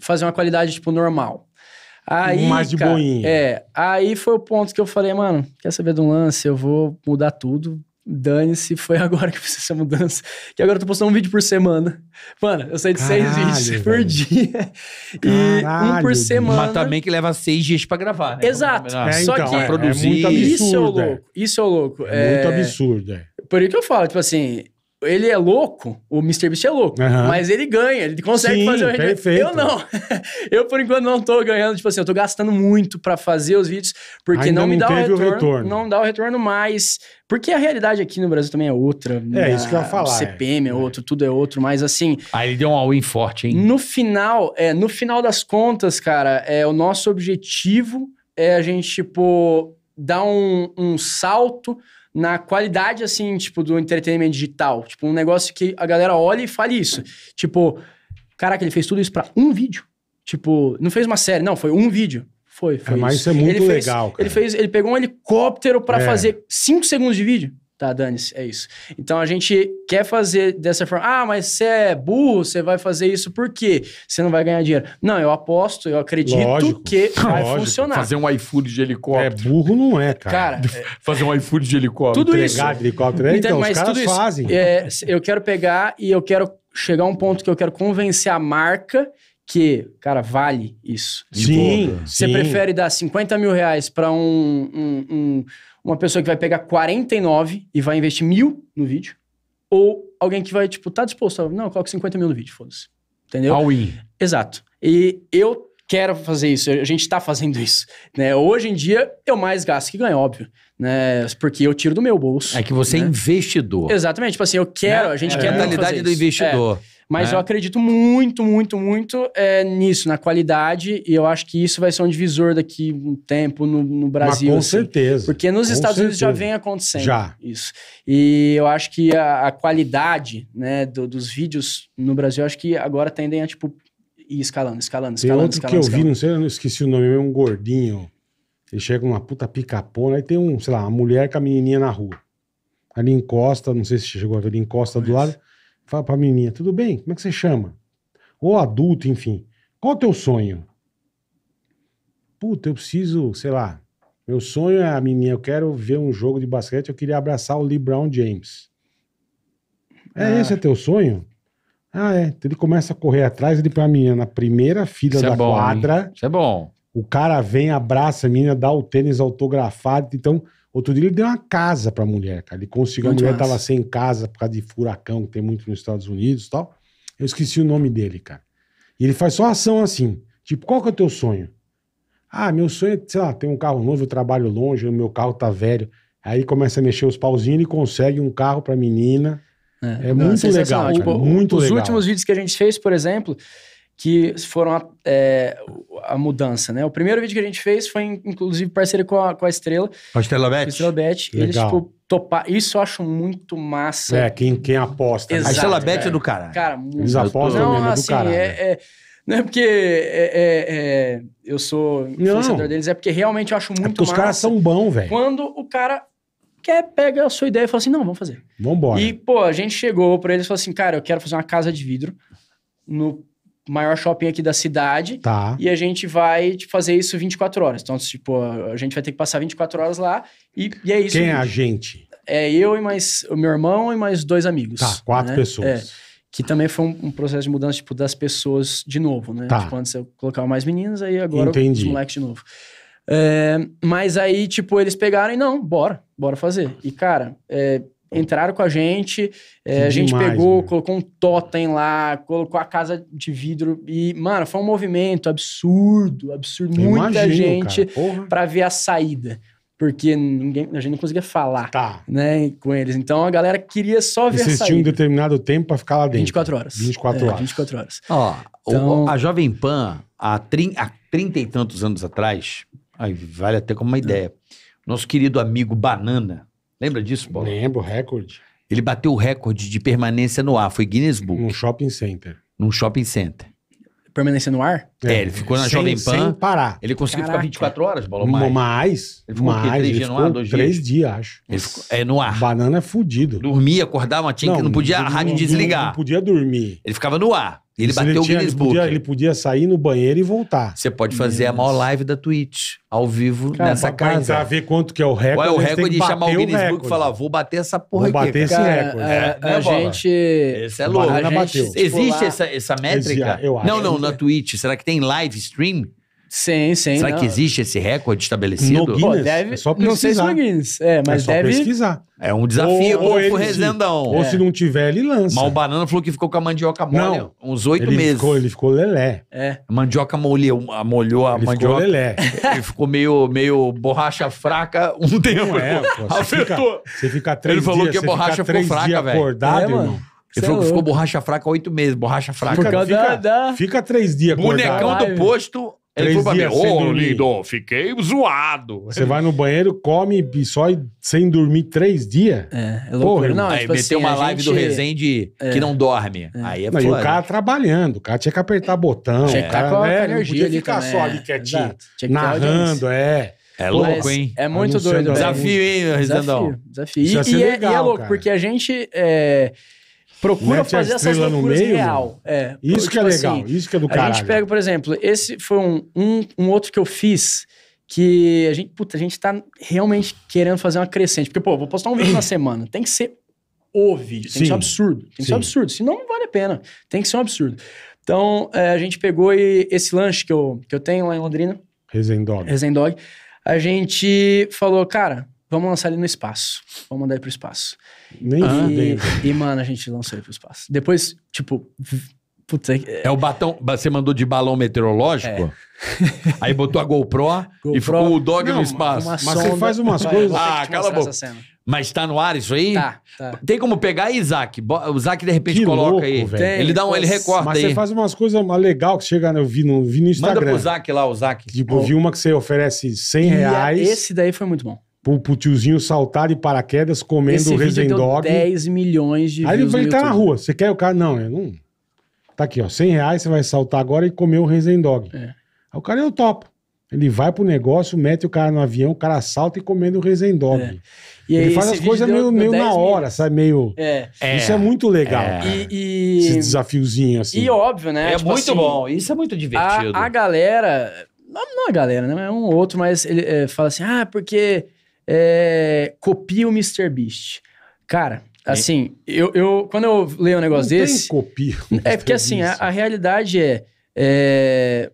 fazer uma qualidade, tipo, normal. Aí, mais de cara, boinha. É. Aí foi o ponto que eu falei, mano, quer saber do lance? Eu vou mudar tudo, Dane-se, foi agora que eu fiz essa mudança. Que agora eu tô postando um vídeo por semana. Mano, eu saí de Caralho, seis vídeos velho. por dia. E um por semana. Mas também que leva seis dias pra gravar, né? Exato. É, Só é, então, que é, produzir. É absurdo, isso é o louco. Isso é o louco. É, é muito é absurdo. Por isso que eu falo, tipo assim, ele é louco, o Mr. Beast é louco, uhum. mas ele ganha, ele consegue Sim, fazer o perfeito. Eu não. eu, por enquanto, não tô ganhando. Tipo assim, eu tô gastando muito para fazer os vídeos, porque não me dá o retorno, o retorno, Não dá o retorno mais. Porque a realidade aqui no Brasil também é outra. É, né? isso que eu ia falar. O CPM é, é outro, tudo é outro, mas assim. Aí ah, ele deu um all-in forte, hein? No final, é, no final das contas, cara, é o nosso objetivo é a gente, tipo, dar um, um salto na qualidade, assim, tipo, do entretenimento digital. Tipo, um negócio que a galera olha e fale isso. Tipo, caraca, ele fez tudo isso para um vídeo. Tipo, não fez uma série, não, foi um vídeo. Foi, é, foi. É, mas isso é muito ele legal, fez, Ele fez, ele pegou um helicóptero para é. fazer cinco segundos de vídeo. Tá, dane é isso. Então a gente quer fazer dessa forma. Ah, mas você é burro, você vai fazer isso por quê? Você não vai ganhar dinheiro. Não, eu aposto, eu acredito Lógico. que vai Lógico. funcionar. Fazer um iFood de helicóptero. É burro, não é, cara. cara fazer um iFood de helicóptero. Tudo isso. de helicóptero. É, então, então mas os caras isso, fazem. É, eu quero pegar e eu quero chegar a um ponto que eu quero convencer a marca que, cara, vale isso. Sim. Você prefere dar 50 mil reais para um, um, um uma pessoa que vai pegar 49 e vai investir mil no vídeo. Ou alguém que vai, tipo, tá disposto a... Não, coloco 50 mil no vídeo, foda-se. Entendeu? All in. Exato. E eu quero fazer isso, a gente está fazendo isso. Né? Hoje em dia, eu mais gasto que ganho, óbvio. Né? Porque eu tiro do meu bolso. É que você é né? é investidor. Exatamente. Tipo assim, eu quero, né? a gente é. quer. A mentalidade do é. investidor. É. Mas é. eu acredito muito, muito, muito é, nisso, na qualidade, e eu acho que isso vai ser um divisor daqui um tempo no, no Brasil. Mas com assim, certeza. Porque nos Estados certeza. Unidos já vem acontecendo já. isso. E eu acho que a, a qualidade né, do, dos vídeos no Brasil, acho que agora tendem a, tipo, ir escalando, escalando, escalando. Tem outro escalando, que eu escalando. vi, não sei, eu não esqueci o nome, é um gordinho. Ele chega com uma puta picapona, e tem um, sei lá, uma mulher com a menininha na rua. Ali encosta, não sei se chegou a ver, ele encosta pois. do lado fala pra menina tudo bem? Como é que você chama? Ou adulto, enfim. Qual o teu sonho? Puta, eu preciso, sei lá. Meu sonho é a menina, eu quero ver um jogo de basquete, eu queria abraçar o LeBron James. É, ah. esse é teu sonho? Ah, é. Então ele começa a correr atrás, ele pra menina, na primeira fila Isso é da é bom, quadra. Hein? Isso é bom. O cara vem, abraça a menina, dá o tênis autografado. Então, Outro dia ele deu uma casa pra mulher, cara. Ele conseguiu, Muito a mulher massa. tava sem casa por causa de furacão que tem muito nos Estados Unidos e tal. Eu esqueci o nome dele, cara. E ele faz só ação assim. Tipo, qual que é o teu sonho? Ah, meu sonho é, sei lá, ter um carro novo, eu trabalho longe, o meu carro tá velho. Aí começa a mexer os pauzinhos e consegue um carro pra menina. É, é muito é legal, cara, tipo, muito Os legal. últimos vídeos que a gente fez, por exemplo, que foram a, é, a, mudança, né? O primeiro vídeo que a gente fez foi, inclusive, parceria com a, com a Estrela. Com a Estrela Bet. Com a Estrela Bet. Eles, tipo, topar. Isso eu acho muito massa. É, quem, quem aposta. Né? Exato, né? A Estrela Bet é do cara. Cara, muito. Eles apostam não, mesmo, é do assim, é, é, não é porque é, é, é eu sou influenciador deles, é porque realmente eu acho muito é massa. os caras são bons, velho. Quando o cara quer, pega a sua ideia e fala assim, não, vamos fazer. Vamos embora. E, pô, a gente chegou para eles e falou assim, cara, eu quero fazer uma casa de vidro no maior shopping aqui da cidade. Tá. E a gente vai tipo, fazer isso 24 horas. Então, tipo, a gente vai ter que passar 24 horas lá e, e é isso. Quem é a gente? É eu e mais o meu irmão e mais dois amigos. Tá, quatro né? pessoas. É. Que também foi um, um, processo de mudança, tipo, das pessoas de novo, né? Tá. Tipo, antes eu colocava mais meninas, aí agora Entendi. os moleques de novo. É, mas aí, tipo, eles pegaram e não, bora, bora fazer. E, cara, é, é. entraram com a gente, é, a gente demais, pegou, colocou um totem lá, colocou a casa de vidro e, mano, foi um movimento absurdo, absurdo. Eu muita imagino, gente para ver a saída. Porque ninguém, a gente não conseguia falar tá. né, com eles. Então a galera queria só ver a saída. um determinado tempo para ficar lá dentro? 24 horas. 24 é, horas. 24 horas. Ó, então... a Jovem Pan, há, trin, há 30 e tantos anos atrás, aí vale até como uma é. ideia. Nosso querido amigo Banana, Lembra disso, Paulo? Lembro, recorde. Ele bateu o recorde de permanência no ar, foi Guinness Book. Num shopping center. Num shopping center. Permanência no ar? É, ele é. ficou na sem, Jovem Pan. Sem parar. Ele conseguiu Caraca. ficar 24 horas, Paulo? Mais. mais ele ficou mais, três ele dias no ar, dois Três dias, acho. Ele ficou, é, no ar. Banana é fudido. Dormia, acordava, tinha não, que não podia a rádio não, desligar. Não, podia dormir. Ele ficava no ar. Ele bateu ele tinha, o Guinness ele podia, Book. Ele podia sair no banheiro e voltar. Você pode fazer Deus. a maior live da Twitch, ao vivo, cara, nessa pra, casa. Pra ver quanto que é o recorde. Qual é o recorde de chamar o Guinness o Book e falar, vou bater essa porra vou aqui. Vou bater cara. esse recorde. É, é, a, a gente... Isso é louco. A gente, Existe lá... essa, essa métrica? É, eu acho. Não, não, é. na Twitch. Será que tem live stream? Sim, sim. Será não. que existe esse recorde estabelecido? No Guinness, Pô, deve, é só pesquisar. Não sei se no Guinness, é, é mas é só deve... pesquisar. É um desafio ou, ou pro Rezendão. Ou é. se não tiver, ele lança. Mas o Banana falou que ficou com a mandioca mole não, uns oito meses. Ficou, ele ficou lelé. É. A mandioca molhou, molhou a ele mandioca. Ficou lelé. Ele ficou meio, meio borracha fraca um tempo. Não é, pô, você Afetou. Fica, você fica três Ele falou dias, que a borracha ficou fraca, velho. acordado, é, irmão. Ele é falou que ficou borracha fraca oito meses, borracha fraca. Fica, fica, da... fica três dias Bonecão do posto ele Três dias sem ô, dormir." lindo, fiquei zoado. Você vai no banheiro, come e só e- sem dormir três dias? É, é loucura. Porra, não, aí tipo assim, uma live do Resende é. que não dorme. É. Aí é Não, e o cara trabalhando, o cara tinha que apertar botão. Tinha que o com a né, energia ali ficar só ali quietinho, narrando, é. É louco, hein? É muito doido. Desafio, hein, Resendão? Desafio, desafio. É e, Isso e é, e é louco, cara. porque a gente é, Procura Mete fazer essas loucuras meio, real. É, isso tipo que é legal, assim, isso que é do caralho. A gente pega, por exemplo, esse foi um, um, um outro que eu fiz que a gente, puta, a gente tá realmente querendo fazer uma crescente. Porque, pô, vou postar um vídeo na semana. Tem que ser o vídeo. Tem Sim. que ser um absurdo. Tem que Sim. ser um absurdo. Senão não vale a pena. Tem que ser um absurdo. Então, é, a gente pegou e, esse lanche que eu, que eu tenho lá em Londrina. Resendog. Resendog. A gente falou, cara, vamos lançar ele no espaço. Vamos mandar ele pro espaço. Nem ah, e, e, mano, a gente lançou ele pro espaço. Depois, tipo. Putz, é... é o batom. Você mandou de balão meteorológico? É. Aí botou a GoPro, GoPro e ficou o dog não, no espaço. Mas sonda, você faz umas coisas. Ah, cala a boca. Mas tá no ar isso aí? Tá, tá. Tem como pegar aí, Isaac? O Isaac de repente que coloca louco, aí. ele dá um, ele recorta aí. Mas você faz umas coisas legal que chega, né? eu vi no, vi no Instagram. Manda pro Isaac lá, o Isaac. Tipo, eu vi uma que você oferece 100 reais. E esse daí foi muito bom pro, pro tiozinho saltar de paraquedas comendo Esse o Resendog. 10 milhões de Aí ele, ele tá na rua, você quer o cara? Não, eu não. Tá aqui, ó, 100 reais, você vai saltar agora e comer o Resendog. É. Aí o cara é o topo. Ele vai pro negócio, mete o cara no avião, o cara salta e comendo o Resendog. É. E ele faz as coisas meio, meio na hora, mil. sabe? Meio. É. é. Isso é muito legal. É. E, e... Esse desafiozinho assim. E óbvio, né? É tipo muito assim, bom. Isso é muito divertido. A, a galera. Não, não, a galera, né? É um outro, mas ele é, fala assim: ah, porque é, copia o Mr. Beast. Cara, assim, eu, eu quando eu leio um negócio Não desse. Tem copia. É porque assim, a, a realidade é, é,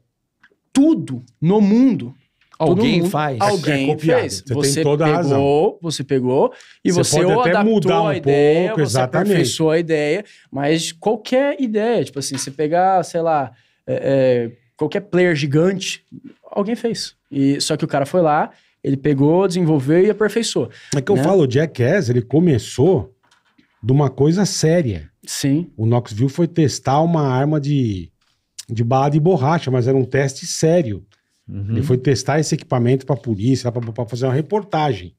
Tudo no mundo. Alguém mundo, faz. Alguém é fez. Você, você tem toda pegou, a razão. Você pegou e você, você ou adaptou mudar um a ideia, pouco, você exatamente. aperfeiçoou a ideia, mas qualquer ideia, tipo assim, você pegar, sei lá, é, é, qualquer player gigante, alguém fez. E, só que o cara foi lá ele pegou, desenvolveu e aperfeiçoou. É que né? eu falo, o Jackass, ele começou de uma coisa séria. Sim. O Knoxville foi testar uma arma de, de bala de borracha, mas era um teste sério. Uhum. Ele foi testar esse equipamento para a polícia, para fazer uma reportagem.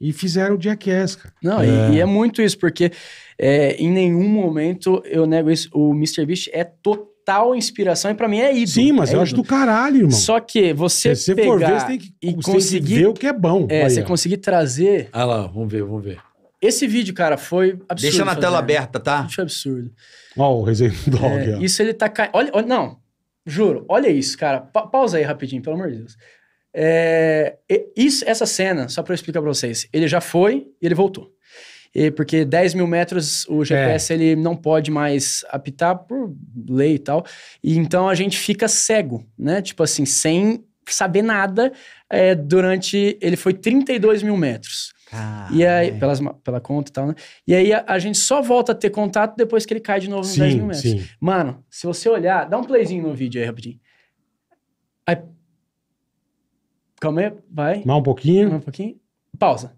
E fizeram o Jackass, cara. Não, é. E, e, é muito isso, porque é, em nenhum momento eu nego isso. O Mr. Beast é total total inspiração e para mim é ídolo. Sim, mas é eu ídolo. acho do caralho, irmão. Só que você Se você for ver, você tem que, e conseguir ver o que é bom. É, você conseguir trazer... Olha ah lá, vamos ver, vamos ver. Esse vídeo, cara, foi absurdo. Deixa na fazer. tela né? aberta, tá? Isso absurdo. Ó, o Resident Dog. É, Isso ele tá caindo. Olha, olha, não, juro, olha isso, cara. Pa pausa aí rapidinho, pelo amor de Deus. É, isso, essa cena, só pra eu explicar pra vocês, ele já foi e ele voltou. E porque 10 mil metros o GPS é. ele não pode mais apitar por lei e tal. E então a gente fica cego, né? Tipo assim, sem saber nada é, durante. Ele foi 32 mil metros. Caralho. E aí, pelas, pela conta e tal, né? E aí a, a, gente só volta a ter contato depois que ele cai de novo nos 10 mil metros. Sim. Mano, se você olhar, dá um playzinho no vídeo aí rapidinho. Aí... Calma aí, vai. Mais um pouquinho. Mais um pouquinho. Pausa.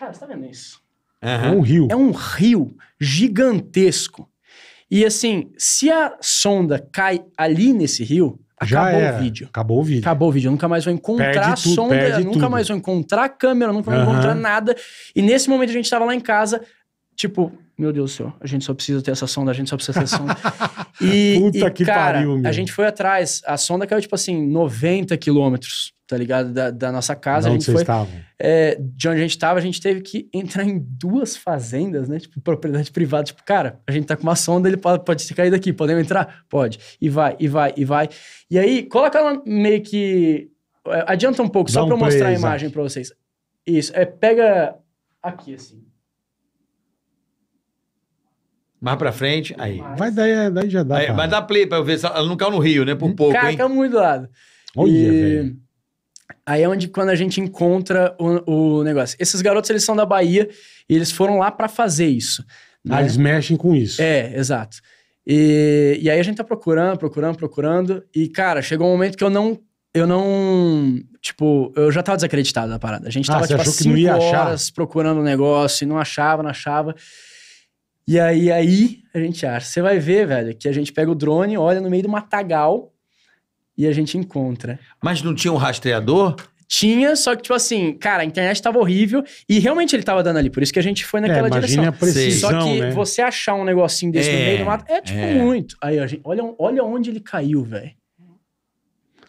Cara, você tá vendo isso? Uhum. É um rio. É um rio gigantesco. E assim, se a sonda cai ali nesse rio, Já acabou o vídeo. Acabou o vídeo. Acabou o vídeo. Eu nunca mais vou encontrar Perde a sonda, perde nunca tudo. mais vou encontrar a câmera, nunca mais vou encontrar nada. E nesse momento a gente tava lá em casa, tipo, meu Deus do céu, a gente só precisa ter essa sonda, a gente só precisa ter essa sonda. e, Puta e, que cara, pariu, meu. A gente foi atrás, a sonda caiu tipo assim, 90 quilômetros, tá ligado? Da, da nossa casa. De onde vocês estavam? É, de onde a gente estava, a gente teve que entrar em duas fazendas, né? Tipo, propriedade privada. Tipo, cara, a gente tá com uma sonda, ele pode, pode se cair daqui, podemos entrar? Pode. E vai, e vai, e vai. E aí, coloca ela meio que. É, adianta um pouco, Dá só um pra eu mostrar a imagem pra vocês. Isso, é, pega aqui, assim. Mais pra frente, aí. Vai daí, é, daí já dá. Aí, vai dar play pra eu ver se ela não caiu no Rio, né? Por pouco, Cara, hein? caiu é muito do lado. Olha, e... velho. Aí é onde quando a gente encontra o, o, negócio. Esses garotos, eles são da Bahia e eles foram lá para fazer isso. Né? Ah, eles mexem com isso. É, exato. E, e aí a gente tá procurando, procurando, procurando. E, cara, chegou um momento que eu não eu não. Tipo, eu já tava desacreditado da parada. A gente ah, tava, tipo, cinco horas achar? procurando o um negócio e não achava, não achava. E aí, aí a gente acha. Você vai ver, velho, que a gente pega o drone, olha no meio do matagal e a gente encontra. Mas não tinha um rastreador? Tinha, só que, tipo assim, cara, a internet tava horrível e realmente ele tava dando ali. Por isso que a gente foi é, naquela é, direção. A precisão, só que né? você achar um negocinho desse é, no meio do mato é, tipo, é. muito. Aí, a gente, olha, olha onde ele caiu, velho.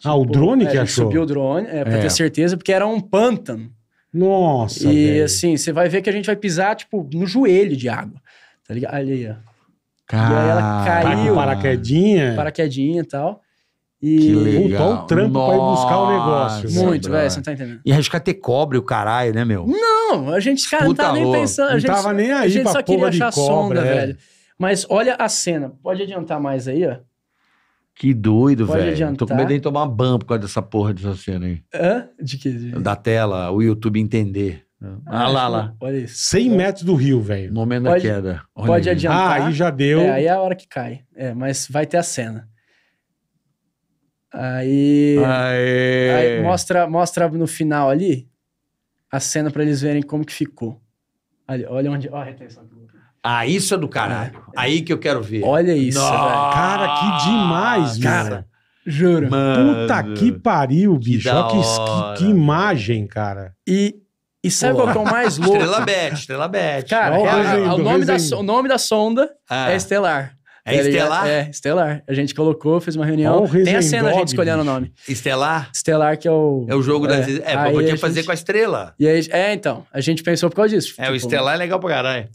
Ah, o tipo, drone é, que achou? Subiu o drone, é, pra é. ter certeza, porque era um pântano. Nossa, E, assim, você vai ver que a gente vai pisar, tipo, no joelho de água. Tá ligado? aí, ó. Car... E aí ela caiu. Tá paraquedinha. Paraquedinha e tal. E que legal. voltou o trampo Nossa, pra ir buscar o negócio. Né? Muito, velho, você não tá entendendo. E arriscar ter cobre o caralho, né, meu? Não, a gente, cara, Puta não tava louco. nem pensando. A gente, não tava nem aí, A gente só queria achar a sonda, é. velho. Mas olha a cena. Pode adiantar mais aí, ó. Que doido, Pode velho. Adiantar. Tô com medo de tomar banho por causa dessa porra dessa cena aí. Hã? De que? De... Da tela, o YouTube entender. Ah, ah lá, lá. Olha isso. 100 metros do rio, velho. no Momento pode, da queda. Olha pode aí. adiantar. Ah, aí já deu. É, aí é a hora que cai. É, mas vai ter a cena. Aí, aí mostra, mostra no final ali a cena para eles verem como que ficou. Ali, olha onde, olha a retenção ah, isso é do caralho. É, é. Aí que eu quero ver. Olha isso, Nossa, velho. Cara, que demais, cara. Juro. Mano, Puta que pariu, bicho. Que, que, que, imagem, cara. E e sabe Pô. qual que é o mais louco? Estrela Bet, Estrela Bet. Cara, é, a, o, nome da, o, nome da, sonda ah. é Estelar. É Ela tá Estelar? É, Estelar. A gente colocou, fez uma reunião. Oh, tem a cena a gente escolhendo o nome. Estelar? Estelar, que é o. É o jogo é. das. É, é aí podia fazer com a estrela. E aí, é, então. A gente pensou por causa disso. É, tipo, o Estelar é legal pra caralho.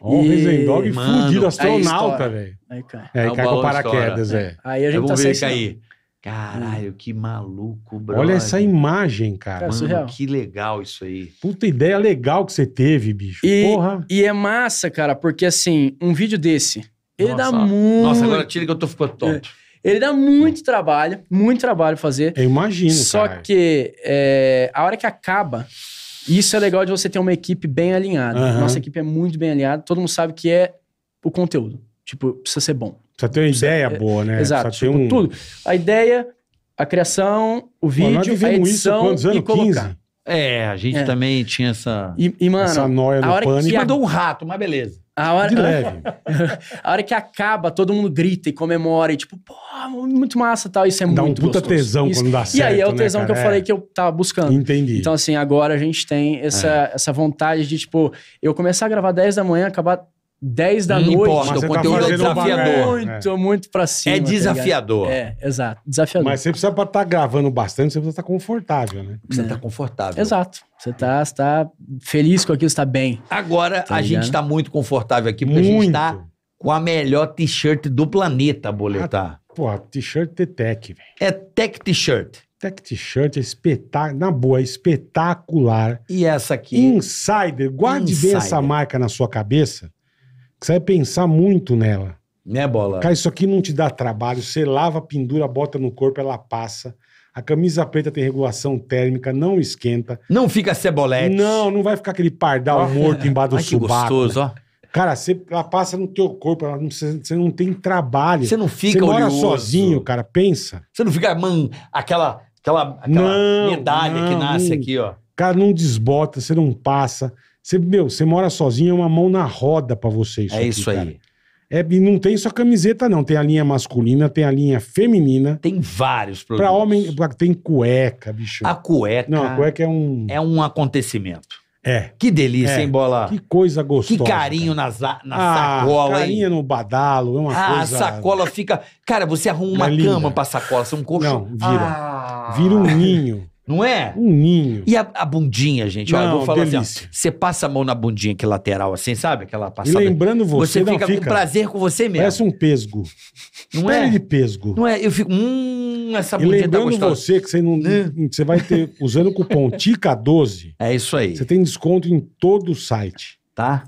Ó, oh, e... fudido, astronauta, velho. Aí, cara. É, aí cai com paraquedas, é. Aí a gente Eu tá ver cair. Caralho, hum. que maluco, bro. Olha essa imagem, cara. É Mano, é que legal isso aí. Puta ideia legal que você teve, bicho. E, Porra. E é massa, cara, porque assim, um vídeo desse, ele Nossa. dá muito. Nossa, agora tira que eu tô ficando tonto. É, ele dá muito trabalho, muito trabalho fazer. Eu imagino, Só cara. que é, a hora que acaba, isso é legal de você ter uma equipe bem alinhada. Uhum. Nossa equipe é muito bem alinhada, todo mundo sabe que é o conteúdo. Tipo, precisa ser bom. Só tem uma ideia é, boa, né? Exato. Só tem tipo, um... tudo. A ideia, a criação, o vídeo, Pô, a edição isso, anos? e colocar. 15? É, a gente é. também tinha essa... E, e mano, essa noia do pânico. Que mandou um rato, mas beleza. A hora, de leve. a hora que acaba, todo mundo grita e comemora. E tipo, pô, muito massa tal. Isso é dá muito um puta tesão isso. quando dá certo, E aí é o né, tesão né, que eu falei é. que eu tava buscando. Entendi. Então assim, agora a gente tem essa, é. essa vontade de tipo... Eu começar a gravar 10 da manhã, acabar 10 da não noite. Importa, o tá conteúdo tá é desafiador. Muito, é. muito pra cima. É tá desafiador. Tá é, exato. Desafiador. Mas você precisa estar tá gravando bastante, você precisa estar tá confortável, né? Precisa estar é. tá confortável. Exato. Você está tá feliz com aquilo, está bem. Agora, tá a gente está muito confortável aqui, porque muito. a gente está com a melhor t-shirt do planeta, Boletar. Ah, t-shirt é tech, velho. É tech t-shirt. Tech T-shirt é espetacular, na boa, é espetacular. E essa aqui? Insider. Guarde Insider. bem essa marca na sua cabeça que você vai pensar muito nela. Né, bola? Cara, isso aqui não te dá trabalho. Você lava, pendura, bota no corpo, ela passa. A camisa preta tem regulação térmica, não esquenta. Não fica cebolete. Não, não vai ficar aquele pardal morto embaixo do subaco. Que né? gostoso, ó. Cara, você, ela passa no teu corpo, ela não, você, você não tem trabalho. Você não fica Você mora oleoso. sozinho, cara, pensa. Você não fica, mano aquela, aquela, aquela não, medalha não, que nasce não, aqui, ó. Cara, não desbota, você não passa. Você, meu, você mora sozinho, é uma mão na roda para você isso É aqui, isso aí. cara. É, e não tem só camiseta, não. Tem a linha masculina, tem a linha feminina. Tem vários produtos. Pra homem, tem cueca, bicho. A cueca Não, a cueca é um. é um acontecimento. É. Que delícia, É. hein, Bola? Que coisa gostosa. Que, carinho na, na ah, sacola, hein? carinha no badalo, é uma ah, coisa. a sacola fica... Cara, você arruma é uma linda. cama pra sacola, você é um colchão. Não, vira. Ah. Vira um ninho. Não é? Um ninho. E a, a bundinha, gente, ó, Não, eu vou falar assim, delícia. assim, você passa a mão na bundinha aqui lateral assim, sabe? Aquela passada. E lembrando você, você fica, fica, com prazer com você mesmo. Parece um pesgo. Não Pele é? de pesgo. Não é? Eu fico, hum, essa bundinha e tá lembrando tá você que você não, você vai ter usando o cupom TICA 12. É isso aí. Você tem desconto em todo o site, tá?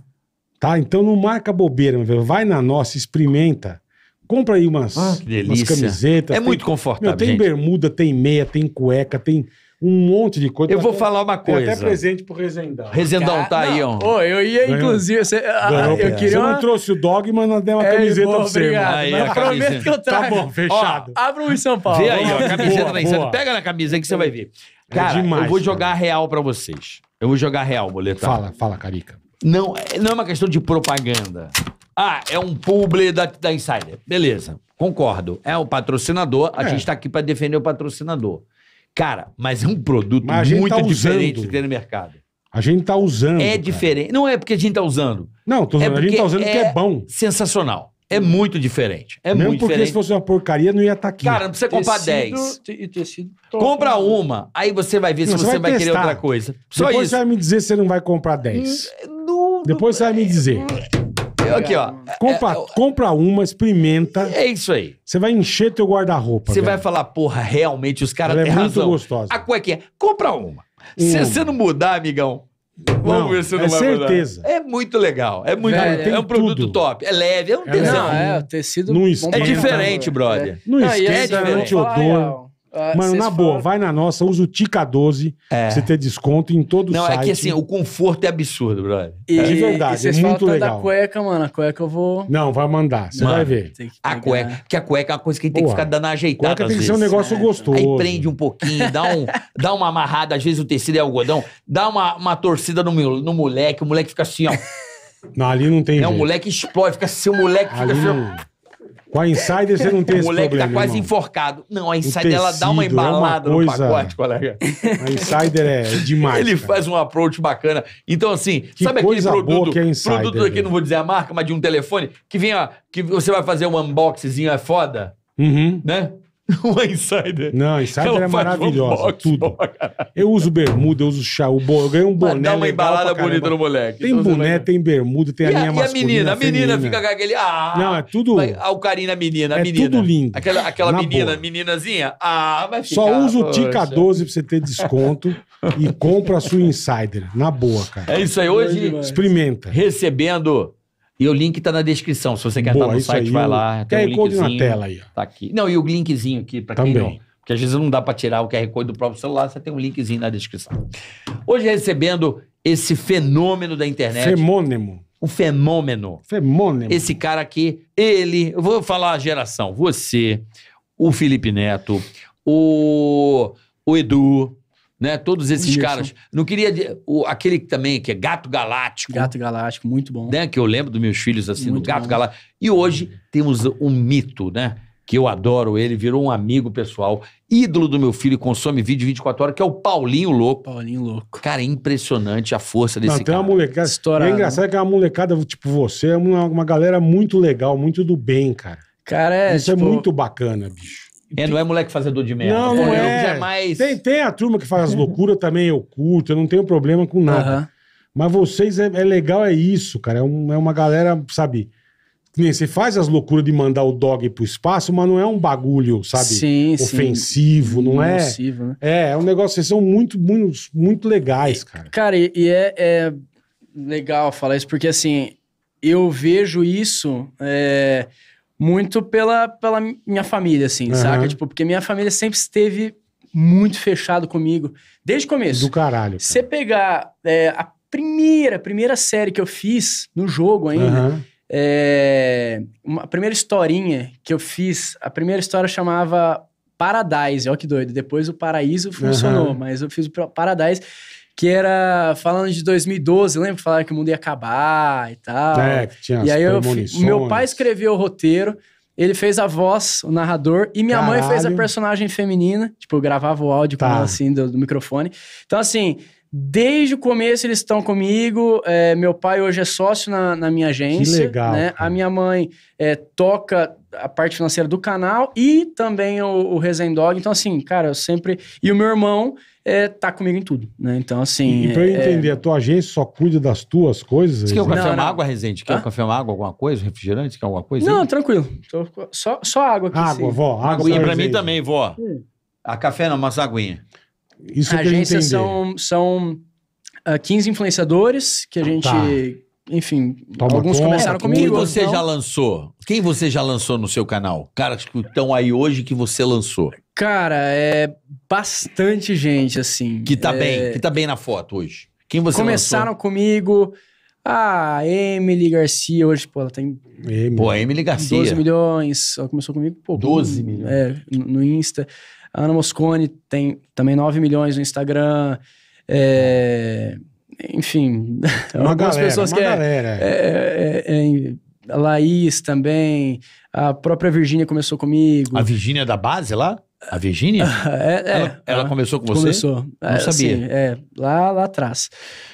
Tá? Então não marca bobeira, meu velho. Vai na nossa, experimenta. Compra aí umas, ah, umas camisetas. É tem, muito confortável. Meu, tem gente. bermuda, tem meia, tem cueca, tem um monte de coisa. Eu vou falar uma coisa. até presente pro Resendão. Resendão, tá aí, ó. Ô, eu ia, inclusive. Você, ah, Ganhou, eu queria uma... não trouxe o dog, mas não dei uma é, camiseta ao pra você. Obrigado. Aí, mas prometo que eu trago. Tá bom, fechado. abra um em São Paulo. Vê aí, ó, a camiseta tá boa, lá em São Paulo. Pega na camisa aí que você vai ver. É cara, é demais, eu vou jogar cara. real pra vocês. Eu vou jogar real, boletão. Fala, fala, Carica. Não, não é uma questão de propaganda. Ah, é um publi da, da Insider. Beleza, concordo. É o um patrocinador, a é. gente está aqui para defender o patrocinador. Cara, mas é um produto mas muito tá diferente usando. do que tem no mercado. A gente tá usando. É diferente. Cara. Não é porque a gente tá usando. Não, tô, é a gente tá usando porque é, é bom. Sensacional. É muito diferente. É Mesmo muito porque diferente. se fosse uma porcaria, não ia estar tá aqui. Cara, não precisa comprar 10. Compra uma, aí você vai ver não, se você, vai, vai querer outra coisa. Só Depois isso. você vai me dizer se você não vai comprar 10. Hum, Depois você vai me é. dizer. Aqui, ó. Compra, é, é compra uma, experimenta. É isso aí. Você vai encher teu guarda-roupa. Você né? vai falar, porra, realmente os caras Ela é têm é razão. muito gostosa. A cuequinha, compra uma. Se você não mudar, amigão, Vamos não, ver se não é vai certeza. Mudar. É muito legal. É muito Velho, É um produto tudo. top. É leve, é um é tecido. Não, é, tecido não esquenta, é diferente, né? brother. Não, não esquece, é diferente odor. Uh, Mano, na boa, vai na nossa, usa o Tica 12 é. pra você ter desconto em todo Não, o site. Não, é que assim, o conforto é absurdo, brother. E, é. De verdade, e é muito legal. da cueca, mano, a cueca eu vou... Não, vai mandar, você vai ver. A cueca, porque a cueca é uma coisa que a gente Porra, tem que ficar dando ajeitada cueca tem que ser um negócio é. gostoso. Aí prende um pouquinho, dá, um, dá uma amarrada, às vezes o tecido é algodão, dá uma, uma torcida no, meu, no moleque, o moleque fica assim, ó. Não, ali não tem. Não, jeito. o moleque explode, fica assim, o moleque ali fica assim. Não... Com a Insider você não tem esse problema. O moleque tá quase irmão. enforcado. Não, a Insider tecido, ela dá uma embalada é uma coisa... no pacote, colega. A Insider é demais. Ele cara. faz um approach bacana. Então, assim, que sabe aquele produto? É insider, produto aqui, não vou dizer a marca, mas de um telefone, que vem, ó, que você vai fazer um unboxzinho, é foda. Uhum. Né? Uma Insider. Não, Insider Ela é maravilhosa. tudo. eu uso bermuda, eu uso chá. Eu ganho um boné. dá uma embalada bonita no moleque. Tem então boné, tem bermuda, tem e a, minha linha masculina. E a menina? A menina fica com aquele. Ah, não, é tudo. Vai, carinho da menina, a é tudo lindo. Aquela, aquela menina, boa. meninazinha. Ah, vai ficar. Só usa o Tica 12 pra você ter desconto e compra a sua Insider. Na boa, cara. É isso aí. Hoje. Experimenta. Recebendo e o link tá na descrição. Se você quer Boa, no site, vai lá. Tem QR um Code na tela aí. Tá aqui. Não, e o linkzinho aqui para quem não... Porque às vezes não dá para tirar o QR Code do próprio celular, você tem um linkzinho na descrição. Hoje recebendo esse fenômeno da internet. Femônimo. Um fenômeno. Femônimo. Esse cara aqui, ele, eu vou falar a geração, você, o Felipe Neto, o, o Edu, né? Todos esses Isso. caras. Não queria. O, aquele também que é Gato Galáctico. Gato Galáctico, muito bom. Né? Que eu lembro dos meus filhos assim, muito do Gato Galáctico. E hoje temos um mito, né? Que eu adoro ele, virou um amigo pessoal, ídolo do meu filho, consome vídeo 24 horas, que é o Paulinho Louco. Paulinho Louco. Cara, é impressionante a força desse Não, cara. Tem uma molecada. Estourado. É né? engraçado que é uma molecada, tipo você, é uma, uma galera muito legal, muito do bem, cara. Cara, é. Isso é tipo... é muito bacana, bicho. É, não é moleque fazedor de merda. Não, não é. é tem, tem a turma que faz loucura também, eu curto, eu não tenho problema com nada. Mas vocês, é, é, legal, é isso, cara. É, um, é uma galera, sabe... Nem você faz as loucuras de mandar o dog pro espaço, mas não é um bagulho, sabe? Sim, Ofensivo, sim. não é? né? É, é um negócio, vocês são muito, muito, muito legais, cara. Cara, e, e é, é, legal falar isso, porque assim, eu vejo isso... É muito pela, pela minha família, assim, uhum. saca? Tipo, porque minha família sempre esteve muito fechado comigo, desde o começo. Do caralho. Cara. Você pegar é, a primeira, primeira série que eu fiz no jogo ainda, uhum. é, uma, a primeira historinha que eu fiz, a primeira história chamava Paradise, ó que doido. Depois o Paraíso funcionou, uhum. mas eu fiz o Paradise que era falando de 2012, lembra que falaram que o mundo ia acabar e tal. É, que tinha E aí eu, meu pai escreveu o roteiro, ele fez a voz, o narrador, e minha Caralho. mãe fez a personagem feminina, tipo, eu gravava o áudio tá. com ela assim do, do, microfone. Então assim, desde o começo eles estão comigo, é, meu pai hoje é sócio na, na minha agência, que legal, né? A minha mãe é, toca a parte financeira do canal e também o, o Resendog. Então, assim, cara, eu sempre. E o meu irmão é, tá comigo em tudo, né? Então, assim. E, e pra eu é... é entender, a tua agência só cuida das tuas coisas? Você quer o café não, uma não. água, resende Quer o ah? café uma água, alguma coisa? Refrigerante? Quer alguma coisa? Não, aí? tranquilo. Só, só água aqui. Água, sim. vó. Água e pra, mim também, vó. Hum. A café não, mas aguinha. Isso Agências são, são 15 ah, influenciadores que a ah, tá. gente. Tá enfim, Toma alguns conta. começaram comigo. Quem você então... já lançou? Quem você já lançou no seu canal? Caras que estão aí hoje que você lançou. Cara, é bastante gente, assim. Que tá é... bem, que tá bem na foto hoje. Quem você Começaram lançou? comigo. Ah, Emily Garcia, hoje, pô, ela tem. Emily. Pô, Emily Garcia. 12 milhões. Ela começou comigo, pô. 12 com, milhões. É, no Insta. A Ana Moscone tem também 9 milhões no Instagram. É. é enfim, é uma algumas galera, é pessoas que é, é, a é, Laís também, a própria Virgínia começou comigo. A Virgínia da base lá? A Virgínia? É, ela, é, começou com você? Começou. Não sabia. é, lá, lá atrás.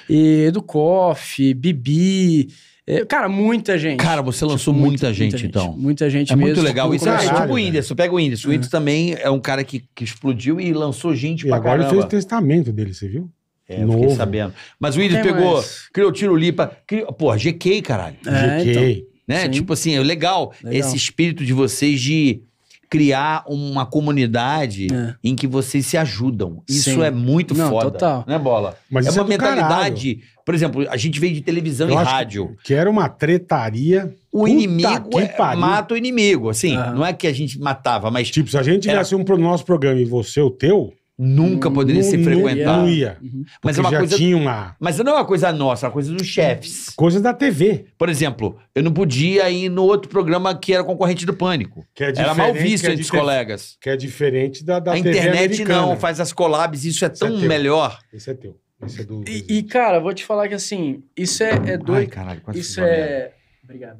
E Edu Koff, Bibi. É, cara, muita gente. Cara, você tipo, lançou tipo, muita, muita, gente, gente, então. Muita gente é mesmo. É muito legal. Isso é tipo o Whindersson. Pega o Whindersson. O Whindersson também é um cara que, que explodiu e lançou gente e pra agora caramba. ele fez o testamento dele, você viu? É, Novo. fiquei sabendo. Mas o Willis pegou, mais. criou tiro lipa, criou, pô, GK, caralho. É, GK. Então, né? Tipo assim, é legal, legal esse espírito de vocês de criar uma comunidade é. em que vocês se ajudam. Isso Sim. é muito Não, foda. Total. Né, Bola? Mas é uma é mentalidade. Caralho. Por exemplo, a gente veio de televisão Eu e rádio. Que era uma tretaria. O Puta inimigo é, mata o inimigo. Assim, não é que a gente matava, mas. Tipo, se a gente tivesse um pro nosso programa e você o teu. Nunca poderia não frequentado, ia, Não ia. Uhum. Mas é uma já coisa. Tinha uma... Mas não é uma coisa nossa, é uma coisa dos chefes. Uhum. Coisa da TV. Por exemplo, eu não podia ir no outro programa que era concorrente do Pânico. Que é era mal visto é entre os colegas. Que é diferente da, da A TV internet americana. não, faz as collabs, isso é tão é melhor. Esse é teu. isso é do. E, e, cara, vou te falar que assim, isso é, é doido. Ai, caralho, isso é. Obrigado.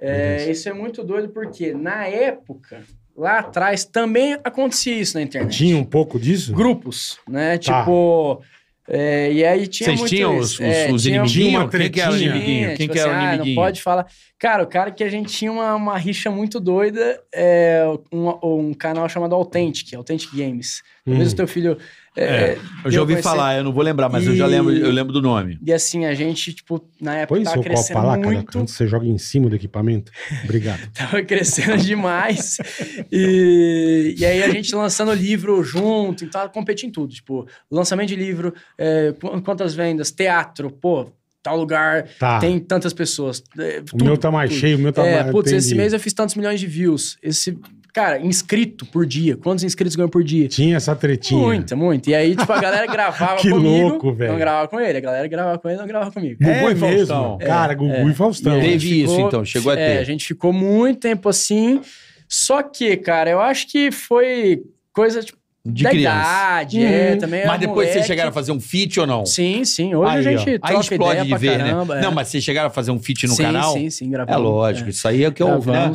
É, isso é muito doido porque na época lá atrás também acontecia isso na internet. Tinha um pouco disso? Grupos, né? Tá. Tipo. É, e aí tinha Vocês muito tinham os, é, os, inimiguinhos? Tipo Quem que assim, era o inimiguinho? Quem tipo que era assim, o inimiguinho? Ah, não pode falar. Cara, o cara que a gente tinha uma, uma rixa muito doida é um, um canal chamado Authentic, Authentic Games. Talvez hum. o teu filho é, é, eu já ouvi falar, eu não vou lembrar, mas e... eu já lembro, eu lembro do nome. E assim, a gente, tipo, na época pois tava crescendo palar, muito. Cara, você joga em cima do equipamento. Obrigado. tava crescendo demais. e... e aí a gente lançando livro junto, então competindo em tudo. Tipo, lançamento de livro, é, quantas vendas, teatro, pô, tal lugar tá. tem tantas pessoas. É, o meu tá mais tudo. cheio, o meu tá é, mais... Putz, entendi. esse mês eu fiz tantos milhões de views. Esse Cara, inscrito por dia. Quantos inscritos ganhou por dia? Tinha essa tretinha. Muita, muito. E aí, tipo, a galera gravava que comigo. Que louco, velho. Não gravava com ele. A galera gravava com ele, não gravava comigo. Gugu é, e Faustão. É, cara, Gugu é, e Faustão. Teve ficou, isso, então. Chegou a é, ter. É, a gente ficou muito tempo assim. Só que, cara, eu acho que foi coisa, tipo, de da criança. idade, é, uhum. é, também Mas depois moleque. vocês chegaram a fazer um feat ou não? Sim, sim. Hoje aí, a gente ó. aí explode de ver, né? caramba, né? É. Não, mas vocês chegaram a fazer um feat no sim, canal? Sim, sim, gravamos. É lógico, é. isso aí é o que eu ouvi, né?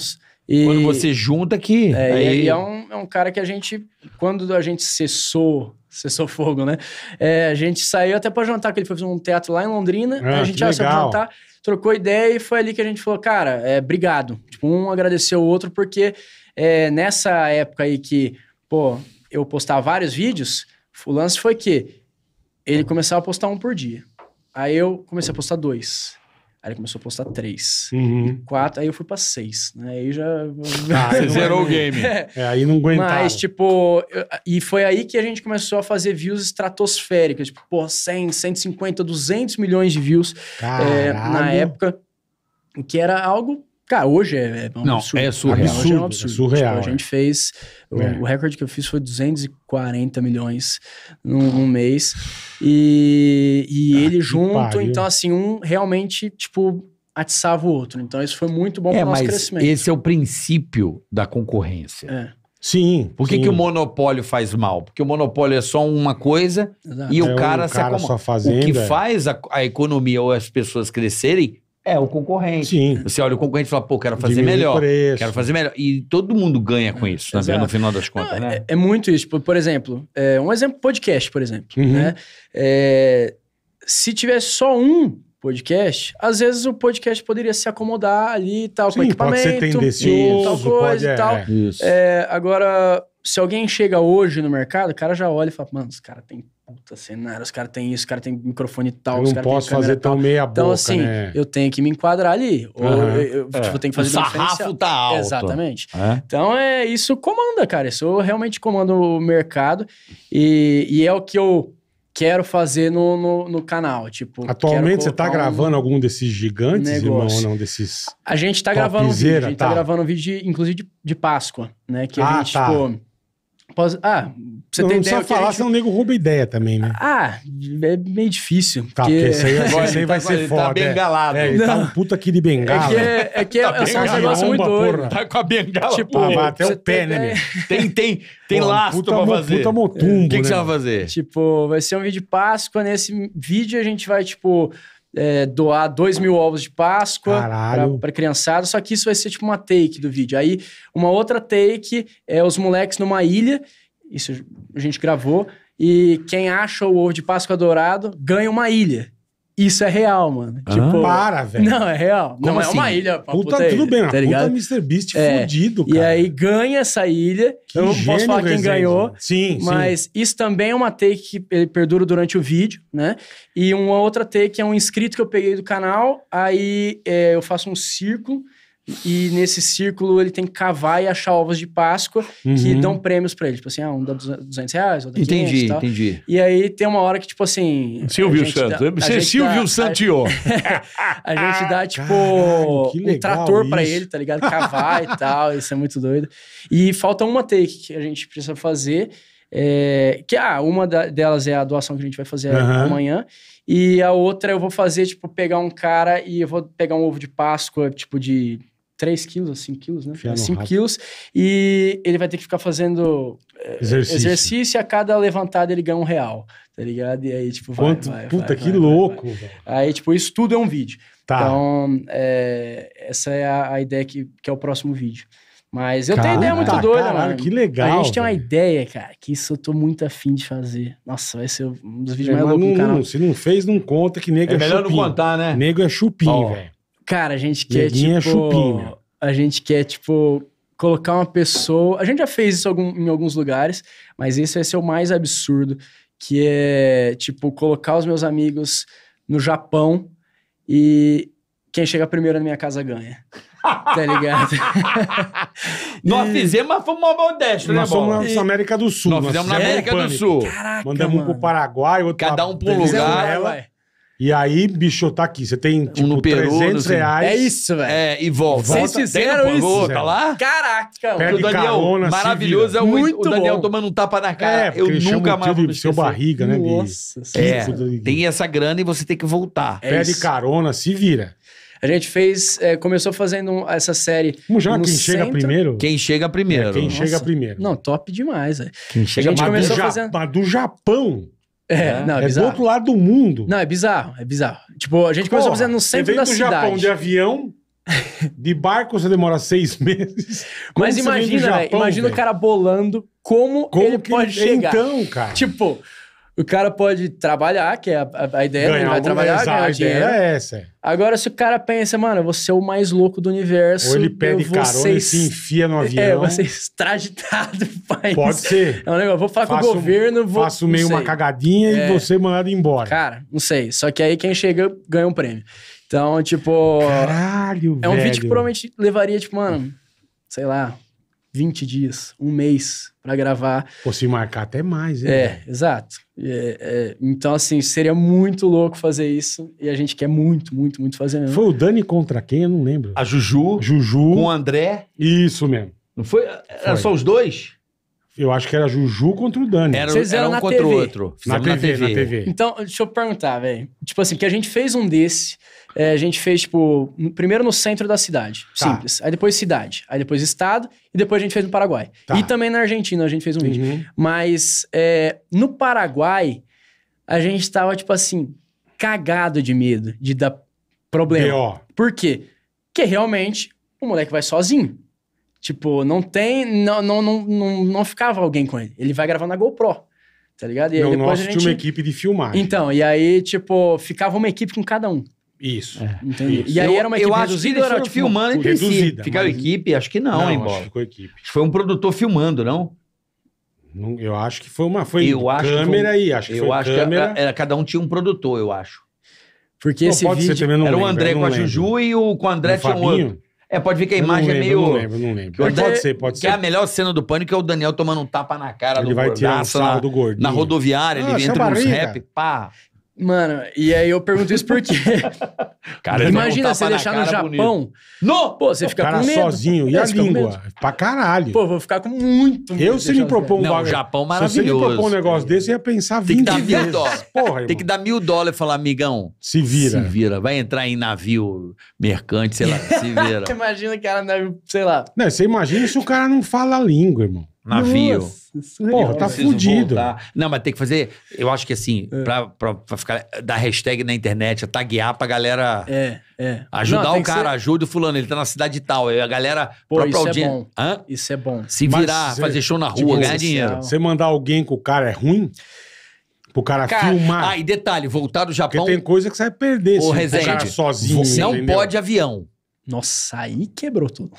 E, quando você junta aqui. É, aí... é, um, é um cara que a gente, quando a gente cessou Cessou fogo, né? É, a gente saiu até para jantar, que ele foi fazer um teatro lá em Londrina. Ah, a gente saiu pra jantar, trocou ideia e foi ali que a gente falou, cara, é, obrigado. Tipo, um agradeceu o outro, porque é, nessa época aí que, pô, eu postava vários vídeos, o lance foi que ele começava a postar um por dia. Aí eu comecei a postar dois. Aí ele começou a postar três. Uhum. Quatro, aí eu fui pra seis, né? Aí já. Ah, você zerou o game. É. é, aí não aguentava. Mas, tipo, eu, e foi aí que a gente começou a fazer views estratosféricas, tipo, pô, 100, 150, 200 milhões de views é, na época, que era algo Cara, hoje é, é um Não, absurdo. é surreal. Absurdo, é um absurdo. É tipo, surreal. Tipo, a é. gente fez... O, é. o, recorde que eu fiz foi 240 milhões num, num mês. E, e ah, ele junto, pariu. então assim, um realmente, tipo, atiçava o outro. Então isso foi muito bom é, para o nosso crescimento. Esse é o princípio da concorrência. É. Sim. Por que, sim. que o monopólio faz mal? Porque o monopólio é só uma coisa Exato. e é o cara, um cara só fazendo, o que é. faz a, a, economia ou as pessoas crescerem é, o concorrente. Sim. Você olha o concorrente e fala, pô, quero fazer Diminui melhor. Preço. Quero fazer melhor. E todo mundo ganha com isso, é, né? no final das contas, Não, né? É, é, muito isso. Por, exemplo, é, um exemplo podcast, por exemplo. Uhum. Né? É, se tiver só um podcast, às vezes o podcast poderia se acomodar ali e tal, Sim, com equipamento, pode ser tendencioso, tal coisa pode, e é. tal. É, agora, se alguém chega hoje no mercado, o cara já olha e fala, mano, esse cara tem puta cenário, os caras têm isso, os caras têm microfone tal, eu os Não posso fazer tão meia então, boca. Então, assim, né? eu tenho que me enquadrar ali. Uhum. Ou eu, é. tipo, eu tenho que fazer. O sarrafo tá alto. Exatamente. É. Então, é, isso comanda, cara. Isso realmente comanda o mercado. E, e é o que eu quero fazer no, no, no canal. Tipo, Atualmente você tá gravando um algum desses gigantes, negócio. irmão, ou não? Desses. A gente tá gravando um vídeo. A gente tá, tá gravando um vídeo, de, inclusive, de, de Páscoa, né? Que ah, a gente, tá. tipo posso. Ah, você não, tem ideia. Não falar, gente... senão o é nego rouba ideia também, né? Ah, é meio difícil. Tá, porque, isso aí, isso aí vai tá, ser tá foda. Tá bem galado. É, tá um puta aqui de bengala. É que é, é, que é tá é, só um negócio muito doido. Tá com a bengala, tipo, ah, até o pé, né, meu? Tem, tem, tem laço pra fazer. Puta motumbo, O que, que né, você vai fazer? Tipo, vai ser um vídeo de Páscoa. Nesse vídeo a gente vai, tipo é, doar dois mil ovos de Páscoa para criançada, só que isso vai ser tipo uma take do vídeo. Aí, uma outra take é os moleques numa ilha, isso a gente gravou, e quem acha o ovo de Páscoa dourado ganha uma ilha. Isso é real, mano. Ah. Tipo, Para, velho. Não, é real. Como não assim? é uma assim? ilha. Uma puta, ilha, tudo bem, tá puta ligado? Puta Mr. Beast é. fudido, cara. E aí ganha essa ilha. Que eu não gênio, posso falar quem Rezende. ganhou. Sim, Mas sim. isso também é uma take que perdura durante o vídeo, né? E uma outra take é um inscrito que eu peguei do canal. Aí é, eu faço um círculo e nesse círculo ele tem que cavar e achar ovos de Páscoa uhum. que dão prêmios para ele. Tipo assim, ah, um dá 200 reais, outro dá entendi, 500 Entendi, E aí tem uma hora que, tipo assim... Silvio Santos. Né? Você é Silvio Santió. A, a gente dá, tipo, Caralho, um trator para ele, tá ligado? Cavar e tal. Isso é muito doido. E falta uma take que a gente precisa fazer. É, que ah, uma da, delas é a doação que a gente vai fazer uhum. amanhã. E a outra eu vou fazer, tipo, pegar um cara e eu vou pegar um ovo de Páscoa, tipo, de 3 quilos ou assim, 5 quilos, né? 5 quilos. E ele vai ter que ficar fazendo eh, exercício. exercício a cada levantada ele ganha um real, tá ligado? E aí, tipo, vai, Quanto, vai, Puta, vai, que louco! Aí, tipo, isso tudo é um vídeo. Tá. Então, é, essa é a, a, ideia que, que é o próximo vídeo. Mas eu Caramba, tenho ideia muito tá, doida, caralho, mano. Que legal. A gente tem uma velho. ideia, cara, que isso eu tô muito afim de fazer. Nossa, vai ser um dos vídeos é, mais loucos do canal. se não fez, não conta que nego é, é melhor chupim. não contar, né? Nego é chupim, oh. velho. Cara, a gente quer, é tipo... chupinha. A gente quer, tipo, colocar uma pessoa... A gente já fez isso em alguns lugares, mas esse vai ser o mais absurdo, que é, tipo, colocar os meus amigos no Japão e quem chega primeiro na minha casa ganha. Tá ligado? nós fizemos, mas fomos modesto, né, Nós fomos na América do Sul. Nós fizemos na América do é Sul. Caraca, Mandamos um pro Paraguai, outro Cada um pro um lugar. E aí, bicho, tá aqui. Você tem, tipo, no Peru, 300 no- reais. É isso, velho. É, e volta. Vocês fizeram isso? Tá lá? Caraca, Pega- o Daniel, carona, maravilhoso, é o, Muito o Daniel bom. tomando um tapa na cara. É, eu nunca mais vou seu barriga, né? bicho? Nossa. Tipo é, tem essa grana e você tem que voltar. É Pede carona, se vira. A gente fez, é, começou fazendo essa série. Vamos já, No quem chega primeiro. Quem chega primeiro. É, quem chega primeiro. Não, top demais, velho. Quem chega gente primeiro. Mas, começou do a Ja- mas do Japão. É, né? não, é, é do outro lado do mundo. Não, é bizarro, é bizarro. Tipo, a gente Porra, começou a fazer no centro da cidade. Você Japão de avião, de barco você demora seis meses. Como Mas imagina, Japão, né? imagina véio? o cara bolando como, como ele pode é chegar. Então, cara. Tipo, o cara pode trabalhar, que é a, a ideia, ganhar ele vai trabalhar, ganhar a dinheiro. ideia é essa. É. Agora, se o cara pensa, mano, eu vou ser o mais louco do universo. Ou ele pede carona ser... e se enfia no avião. É, eu vou ser extraditado, pai. Pode ser. É um negócio, vou falar faço, com o governo, vou... Faço meio uma cagadinha é. e você mandado embora. Cara, não sei. Só que aí quem chega ganha um prêmio. Então, tipo... Caralho, É um vídeo que provavelmente levaria, tipo, mano, sei lá, 20 dias, um mês para gravar. Ou se marcar até mais, hein? É, exato. É, é, então, assim, seria muito louco fazer isso e a gente quer muito, muito, muito fazer. Mesmo. Foi o Dani contra quem? Eu não lembro. A Juju. Juju. Com o André. Isso mesmo. Não foi? Era foi. só os dois? Eu acho que era Juju contra o Dani. Era, Vocês eram era um contra o outro. Na TV, na TV, na TV. Então, deixa eu perguntar, velho. Tipo assim, que a gente fez um desse. É, a gente fez, tipo, primeiro no centro da cidade. Tá. Simples. Aí depois cidade. Aí depois estado. E depois a gente fez no Paraguai. Tá. E também na Argentina a gente fez um vídeo. Uhum. Mas é, no Paraguai, a gente tava, tipo assim, cagado de medo de dar problema. Pior. Por quê? Porque realmente o moleque vai sozinho. Tipo, não tem. Não, não, não, não, não ficava alguém com ele. Ele vai gravar na GoPro. Tá ligado? E não, aí depois nós gente... tinha uma equipe de filmagem. Então, e aí, tipo, ficava uma equipe com cada um. Isso. É. Isso. E aí era uma equipe eu reduzida ou era tipo, filmando entre reduzida, si? Ficaram mas... equipe? Acho que não, não hein, que ficou equipe. Foi um produtor filmando, não? não? eu acho que foi uma. Foi eu câmera aí acho que eu foi acho câmera. Que era, era, cada um tinha um produtor, eu acho. Porque Pô, esse vídeo... Ser, era o André lembro, com a Juju e o, com o André tinha um outro. É, pode ver que a imagem é lembro, é meio. Não lembro, não lembro. Pode, pode ser, pode que é ser. Que a melhor cena do pânico é o Daniel tomando um tapa na cara ele do vai tirar um sarro do gordinho. Na rodoviária, ah, ele entra nos barriga. rap, pá. Mano, e aí eu pergunto isso porque. cara, Imagina você deixar no Japão. No! Pô, você fica o cara com medo. sozinho. E a língua? Pra caralho. Pô, vou ficar com muito medo. Eu, se me propôs um bagulho. Japão maravilhoso. É se você me propôs um negócio desse, eu ia pensar 20 Tem que dar vezes. mil dólares. Porra, Tem que dar mil dólares e falar, amigão. Se vira. Se vira. Vai entrar em navio mercante, sei lá. Se vira. imagina que era navio, sei lá. Não, você imagina se o cara não fala a língua, irmão. Navio. Nossa surreal. É Porra, tá fudido. Voltar. Não, mas tem que fazer. Eu acho que assim, é. pra, pra, pra ficar. dar hashtag na internet, é taguear pra galera. É, é. Ajudar não, o cara, ser... ajuda o fulano, ele tá na cidade tal. a galera. Pô, isso é audiência. é bom. Hã? Isso é bom. Se virar, mas, fazer show na rua, ganhar dinheiro. Você mandar alguém com o cara é ruim? Pro cara, cara, filmar. Ah, e detalhe, voltar do Japão. Porque tem coisa que você vai perder o se cara sozinho. Você não pode avião. Nossa, aí quebrou tudo.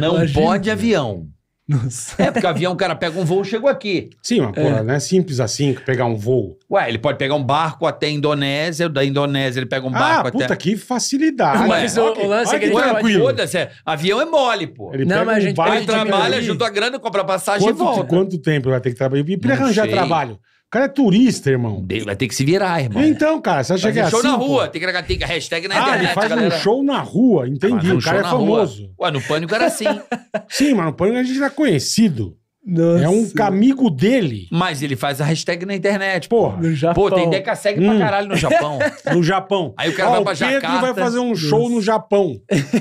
não Imagina. pode avião. Nossa. É, porque avião, o cara pega um voo, chegou aqui. Sim, mas é. porra, é. Né? não é simples assim, pegar um voo. Ué, ele pode pegar um barco até a Indonésia, da Indonésia ele pega um ah, barco até... Ah, puta, que facilidade. Mas o, o lance é que ele... tranquilo. foda é, avião é mole, pô. Ele não, pega mas a gente vai ele trabalha, junto a grana, compra passagem quanto, e volta. Quanto tempo vai ter que trabalhar? E pra não arranjar sei. trabalho? cara é turista, irmão. Ele Vai ter que se virar, irmão. Então, cara, você acha que é Fazer assim? show na rua, pô? tem que gravar tem que hashtag na Ah, internet, ele faz um show na rua, entendi. um o cara é rua. famoso. Ué, no Pânico era assim. Sim, mas no Pânico a gente era conhecido. Nossa. É um camigo dele. Mas ele faz a hashtag na internet, porra. No Japão. Pô, tem deca hum. pra caralho no Japão. no Japão. Aí o cara Ó, vai pra Jacarta. O Pedro vai fazer um show no Japão.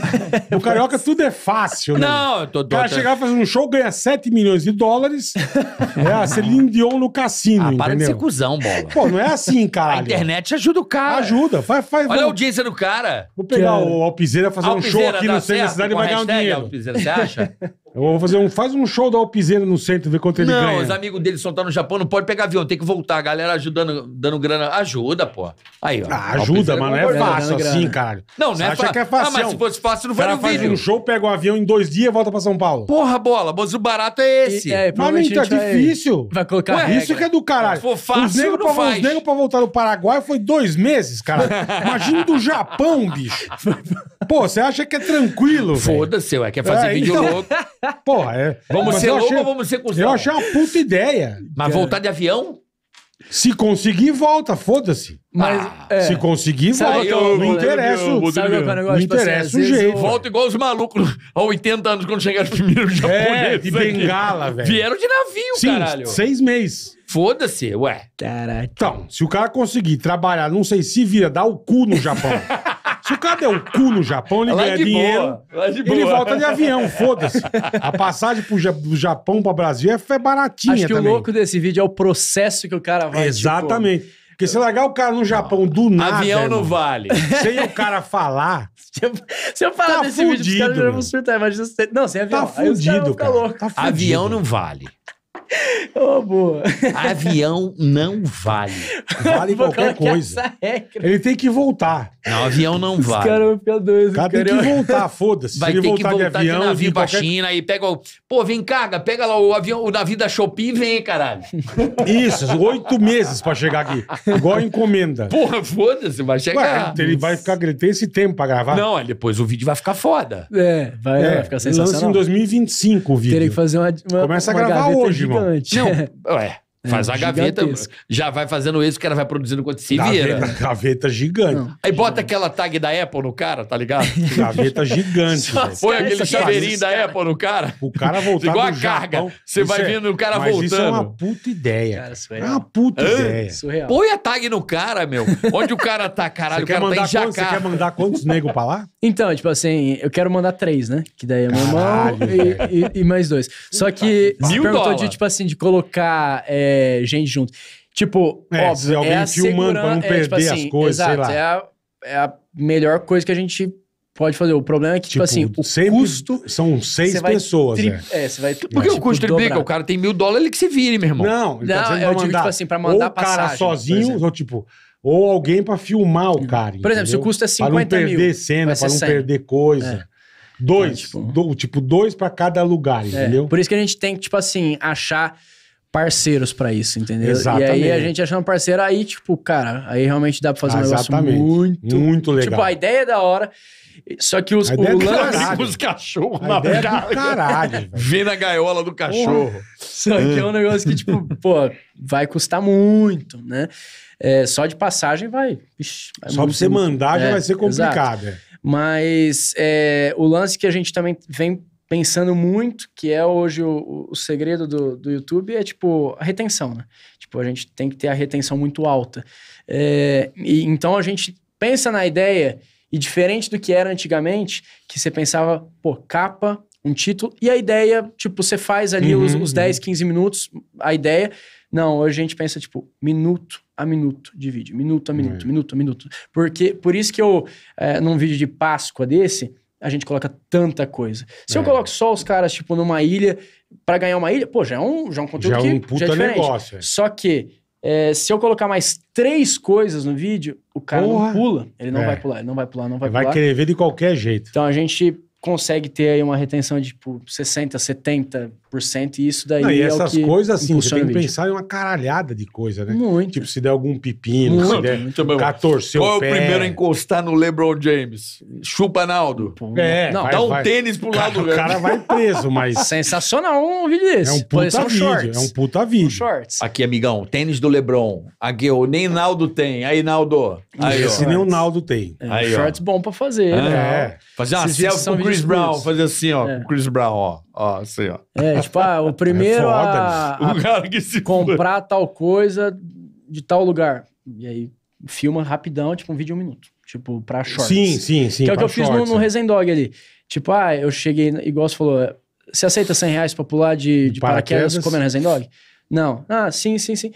o Carioca tudo é fácil, né? Não, eu tô... O cara tô... chegar a fazer um show, ganha 7 milhões de dólares. é, a Celine Dion no cassino, ah, para entendeu? de ser cuzão, bola. Pô, não é assim, caralho. A internet ajuda o cara. Ajuda. Vai, vai, Olha vamos... a audiência do cara. Vou pegar que... o Alpizeira fazer Alpizeira um show aqui no centro da cidade e vai ganhar um dinheiro. Alpizeira, você acha? Eu vou fazer um. Faz um show da Alpizeira no centro, ver quanto ele não, ganha. Não, os amigos dele soltaram tá no Japão, não pode pegar avião, tem que voltar. A galera ajudando, dando grana. Ajuda, pô. Aí, ó. Ah, ajuda, mas é não é fácil né? assim, caralho. Não, não é fácil. que é Ah, mas se fosse fácil, não faria o faz vídeo. um show, pega o um avião em dois dias e volta pra São Paulo. Porra, bola, mas o barato é esse. E, é, mas mim, tá difícil. Vai colocar Ué, Isso que é do caralho. Se for fácil, os negros pra, faz. Os negros pra voltar do Paraguai foi dois meses, cara. Imagina do Japão, bicho. Pô, você acha que é tranquilo, velho? Foda-se, ué. Quer fazer é, vídeo então. louco. Porra, é. Vamos ser louco ou vamos ser cuzão? Eu achei uma puta ideia. Mas voltar de avião? Se conseguir, volta, foda-se. Mas, Ah, é, Se conseguir, volta. não me interessa. sabe que é Não tipo, interessa o jeito. Volta igual os malucos aos 80 anos quando chegaram os primeiros É, japoneses. de bengala, velho. Vieram de navio, Sim, caralho. seis meses. Foda-se, ué. Caraca. Então, se o cara conseguir trabalhar, não sei se vira, dá o cu no Japão. Se o cara der o cu no Japão, ele Lá ganha de dinheiro. boa, de Ele boa. volta de avião, foda-se. A passagem pro Ja- do Japão para o Brasil é, é baratinha Acho que também. o louco desse vídeo é o processo que o cara vai. Tipo, Exatamente. Porque se largar o cara no Japão do nada, avião irmão, no vale. sem o cara falar, Se eu, falar Tá desse vídeo, os fudido, caras já vão surtar. Imagina você. Não, sem avião. tá fudido, cara. Tá fudido. Avião no vale. É uma boa. Avião não vale. Vale qualquer coisa. Ele tem que voltar. Não, avião não vale. Esse cara vão ficar doidos. Cara, tem que voltar, foda-se. Vai ter voltar que voltar de avião, de navio pra qualquer... China e pega o... Pô, vem carga, pega lá o avião, o navio da Shopee e vem, caralho. Isso, oito meses pra chegar aqui. Igual encomenda. Porra, foda-se, vai chegar. Ué, ele vai ficar... Ele esse tempo pra gravar. Não, depois o vídeo vai ficar foda. É, vai, é, vai ficar sensacional. Lança em 2025 o vídeo. Teria que fazer uma... uma Começa a gravar hoje, mano gigante. Não, ué, é, Faz é, a gaveta, já vai fazendo isso, o cara vai produzindo quanto se gaveta, vira. Gaveta gigante. Não, Aí bota aquela tag da Apple no cara, tá ligado? Gaveta gigante. Põe aquele é chaveirinho da cara. Apple no cara. O cara voltando Igual a carga. Você vai é- vendo o cara voltando. Isso é uma puta ideia. Cara, é uma puta Hã? ideia. Surreal. Põe a tag no cara, meu. Onde o cara tá, caralho, você o cara tá em Jacarta. Você quer mandar quantos negros pra lá? Então, tipo assim, eu quero mandar três, né? Que daí é meu irmão e, mais dois. Só que Mil dólares de, tipo assim, de colocar... É, gente junto. Tipo, é, óbvio, se alguém é filmando pra não é, tipo perder tipo assim, as coisas, exato, sei lá. É a, é a melhor coisa que a gente pode fazer. O problema é que, tipo, tipo assim, o custo. São seis pessoas, tri... É. é. você vai. Porque o custo triplica, tipo, o cara tem mil dólares, ele que se vire, meu irmão. Não, ele tá não, tá eu digo, tipo assim, pra mandar ou O cara sozinho, ou tipo. Ou alguém pra filmar o uhum. cara. Por exemplo, se o custo é 50 mil. Pra não perder cena, pra não perder coisa. Dois. Então, tipo... dois pra cada lugar, entendeu? Por isso que a gente tem que, tipo assim, achar parceiros para isso, entendeu? Exatamente. E aí a gente achando parceiro, aí, tipo, cara, aí realmente dá pra fazer Exatamente. um negócio muito. Muito legal. Tipo, a ideia é da hora. Só que os, é o é Os cachorros na é Caralho. Vê na gaiola do cachorro. Porra. Só que é um negócio que, tipo, pô, vai custar muito, né? É, só de passagem vai. Ixi, vai só pra você mandar já é, vai ser complicado. É. Mas é, o lance que a gente também vem pensando muito, que é hoje o, o segredo do, do YouTube, é tipo a retenção, né? Tipo, a gente tem que ter a retenção muito alta. É, e, então a gente pensa na ideia, e diferente do que era antigamente, que você pensava, pô, capa, um título, e a ideia, tipo, você faz ali uhum, os, os 10, uhum. 15 minutos, a ideia. Não, hoje a gente pensa, tipo, minuto a minuto de vídeo, minuto a minuto, uhum. minuto a minuto. Porque, por isso que eu, é, num vídeo de Páscoa desse, a gente coloca tanta coisa. Se é. eu coloco só os caras, tipo, numa ilha, para ganhar uma ilha, pô, já é um, já é um é conteúdo já que um puta já é diferente. Negócio, é. Só que, é, se eu colocar mais três coisas no vídeo, o cara Porra. não pula. Ele não é. vai pular, ele não vai pular, não vai ele pular. Vai querer ver de qualquer jeito. Então, a gente consegue ter aí uma retenção de, tipo, 60, 70, e isso daí não, e é essas coisas assim, você tem que pensar em uma caralhada de coisa, né? Muito. Tipo, se der algum pepino, muito, se der muito 14 Qual é o primeiro a encostar no LeBron James? Chupa Naldo. É, não, vai, dá um vai. tênis pro lado cara, O cara vai preso, mas sensacional um vídeo desse. É um puta São vídeo, é um puta vídeo. Um shorts. Aqui, amigão, tênis do LeBron. Aqui, nem Naldo tem. Aí, Naldo. Aí, Esse ó. nem o Naldo tem. É, aí, shorts ó. bom pra fazer, é. né? É. Fazer uma selfie com o Chris Brown, fazer assim, ó, é. com o Chris Brown, ó. Ó, assim, ó. É, tipo, ah, o é primeiro é a, o cara que se comprar tal coisa de tal lugar. E aí filma rapidão, tipo um vídeo de um minuto. Tipo, pra shorts. Sim, sim, sim. Que é o que eu shorts, fiz no, no é. Resendog ali. Tipo, ah, eu cheguei, igual você falou, você aceita 100 reais pra pular de, de, paraquedas, paraquedas comendo Resendog? Não. Ah, sim, sim, sim.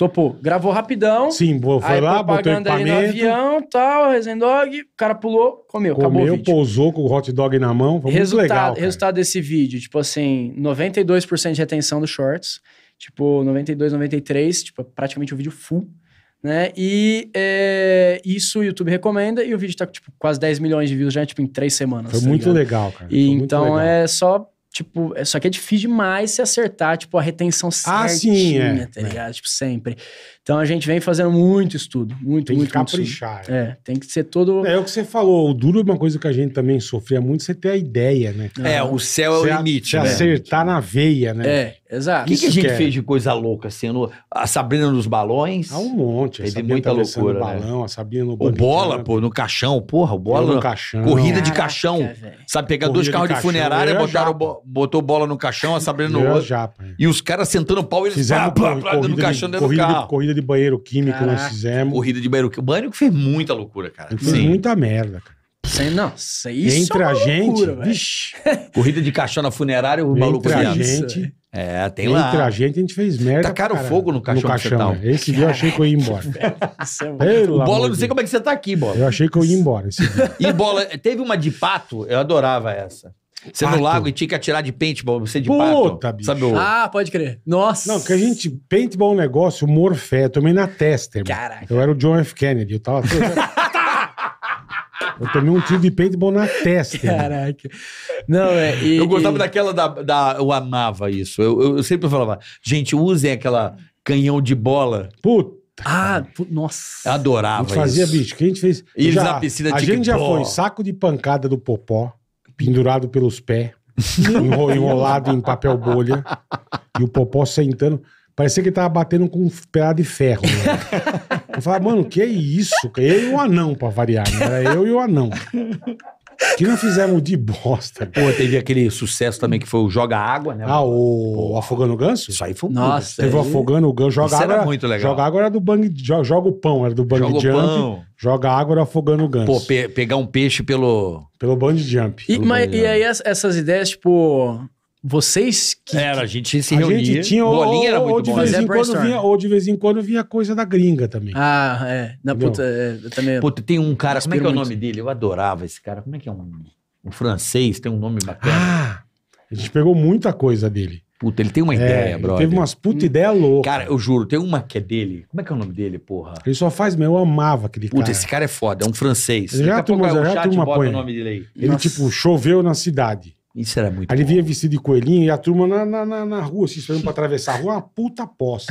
Topou. Gravou rapidão. Sim, foi aí lá, botou equipamento. Aí no avião, tal, Resendog, o cara pulou, comeu, comeu acabou o pousou com o hot dog na mão, foi resultado, muito legal. Cara. Resultado desse vídeo, tipo assim, 92% de retenção dos shorts, tipo 92, 93, tipo praticamente o um vídeo full, né? E é, isso o YouTube recomenda e o vídeo tá com tipo, quase 10 milhões de views já tipo em três semanas. Foi tá muito ligado? legal, cara. E foi então é só Tipo, é, só que é difícil demais se acertar, tipo, a retenção certinha, ah, sim, é. tá é. ligado? É. Tipo, sempre. Então a gente vem fazendo muito estudo, muito, tem muito. Tem que caprichar. É. é, tem que ser todo. É, é, o que você falou, o duro é uma coisa que a gente também sofria muito, você ter a ideia, né? É, o céu você é o limite. A, né? acertar na veia, né? É, exato. O que, que, a gente quer. É. fez de coisa louca, assim? a Sabrina nos balões. Há ah, um monte. Teve muita loucura. No né? balão, né? a Sabrina no O bola, pô, no caixão, porra, o bola. No caixão. Corrida de caixão. Caraca, sabe, pegar dois carros de, de funerária, botaram, botou bola no caixão, a Sabrina no outro. e os caras sentando pau, eles Fizemos no caixão dentro do carro corrida de banheiro químico Caraca, nós fizemos. Corrida de banheiro químico. Banheiro que fez muita loucura, cara. Fez muita merda, cara. Sem, não, isso é Entre é a gente, loucura, Corrida de na funerária, o maluco Entre a gente. É, tem Entre lá. Entre a gente, a gente fez merda. Tacaram cara, fogo no caixão, no caixão né? Esse dia eu achei que eu ia embora. É Pelo bola, não sei como é que você tá aqui, Bola. Eu achei que eu ia embora. e Bola, teve uma de pato, eu adorava essa. Você no lago e tinha que atirar de paintball, você de Puta, pato. Bicho. Sabe o... Ah, pode crer. Nossa. Não, que a gente. Paintball é um negócio morfé. Eu tomei na testa, irmão. Caraca. Eu era o John F. Kennedy. Eu tava. Eu tomei um tiro de paintball na testa. Caraca. Não, é. E, eu gostava e... daquela da, da, Eu amava isso. Eu, eu, eu sempre falava, gente, usem aquela canhão de bola. Puta. Ah, nossa. Eu adorava a gente fazia, isso. bicho, que a gente fez. E já, na piscina de A gente já foi saco de pancada do Popó pendurado pelos pés, enrolado em papel bolha, e o Popó sentando. Parecia que ele tava batendo com um pedaço de ferro. Né? Eu falava, mano, que é isso? Eu e o anão, pra variar. Né? Era eu e o anão que não fizemos de bosta. Pô, teve aquele sucesso também que foi o Joga Água, né? Ah, o, Afogando o Ganso? Isso aí foi um Nossa. Teve aí... o Afogando o Ganso. Joga Isso Água. Era muito legal. Joga Água era do Bang. Joga o Pão, era do Bang joga Jump. Pão. Joga Água era Afogando o Ganso. Pô, pe pegar um peixe pelo. Pelo Bang Jump. E, mas, e aí essas ideias, tipo. Vocês que. Era, a gente se reunia. A gente tinha, bolinha ou, era muito ou de Vez né? em quando vinha, ou de vez em quando vinha coisa da gringa também. Ah, é. Na puta, é, eu também. Puta, tem um cara. Como é que é o nome dele? Eu adorava esse cara. Como é que é um. Um francês, tem um nome bacana. Ah, a gente pegou muita coisa dele. Puta, ele tem uma é, ideia, brother. Teve umas puta ideia louca. Cara, eu juro, tem uma que é dele. Como é que é o nome dele, porra? Ele só faz, meu, eu amava aquele puta, cara. Puta, esse cara é foda, é um francês. Eu já tu, mas, é já tu uma põe. o nome dele aí. Ele, Nossa. tipo, choveu na cidade. Isso era muito ele vinha vestido de coelhinho e a turma na, na, na, na rua, se assim, esperando pra atravessar a rua, uma puta posse.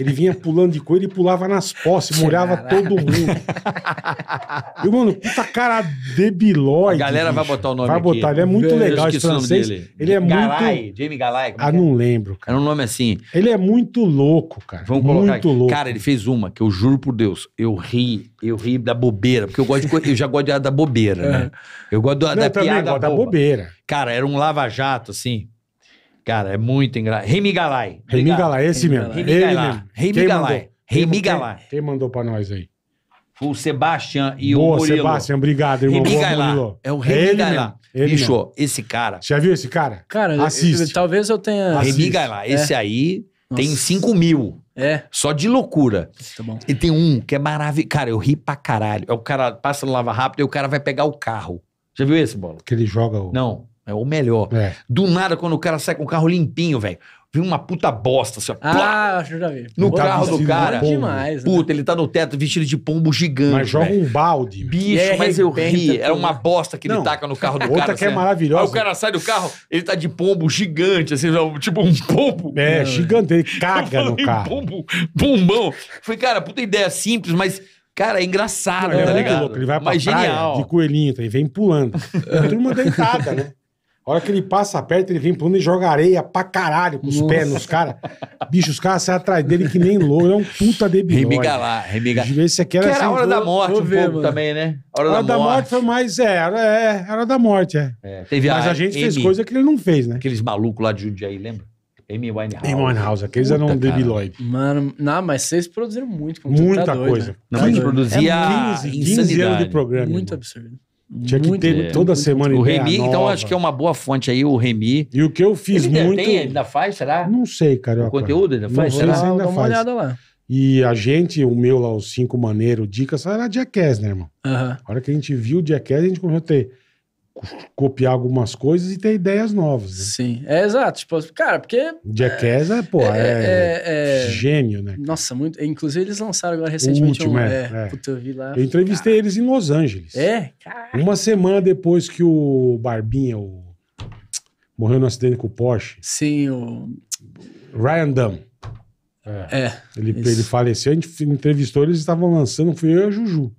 Ele vinha pulando de coelho e pulava nas posses, molhava todo mundo. E, mano, puta cara debilóide. A galera bicho. vai botar o nome Vai aqui. botar, ele é muito legal esse francês. Ele é Galay, muito... Jamie Galay. Ah, é? não lembro, cara. Era um nome assim. Ele é muito louco, cara. Vamos muito colocar aqui. louco. Cara, ele fez uma que eu juro por Deus, eu ri, eu ri da bobeira, porque eu gosto de, eu já gosto de, da bobeira, né? É. Eu gosto da, não, da piada boba. da bobeira. Cara, era um lava-jato, assim. Cara, é muito engraçado. Remy Galay. Remy Galay, esse mesmo. Remy Galay. Remy Galay. Remy Quem mandou pra nós aí? o Sebastian e Boa, o Murilo. Sebastian, obrigado, irmão. Remy Gailá. É o Remy Gailá. Bicho, mesmo. esse cara... Você já viu esse cara? Cara, Assiste. Eu, talvez eu tenha... Remy Gailá. É. Esse aí Nossa. tem 5 mil. É. Só de loucura. Tá bom. E tem um que é maravilhoso. Cara, eu ri pra caralho. É o cara passa no lava rápido e o cara vai pegar o carro. Já viu esse, Bola? Que ele joga o... Não. É o melhor. É. Do nada, quando o cara sai com o carro limpinho, velho. Vem uma puta bosta, assim, ó. Ah, acho que já vi. No carro do cara. demais, né? Puta, ele tá no teto vestido de pombo gigante. Mas joga um balde. Bicho, é, mas eu ri. Era é uma bosta que ele Não. taca no carro do Outra cara. Outra que é assim, é maravilhosa. Aí o cara sai do carro, ele tá de pombo gigante, assim, tipo um pombo. É, Não, gigante, ele caga no carro. Pombo, pombão. Falei, cara, puta ideia simples, mas Cara, é engraçado, Não, é tá é ligado? Louco. Ele vai pra Mas praia genial. de coelhinho, tá? e vem pulando. É. Turma deitada, né? A hora que ele passa perto, ele vem pulando e joga areia pra caralho com os Nossa. pés nos caras. Bicho, os caras saem atrás dele que nem louco. É um puta debilóide. Remiga lá, remiga. Esse aqui era, que era assim, a hora da morte um ver, pouco mano. também, né? A hora, a hora da, da morte. morte. foi mais... É, era, é, era da morte, é. é teve Mas a, a gente M, fez coisa que ele não fez, né? Aqueles malucos lá de Jundiaí, lembra? Amy Winehouse. Amy Winehouse, aqueles eram um debilóide. Mano, não, mas vocês produziram muito. Muita tá coisa. Não, mas produzia é 15, insanidade. 15 anos de programa. Muito irmão. absurdo. Tinha que ter é, toda muito, semana O Remy, então, nova. então, acho que é uma boa fonte aí, o Remy. E o que eu fiz ele muito. Tem, ainda faz, será? Não sei, cara. O conteúdo ainda faz, será? Ainda faz. uma olhada lá. E a gente, o meu lá, os cinco maneiros, dicas, era Jackass, né, irmão? Uhum. A hora que a gente viu o Jackass, a gente começou a ter copiar algumas coisas e ter ideias novas. Né? Sim, é exato. Tipo, cara, porque. Jackass é, é pô, é, é, é, gênio, né? Nossa, muito. Inclusive, eles lançaram agora recentemente o último, um. É, é, Puta, eu vi lá. Eu entrevistei cara. eles em Los Angeles. É, cara. Uma semana depois que o Barbinha, o... morreu no acidente com o Porsche. Sim, o. Ryan Dunn. É. Ele, é, ele faleceu, a gente entrevistou, eles estavam lançando, fui eu e a Juju.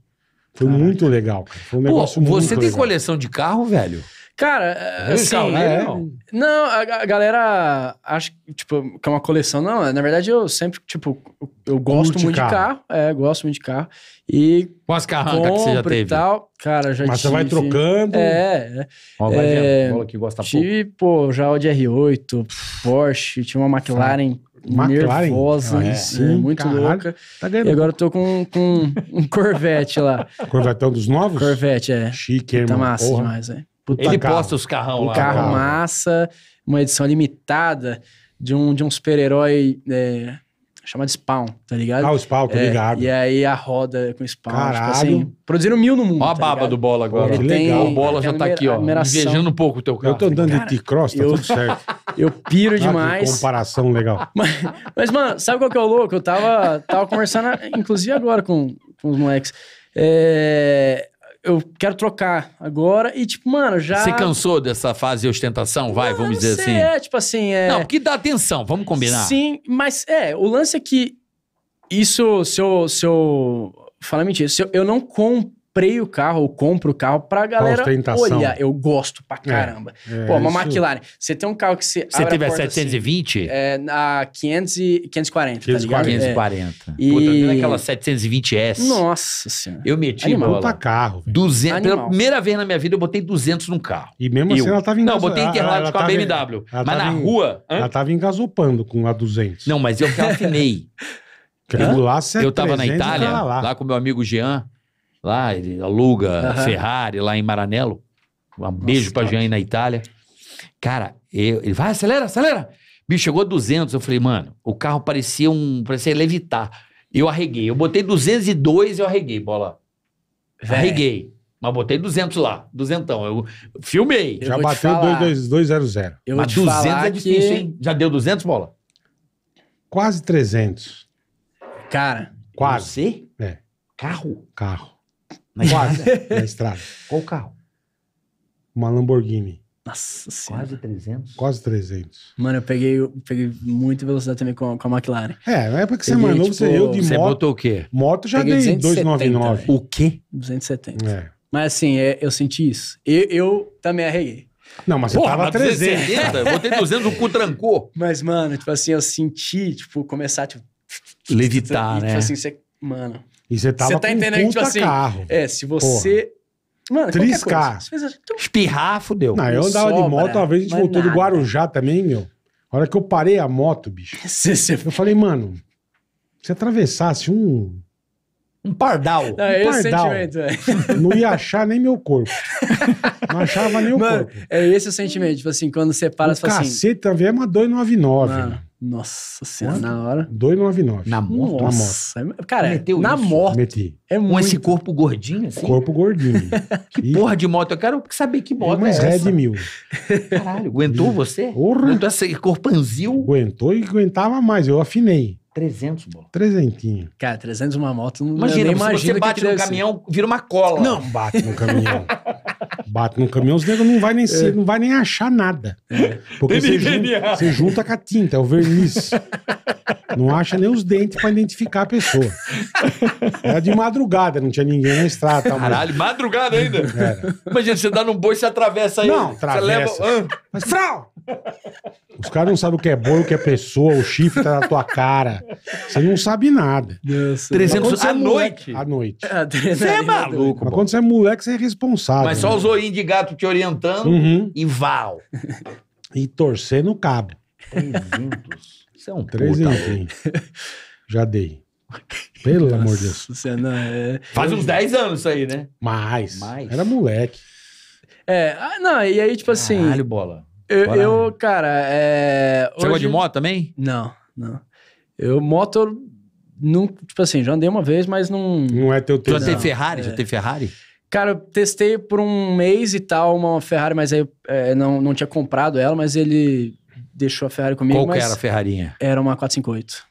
Foi Caraca. muito legal. Foi um negócio Pô, muito Você tem legal. coleção de carro, velho? Cara, assim, carro, né? não. não, a galera acha tipo, que é uma coleção. Não, na verdade eu sempre, tipo, eu gosto muito de carro. É, gosto muito de carro. E Quais carrancas que você já teve? Tal. Cara, já Mas tive, você vai trocando. É. Ó, é. vai é, vendo. Bola que gosta tive, pouco. pô, já o R8, Porsche, tinha uma McLaren... Sim. McLaren? nervosa, ah, é. sim, muito Caralho, louca. Tá e agora eu tô com, com um Corvette lá. Corvetão dos novos? Corvette, é. Chique, irmão. Tá massa porra. demais, é. Puta Ele carro. posta os carrão um lá. Um carro massa, uma edição limitada de um, de um super-herói... É, chama de spawn, tá ligado? Ah, o spawn, tô é, ligado. E aí a roda com spawn, tipo Caralho. tipo assim, produziram mil no mundo. Ó a tá baba do bola agora. que legal. Tem, o bola já tá aqui, ó, invejando um pouco o teu carro. Eu tô andando de T-Cross, tá eu, tudo certo. Eu piro ah, demais. comparação legal. Mas, mas, mano, sabe qual que é o louco? Eu tava, tava conversando, inclusive agora com, com os moleques. É, eu quero trocar agora. E, tipo, mano, já. Você cansou dessa fase de ostentação, vai, vamos dizer sei, assim? É, tipo assim. É... Não, que dá atenção, vamos combinar. Sim, mas é, o lance é que isso, se eu. Se eu... Fala mentira, se eu, eu não compro comprei o carro ou compro o carro pra galera olhar. Eu gosto pra é, caramba. É, é, Pô, uma isso... McLaren. Você tem um carro que você. Você teve a, assim, é, a 720? Assim, tá é, na 500 e, 540, 540. Tá 540. É. E... Puta, eu aquela 720S. Nossa senhora. Eu meti Animal. bola. Puta carro. 200, pela primeira vez na minha vida eu botei 200 num carro. E mesmo assim eu. ela tava em Não, eu botei Interlagos com a BMW. Em... Mas tava na rua. Em... Ela tava engasopando com a 200. Não, mas eu que afinei. É eu tava na Itália, lá com meu amigo Jean lá, ele aluga uhum. Ferrari lá em Maranello. Um Nossa, beijo pra Jean aí na Itália. Cara, eu, ele vai, acelera, acelera. Bicho, chegou a 200. Eu falei, mano, o carro parecia um, parecia levitar. Eu arreguei. Eu botei 202 eu arreguei, bola. Véi. Arreguei. Mas botei 200 lá, duzentão. Eu filmei. Eu Já bateu 200. Mas 200 é difícil, que... hein? Já deu 200, bola? Quase 300. Cara. Quase. Você? É. Carro? Carro. Na Quase. estrada? na estrada. Qual carro? Uma Lamborghini. Nossa senhora. Quase 300? Quase 300. Mano, eu peguei, eu peguei muita velocidade também com, com a McLaren. É, na época que você é mais tipo, você eu de Você botou o quê? Moto já peguei dei 299. O quê? 270. É. Mas assim, é, eu senti isso. Eu, eu também arreguei. Não, mas você tava mas 300. 300. eu botei 200, o cu trancou. Mas, mano, tipo assim, eu senti, tipo, começar, tipo... Levitar, tipo, né? Tipo assim, você... Mano... E você tava tá entendendo, um tipo assim, carro. É, se você... Porra. Mano, Triscar. Coisa, fez... Espirrar, fudeu. Não, eu andava de moto, uma vez a gente voltou nada. do Guarujá também, meu. A hora que eu parei a moto, bicho. Cê, cê... Eu falei, mano, se atravessasse um... Um pardal. Não, um pardal. É. Não ia achar nem meu corpo. Não achava nem mano, o corpo. É esse o sentimento. Tipo assim, quando você para, o você fala assim... cacete também é uma 299, mano. mano. Nossa senhora, na hora. 299. Na moto? Nossa. Na é moto. Cara, Meteu na isso? moto. Meti. É muito. Com esse corpo gordinho, assim? Corpo gordinho. que e... porra de moto? Eu quero saber que moto é, mas é essa. Red Mil. Caralho, aguentou você? Porra. Aguentou esse corpanzil? Aguentou e aguentava mais, eu afinei. 300, bola. Trezentinho. Cara, 300 uma moto não Imagina, nem você bate que no ser. caminhão, vira uma cola. Não, bate no caminhão. bate no caminhão, os negros não vai nem ser, é. não vai nem achar nada. É. Porque você é junta, você junta com a tinta, é o verniz. Não acha nem os dentes pra identificar a pessoa. Era de madrugada, não tinha ninguém na estrada. Tá, mas- Caralho, madrugada ainda. Era. Imagina, você dá num boi, você atravessa aí. Não, atravessa. Você leva... Ah. Mas, Frau! Os caras não sabem o que é boi, o que é pessoa, o chifre tá na tua cara. Você não sabe nada. Deus 300 à é noite. À noite. É, você é maluco. Mas quando você é moleque, você é responsável. Mas né? só os olhinhos de gato te orientando uhum. e val. E torcer no cabo. 300. Isso é um 300. puta. Já dei. Pelo Nossa, amor de Deus. Não, é... Faz uns 10 anos isso aí, né? Mais. Mais. Era moleque. É, ah, não, e aí, tipo Caralho, assim. Caralho, bola. Eu, eu cara, é. Você hoje... gosta de moto também? Não, não. Eu, moto, não, tipo assim, já andei uma vez, mas não. Não é teu tempo. Já tem Ferrari? É. Já tem Ferrari? Cara, eu testei por um mês e tal uma Ferrari, mas aí é, não, não tinha comprado ela, mas ele deixou a Ferrari comigo. Qual mas que era a Ferrarinha? Era uma 458.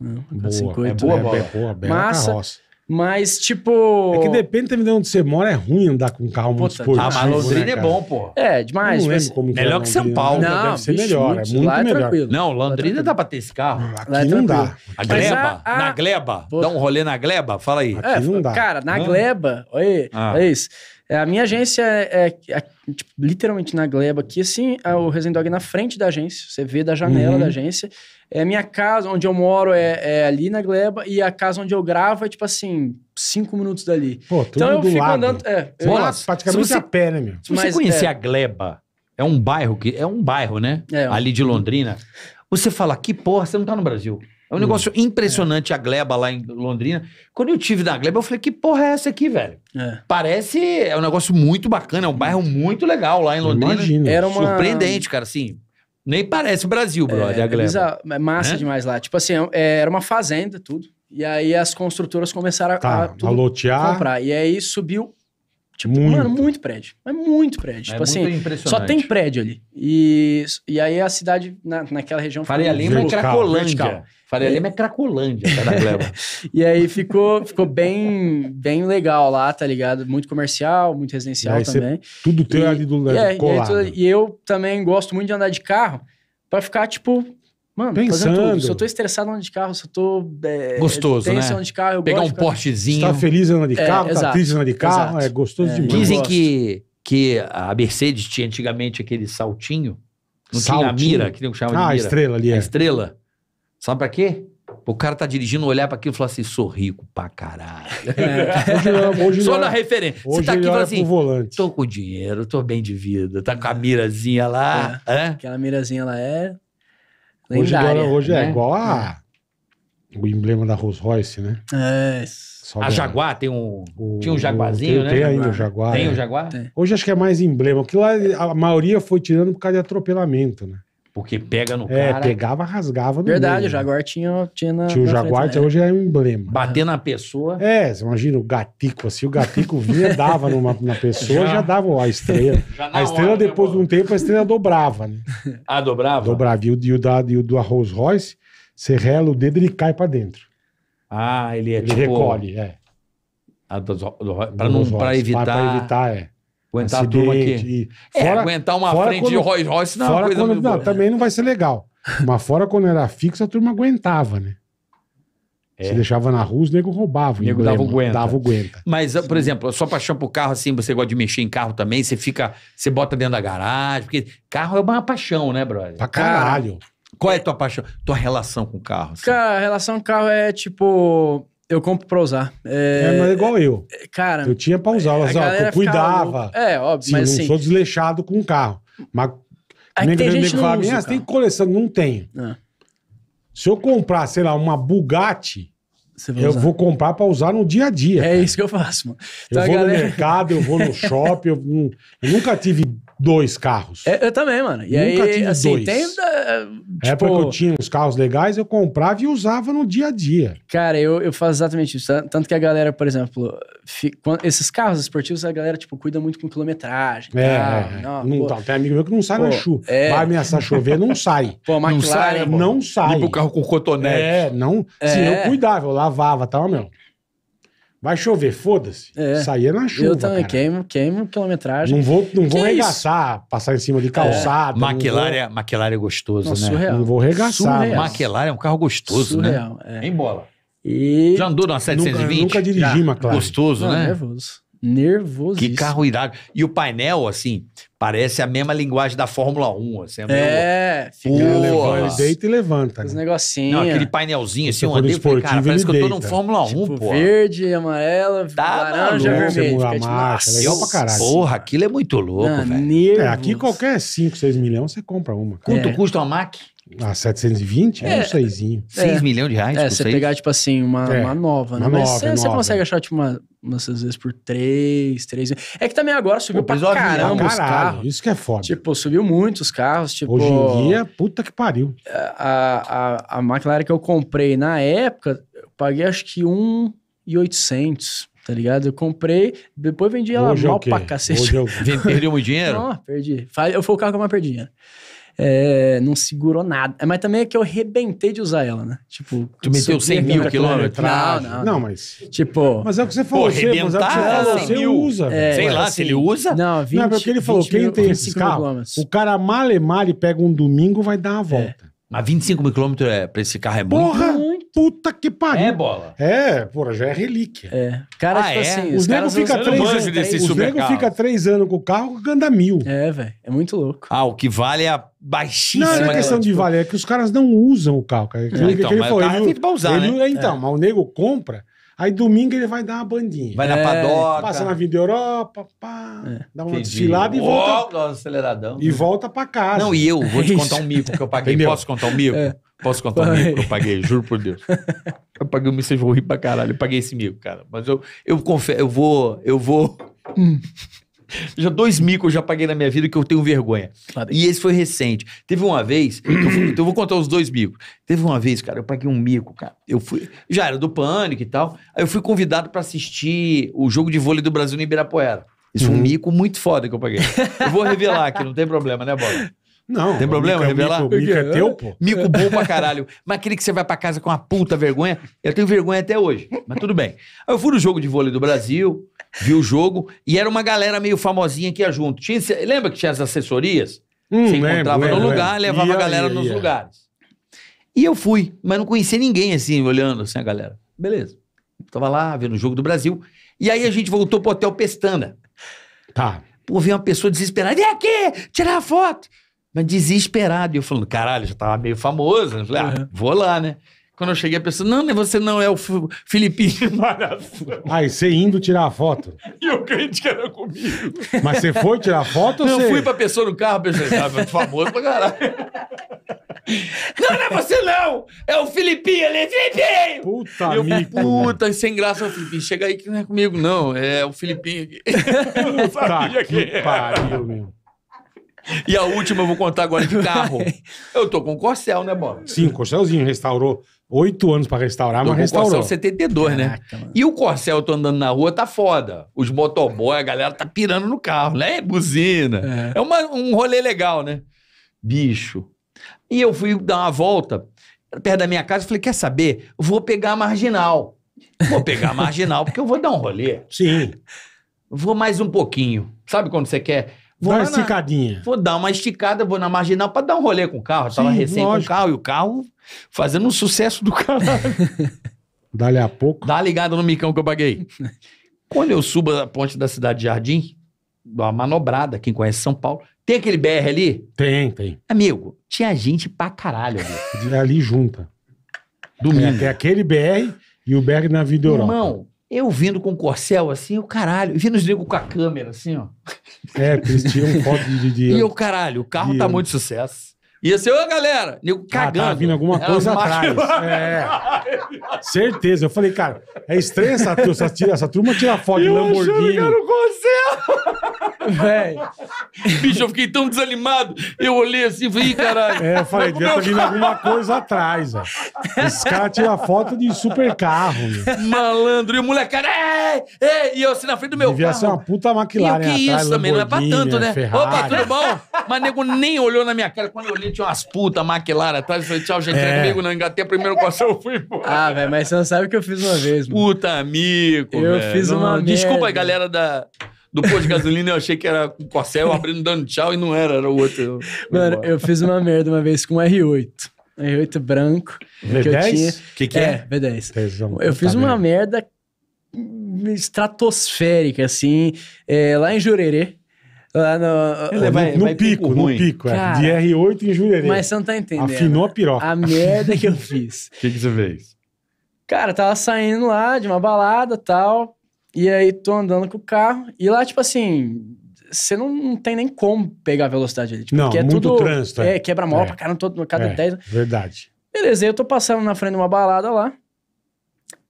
Não, boa, 458. É boa, né? é boa, bela Massa, carroça. Mas, tipo. É que depende também de onde você mora, é ruim andar com carro muito esportivo. Ah, mas né, Londrina né, é bom, pô. É, demais. não mas... como melhor é que São Paulo. Não, deve ser bicho, melhor. É muito lá é melhor. Tranquilo. Não, é Londrina dá pra ter esse carro. É aqui não dá. A Gleba? A... Na Gleba? Pô. Dá um rolê na Gleba? Fala aí. Aqui é, não dá. Cara, na ah. Gleba. Olha ah. é isso. A minha agência é, é, é tipo, literalmente na gleba aqui, assim, a, o Resendog na frente da agência. Você vê da janela uhum. da agência. É, minha casa, onde eu moro, é, é, ali na Gleba, e a casa onde eu gravo é, tipo assim, cinco minutos dali. Pô, tudo então eu do fico lado. andando. É, eu, praticamente você, a pé, né, meu? Se você Mas, conhecer é, a Gleba, é um bairro que. É um bairro, né? É, ali de Londrina. Você fala, que porra, você não tá no Brasil. É um negócio impressionante a Gleba lá em Londrina. Quando eu tive na Gleba, eu falei, que porra é essa aqui, velho? É. Parece. É um negócio muito bacana, é um bairro muito legal lá em Londrina. Imagina. Era uma... Surpreendente, cara, assim. Nem parece o Brasil, é, brother, é, a Gleba. É massa né? demais lá. Tipo assim, é é, era uma fazenda, tudo. E aí as construtoras começaram tá, a, a, lotear. comprar. E aí subiu Tipo, muito. mano, muito prédio. Mas muito prédio. É tipo assim, só tem prédio ali. E, e aí a cidade, na, naquela região. Faria Lima é Cracolândia. Faria Lima é Cracolândia, E aí ficou, ficou bem, bem legal lá, tá ligado? Muito comercial, muito residencial também. Tudo teu e, ali do lado. É, e, aí, né? e eu também gosto muito de andar de carro para ficar, tipo, Mano, pensando. Se eu tô estressado andando de carro, se eu tô. É, gostoso, né? Andando de carro, eu Pegar gosto, um portezinho. Tá feliz andando de é, carro, é, tá exato, triste andando de carro, exato. é gostoso é, demais. Dizem que, que a Mercedes tinha antigamente aquele saltinho. Não saltinho. tinha a mira, que nem chamava ah, de mira. Ah, estrela ali, é. A é. estrela. Sabe pra quê? O cara tá dirigindo, olhar pra aquilo e falar assim: sou rico pra caralho. É. Hoje não, hoje Só na referência. Hoje Você tá aqui e fala assim: volante. tô com dinheiro, tô bem de vida, tá com a mirazinha lá. É. É? Aquela mirazinha lá é. Hoje, lendária, agora, hoje é né? é igual a, é. o emblema da Rolls Royce, né? É. Só a Jaguar tem um. o- tinha um jaguazinho tem, né? Tem ainda o Jaguar. Tem é. o Jaguar? Tem. Hoje acho que é mais emblema, porque lá a maioria foi tirando por causa de atropelamento, né? Porque pega no é, cara. É, pegava, rasgava no Verdade, meio, o Jaguar né? tinha, tinha na. Tinha o Jaguar, frente, né? Então hoje é um emblema. Né? Bater na pessoa. É, você imagina o gatico assim, o gatico vinha, dava numa, na pessoa, já, já dava ó, a estrela. a estrela, hora, né, depois de um tempo, a estrela dobrava, né? Ah, dobrava? Dobrava. E o, e o, da, e o do Rolls Royce, você rela o dedo e ele cai pra dentro. Ah, ele é ele tipo... recolhe, é. do, do, do, pra, não, pra evitar. Pra, pra evitar, é. Aguentar acidente, a turma aqui. E... É, fora, é, aguentar uma frente quando, de Rolls Royce não é uma coisa quando, muito não, Também não vai ser legal. Mas fora quando era fixo, a turma aguentava, né? É. Se deixava na rua, os nego roubava. O nego dava o Dava o guenta. Mas, Sim. por exemplo, a sua paixão por carro, assim, você gosta de mexer em carro também, você fica, você bota dentro da garagem, porque carro é uma paixão, né, brother? Pra caralho. qual é a tua paixão, tua relação com o carro? Assim? Cara, a relação com o carro é, tipo, eu compro pra usar. É, é mas é igual eu. É, cara. Eu tinha pra usar, mas, eu cuidava. É, óbvio. Sim, mas, não assim, sou desleixado com o carro. Mas. É que tem gente que fala, usa, ah, tem coleção? Não tenho. É. Se eu comprar, sei lá, uma Bugatti, eu usar. vou comprar para usar no dia a dia. É cara. isso que eu faço, mano. Então, eu vou galera... no mercado, eu vou no shopping. eu, eu, nunca tive dois carros. É, eu também, mano. E nunca aí, tive assim, dois. Tem, eh, tipo... É porque eu tinha uns carros legais, eu comprava e usava no dia a dia. Cara, eu, eu faço exatamente isso. Tanto que a galera, por exemplo, esses carros esportivos, a galera, tipo, cuida muito com quilometragem. É, tal, é. é. Não, não tá. Tem amigo meu que não sai pô, na chuva. É... Vai ameaçar chover, não sai. Pô, a McLaren... Não sai. Né, não sai. Limpa o carro com cotonete. É, não... É. Se eu é. cuidava, eu lá lavava, tal, meu. Vai chover, foda-se. É. Saía é na chuva. Eu também queimo, queimo quilometragem. Não vou, não vou regaçar, isso? passar em cima de é. calçada. É. Maquilária, vou... maquilária é gostoso, não, né? Surreal. Não vou regaçar. Surreal. Maquilária é um carro gostoso, né? surreal, né? É. Em bola. E... Já andou numa 720? Nunca, nunca dirigi, McLaren. Gostoso, não, né? Nervoso. Nervosíssimo. Que carro irado. E o painel, assim, parece a mesma linguagem da Fórmula 1. Assim, é, é meu... ele deita e levanta. Os né? negocinhos. Não, aquele painelzinho, assim, um andei, falei, cara, parece que eu tô num Fórmula 1, tipo, pô. verde, amarelo, tá laranja, maluco, vermelho. Fica, tipo, massa, legal pra caralho. Porra, aquilo é muito louco, velho. É, aqui qualquer 5, 6 milhões, você compra uma. Cara. Quanto é. custa uma Mac? Ah, 720 é, é um seisinho. 6 é. é. milhões de reais? É, você pegar, tipo assim, uma, é. uma nova, né? Uma Mas você, consegue achar, tipo, uma, às vezes por 3, 3... É que também agora subiu Pô, pra caramba os carros. Isso que é foda. Tipo, subiu muito os carros, tipo... Hoje em dia, puta que pariu. A, a, a McLaren que eu comprei na época, eu paguei acho que 1,800 tá ligado? Eu comprei, depois vendi ela Hoje é mal é pra cacete. Hoje é eu... Perdeu muito dinheiro? Não, perdi. Eu foi o carro que eu mais perdi dinheiro. Né? É, não segurou nada. É, mas também é que eu rebentei de usar ela, né? Tipo, tu meteu 100 mil quilômetros? Não, não, não. mas. Tipo. Mas é o que você falou, pô, você, mas é o que você, falou, você usa. É, sei lá assim, se ele usa. Não, 20 Não, é porque ele falou, quem tem esse carro, o cara male male pega um domingo vai dar uma é. volta. É. Mas 25 mil quilômetros é, pra esse carro é porra, muito. Porra! Puta que pariu. É bola. É, porra, já é relíquia. É. Cara, ah, tipo é? assim, os, os nego fica três anos. os nego fica três anos com o carro ganda mil. É, velho. É muito louco. Ah, o que vale é a baixíssima. Não, não é questão de vale é que os caras não usam o carro, cara. É, então, ele, mas é ele, o carro ele, é feito pra usar, ele, né? É, então, é. mas o nego compra Aí domingo ele vai dar uma bandinha. Vai é, na padoca. Passa na Vida Europa, pá, é, dá uma desfilada e volta. Oh, aceleradão. E né? volta pra casa. Não, e eu vou te contar um mico que eu paguei. Entendeu? Posso contar um mico? É. Posso contar um mico que eu paguei, juro por Deus. Eu paguei um mico, vocês vão rir pra caralho. Eu paguei esse mico, cara. Mas eu, eu confesso, eu vou, eu vou. Hum já dois micos eu já paguei na minha vida que eu tenho vergonha. E esse foi recente. Teve uma vez, eu fui, então eu vou contar os dois micos. Teve uma vez, cara, eu paguei um mico, cara. Eu fui, já era do Pânico e tal. Aí eu fui convidado para assistir o jogo de vôlei do Brasil no Ibirapuera. Isso é um uhum. mico muito foda que eu paguei. Eu vou revelar aqui, não tem problema, né, Bola? Não. Tem problema mico, revelar? Mico, mico é teu, né? pô. Mico bom pra caralho. Mas aquele que você vai pra casa com uma puta vergonha. Eu tenho vergonha até hoje, mas tudo bem. Aí eu fui no jogo de vôlei do Brasil, vi o jogo, e era uma galera meio famosinha que ia junto. Tinha, lembra que tinha as assessorias? Hum, você encontrava lembro, no lugar, lembro. levava ia, a galera ia, nos ia. lugares. E eu fui, mas não conhecia ninguém assim, olhando assim a galera. Beleza. tava lá, vendo o jogo do Brasil. E aí a gente voltou pro Hotel Pestana. Tá. Pô, veio uma pessoa desesperada. Vem aqui, tirar a foto. Mas desesperado. E eu falando, caralho, já tava meio famoso. Eu falei, ah, uhum. vou lá, né? Quando eu cheguei, a pessoa, não, né, você não é o Filipinho Ah, Aí você indo tirar a foto. e o crente que era comigo. Mas você foi tirar a foto? Não, ou você... fui pra pessoa no carro, pessoal estava ah, famoso pra caralho. Não, não é você não! É o Filipinho ali, é Filipinho! Puta eu, mico, Puta, velho. sem é graça, o Filipinho. Chega aí que não é comigo, não. É o Filipinho. eu não sabia tá que, que pariu, meu. E a última eu vou contar agora de carro. Eu tô com o Corcel, né, Bob? Sim, o Corcelzinho restaurou. Oito anos para restaurar, tô mas restaurou. O Corcel 72, né? E o Corcel, eu tô andando na rua, tá foda. Os motoboy, a galera tá pirando no carro, né? Buzina. É, é uma, um rolê legal, né? Bicho. E eu fui dar uma volta perto da minha casa, e falei, quer saber? Vou pegar a marginal. Vou pegar a marginal, porque eu vou dar um rolê. Sim. Vou mais um pouquinho. Sabe quando você quer Vou dar uma esticadinha. Na, vou dar uma esticada, vou na marginal para dar um rolê com o carro. Eu tava Sim, recém lógico. com o carro e o carro fazendo um sucesso do caralho. Dali a pouco. Dá ligada no micão que eu paguei. Quando eu subo a ponte da Cidade Jardim, uma manobrada, quem conhece São Paulo, tem aquele BR ali? Tem, tem. Amigo, tinha gente pra caralho ali. ali junta. Domingo. É, tem aquele BR e o BR na Vida Europa. Irmão, eu vindo com o corcel assim, o caralho. Vindo os negros com a câmera assim, ó. É, porque eles tiram foto de dinheiro. E o caralho, o carro tá muito sucesso. E assim, ô galera, nego cagando. Ah, tá vindo alguma é, coisa atrás. É. Certeza. Eu falei, cara, é estranha essa turma. Essa, essa turma tira foto de Lamborghini. Eu achando que era o Corcel. Velho. Bicho, eu fiquei tão desanimado. Eu olhei assim e falei, caralho. É, eu falei, devia estar vindo alguma coisa atrás, ó. Esse cara a foto de super carro. Meu. Malandro. E o moleque, cara, é, é, e eu assim na frente do meu devia carro. Devia ser uma puta maquilária. E o que é atrás, isso também, não é pra tanto, né? Ferrari. Né? Opa, tudo bom? Mas nego nem olhou na minha cara. Quando eu olhei, tinha umas putas maquilária atrás. Eu falei, tchau, gente, é. comigo não engatei a primeira coração, eu fui embora. Ah, velho, mas você não sabe o que eu fiz uma vez, mano. Puta amigo, Eu véio. fiz uma não, Desculpa aí, galera da do pôr de gasolina eu achei que era o Corsel abrindo dando tchau e não era, era o outro. Mano, eu fiz uma merda uma vez com um R8. R8 branco. V10? Que, eu tinha... que, que é? é? V10. Pezão, eu fiz tá uma bem. merda estratosférica, assim, é, lá em Jurerê. Lá no, Ele vai, no vai pico, pico no pico, é. Cara, de R8 em Jurerê. Mas você não tá entendendo. Afinou a né? piroca. A merda que eu fiz. O que, que você fez? Cara, tava saindo lá de uma balada e tal. E aí tô andando com o carro. E lá, tipo assim, você não, não tem nem como pegar a velocidade ali. Tipo, não, é muito tudo, trânsito. É, é. quebra mola é. pra caramba, todo, cada é, Verdade. Beleza, eu tô passando na frente de uma balada lá.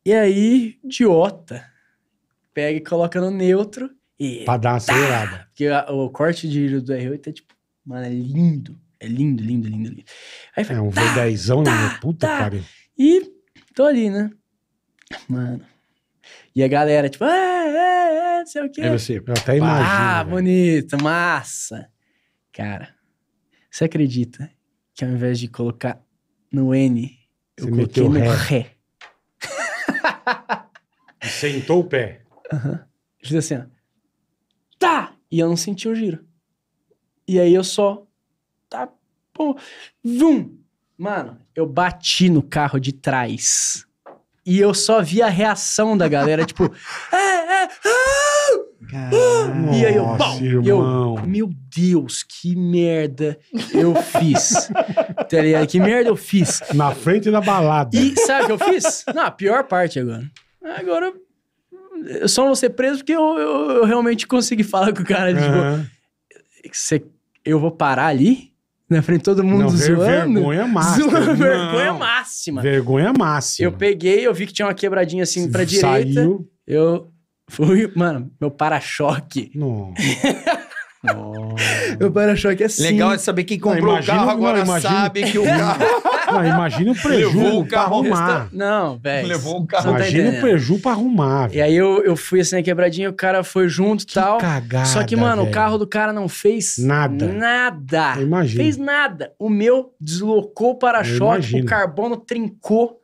E aí, idiota, pega e coloca no neutro e... Pra dar uma tá! acelerada. Porque o corte de giro do R8 é tipo, mano, é lindo. É lindo, lindo, lindo, lindo. Aí, é um tá, V10zão, tá, né? Puta, tá. cara. E tô ali, né? Mano, e a galera, tipo, ah, é, é, não sei o quê. é você, eu até imagino. Ah, velho. bonito, massa. Cara, você acredita que ao invés de colocar no N, eu você coloquei no ré? ré. sentou o pé. Aham. Uhum. Fiz assim, ó. Tá! E eu não senti o giro. E aí eu só. Tá, pô. Vum! Mano, eu bati no carro de trás. E eu só vi a reação da galera, tipo, é, é, ah, e aí eu, pau, eu, meu Deus, que merda eu fiz. Tá que merda eu fiz. Na frente da balada. E sabe o que eu fiz? na a pior parte agora. Agora eu só vou ser preso porque eu, eu, eu realmente consegui falar com o cara, uhum. tipo, você eu vou parar ali na frente de todo mundo não, ver, zoando. Vergonha é máxima. Zoando, vergonha é máxima. Vergonha é máxima. Eu peguei, eu vi que tinha uma quebradinha assim pra Saiu. direita. Eu fui, mano, meu para-choque. Não. meu para-choque é assim. Legal é saber quem comprou imagina, o carro agora não, imagina... sabe que o carro. Não, imagina o preju Levou o pra carro arrumar. Não, velho. Levou o carro. tá Imagina o preju pra arrumar. E aí eu, eu fui assim na quebradinha, o cara foi junto e tal. cagada, Só que, mano, o carro do cara não fez Nada. Nada. Imagina. Fez nada. O meu deslocou o para-choque, o carbono trincou.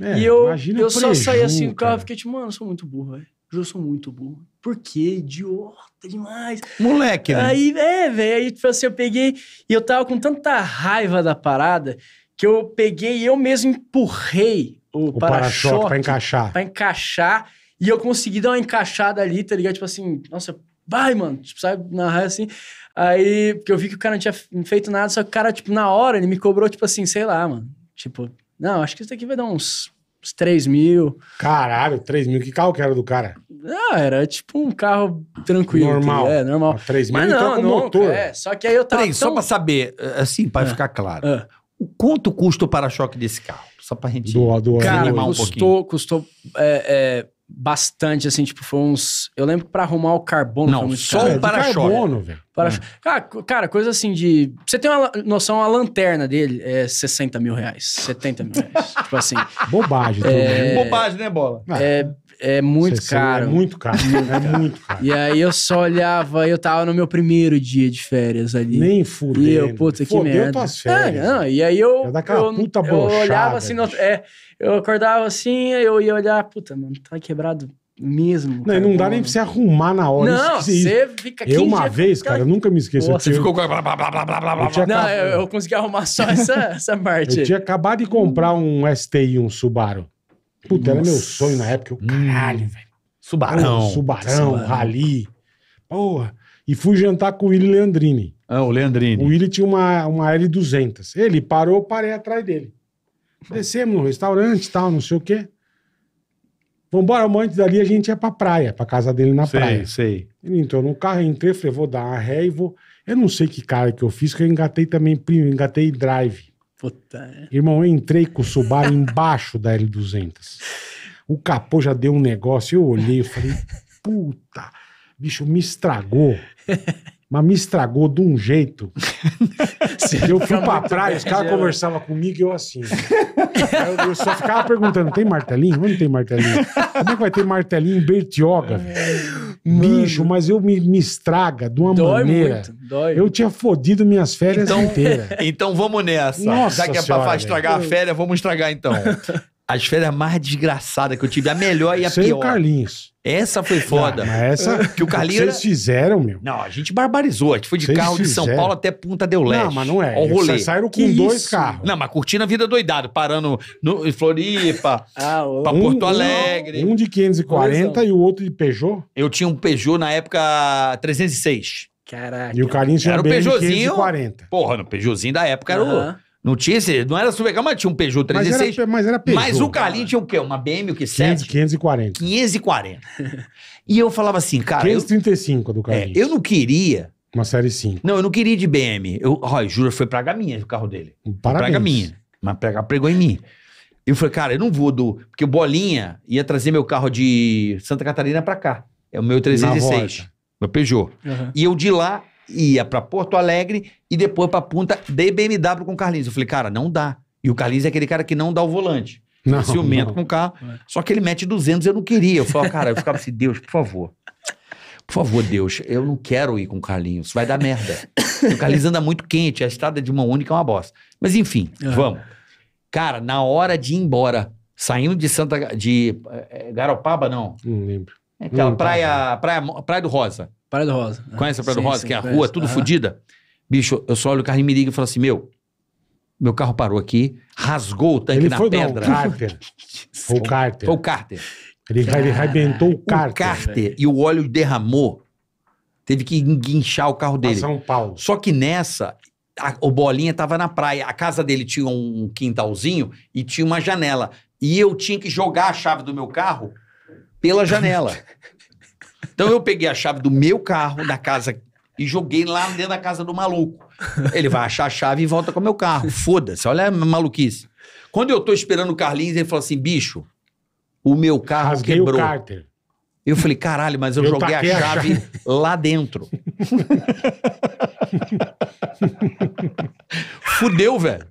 É, e eu, eu só saí assim do carro e cara. fiquei tipo, mano, eu sou muito burro, velho. Eu sou muito burro. Por quê? Idiota demais. Moleque, né? Aí, é, velho. Aí, tipo assim, eu peguei e eu tava com tanta raiva da parada que eu peguei e eu mesmo empurrei o, o para-choque para encaixar. Para encaixar. E eu consegui dar uma encaixada ali, tá ligado? Tipo assim, nossa, vai, mano. Tipo, sabe, raia assim. Aí, porque eu vi que o cara não tinha feito nada, só que o cara, tipo, na hora, ele me cobrou, tipo assim, sei lá, mano. Tipo, não, acho que isso daqui vai dar uns, uns 3 mil. Caralho, 3 mil. Que carro que era do cara? Não, ah, era tipo um carro tranquilo. Tá normal. É, normal. 3 mil, Mas não, com não, motor. É, só que aí eu tava. Peraí, tão... só pra saber, eh, assim, pra ah, ficar claro. Ah. Quanto custa o para-choque desse carro? Só pra gente do, do, cara, animar um custou, pouquinho. Custou é, é, bastante, assim, tipo, foi uns... Eu lembro que pra arrumar o carbono... Não, só o é, para-choque. É para é. cara, cara, coisa assim de... Você tem uma noção, a lanterna dele é 60 mil reais, 70 mil reais. tipo assim... Bobagem. É... Né? Bobagem, né, Bola? É... É muito CC é caro. É muito caro. é muito caro. E aí eu só olhava, eu tava no meu primeiro dia de férias ali. Nem fudeu. E eu, puta, que merda. tuas férias. Ah, não, e aí eu. Eu, eu, puta eu olhava assim, no, é, eu acordava assim, eu ia olhar, puta, mano, tá quebrado mesmo. Não, cara, não dá mano. nem pra você arrumar na hora. Não, você fica Eu uma vez, fica... cara, eu nunca me esqueci. você ficou com. Blá, blá, blá, blá, blá, blá. Eu não, acabado... eu, eu consegui arrumar só essa, essa parte. eu tinha acabado de comprar um STI, um Subaru. Puta, Nossa. era meu sonho na época. Eu, hum. caralho, velho. Subarão. Porra, Subarão, Subarão, Rally. Porra. E fui jantar com o Willi Leandrini. Ah, o Leandrini. O Willi tinha uma, uma L200. Ele parou, eu parei atrás dele. Descemos no restaurante e tal, não sei o quê. Vambora, um antes dali a gente ia pra praia, pra casa dele na sei, praia. Sei. Ele entrou no carro, entrei, falei, vou dar uma ré e vou. Eu não sei que cara que eu fiz, que eu engatei também, primo engatei drive. Puta. É. Irmão, eu entrei com o Subaru embaixo da L200. O capô já deu um negócio, eu olhei e falei, puta, bicho, me estragou. Mas me estragou de um jeito. eu fui pra praia, os caras conversavam comigo e eu assim. Eu, eu, só ficava perguntando: tem martelinho? Onde tem martelinho? Como é que vai ter martelinho em Bertioga? É mijo, mas eu me, me estraga de uma dói maneira. Muito, dói. Eu tinha fodido minhas férias então, inteiras. Então vamos nessa. Nossa Já que é pra estragar a férias, vamos estragar então. As férias mais desgraçadas que eu tive, a melhor e a Sem pior. o Carlinhos. Essa foi foda. Não, essa que o Carlinhos vocês era... fizeram, meu. Não, a gente barbarizou. A gente foi de vocês carro de São Paulo até Punta del Leste. Não, mas não é. O rolê. Vocês saíram com que dois isso? carros. Não, mas curtindo a vida doidado, parando no, em Floripa, ah, pra um, Porto Alegre. Um, um de 540 e o outro de Peugeot. Eu tinha um Peugeot na época 306. Caraca. E o Carlinhos tinha era o Peugeotzinho. 540. Porra, no Peugeotzinho da época era o não tinha esse, não era Supercar, mas tinha um Peugeot 306. Mas era, mas era Peugeot. Mas o Carlinho tinha o quê? Uma BMW que 7? 540. 540. e eu falava assim, cara... 535 eu, do é, Carlinhos. É, eu não queria... Uma série 5. Não, eu não queria de BM. Eu, Roy, jura, foi praga minha o carro dele. Parabéns. Praga minha. Mas pegou pregou em mim. Eu falei, cara, eu não vou do... Porque o Bolinha ia trazer meu carro de Santa Catarina pra cá. É o meu 306. Meu Peugeot. Uhum. E eu de lá ia para Porto Alegre e depois para Punta de BMW com o Carlinhos. Eu falei, cara, não dá. E o Carlinhos é aquele cara que não dá o volante. Não, é ciumento não. com o carro. É. Só que ele mete 200 eu não queria. Eu falei, cara, eu ficava assim, Deus, por favor. Por favor, Deus, eu não quero ir com o Carlinhos. Vai dar merda. o Carlinhos anda muito quente. A estrada de mão única é uma bosta. Mas enfim, uhum. vamos. Cara, na hora de ir embora, saindo de Santa... De eh, Garopaba, não? Não lembro. É aquela não, praia, praia, praia do Rosa. Praia do Rosa. Conhece a Praia sim, do Rosa, sim, que é a conheço. rua, tudo uhum. fodida? Bicho, eu só olho o carro e me liga e falo assim: meu, meu carro parou aqui, rasgou o tanque ele na foi, pedra. Não, o cárter. Foi o cárter. Foi o cárter. Ele, Cara, ele arrebentou o cárter. O cárter né? e o óleo derramou. Teve que guinchar o carro dele. São Paulo. Só que nessa, a, o Bolinha tava na praia. A casa dele tinha um quintalzinho e tinha uma janela. E eu tinha que jogar a chave do meu carro pela janela. Então eu peguei a chave do meu carro, da casa, e joguei lá dentro da casa do maluco. Ele vai achar a chave e volta com o meu carro. Foda-se, olha a maluquice. Quando eu tô esperando o Carlinhos, ele falou assim: bicho, o meu carro Rasguei quebrou. O cárter. Eu falei, caralho, mas eu, eu joguei a chave, a chave lá dentro. Fudeu, velho.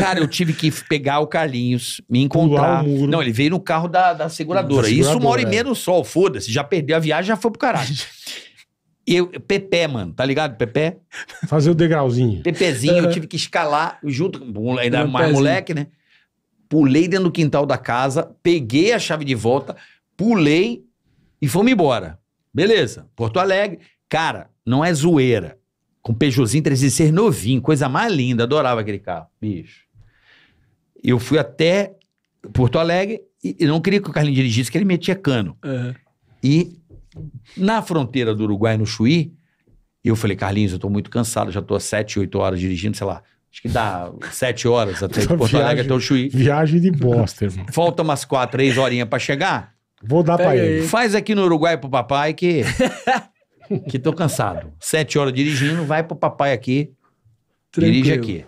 Cara, eu tive que pegar o Carlinhos, me encontrar. Não, ele veio no carro da, da, seguradora. da seguradora. Isso uma hora e é. meia no sol, foda-se. Já perdeu a viagem, já foi pro caralho. E eu, Pepe, mano, tá ligado, Pepe? Fazer o degrauzinho. Pepezinho, eu é. tive que escalar junto com ainda mais moleque, né? Pulei dentro do quintal da casa, peguei a chave de volta, pulei, e fomos embora. Beleza. Porto Alegre. Cara, não é zoeira. Com Peugeotzinho 306 novinho, coisa mais linda. Adorava aquele carro, bicho. Eu fui até Porto Alegre e não queria que o Carlinhos dirigisse, que ele metia cano. Uhum. E na fronteira do Uruguai, no Chuí, eu falei, Carlinhos, eu tô muito cansado, já tô sete 7, 8 horas dirigindo, sei lá. Acho que dá 7 horas até Porto viagem, Alegre, até o Chuí. Viagem de bosta, irmão. Falta umas 4, 3 horinhas para chegar. Vou dar pra ele. Faz aqui no Uruguai pro papai que. que tô cansado. Sete horas dirigindo, vai pro papai aqui. Tranquilo. Dirige aqui.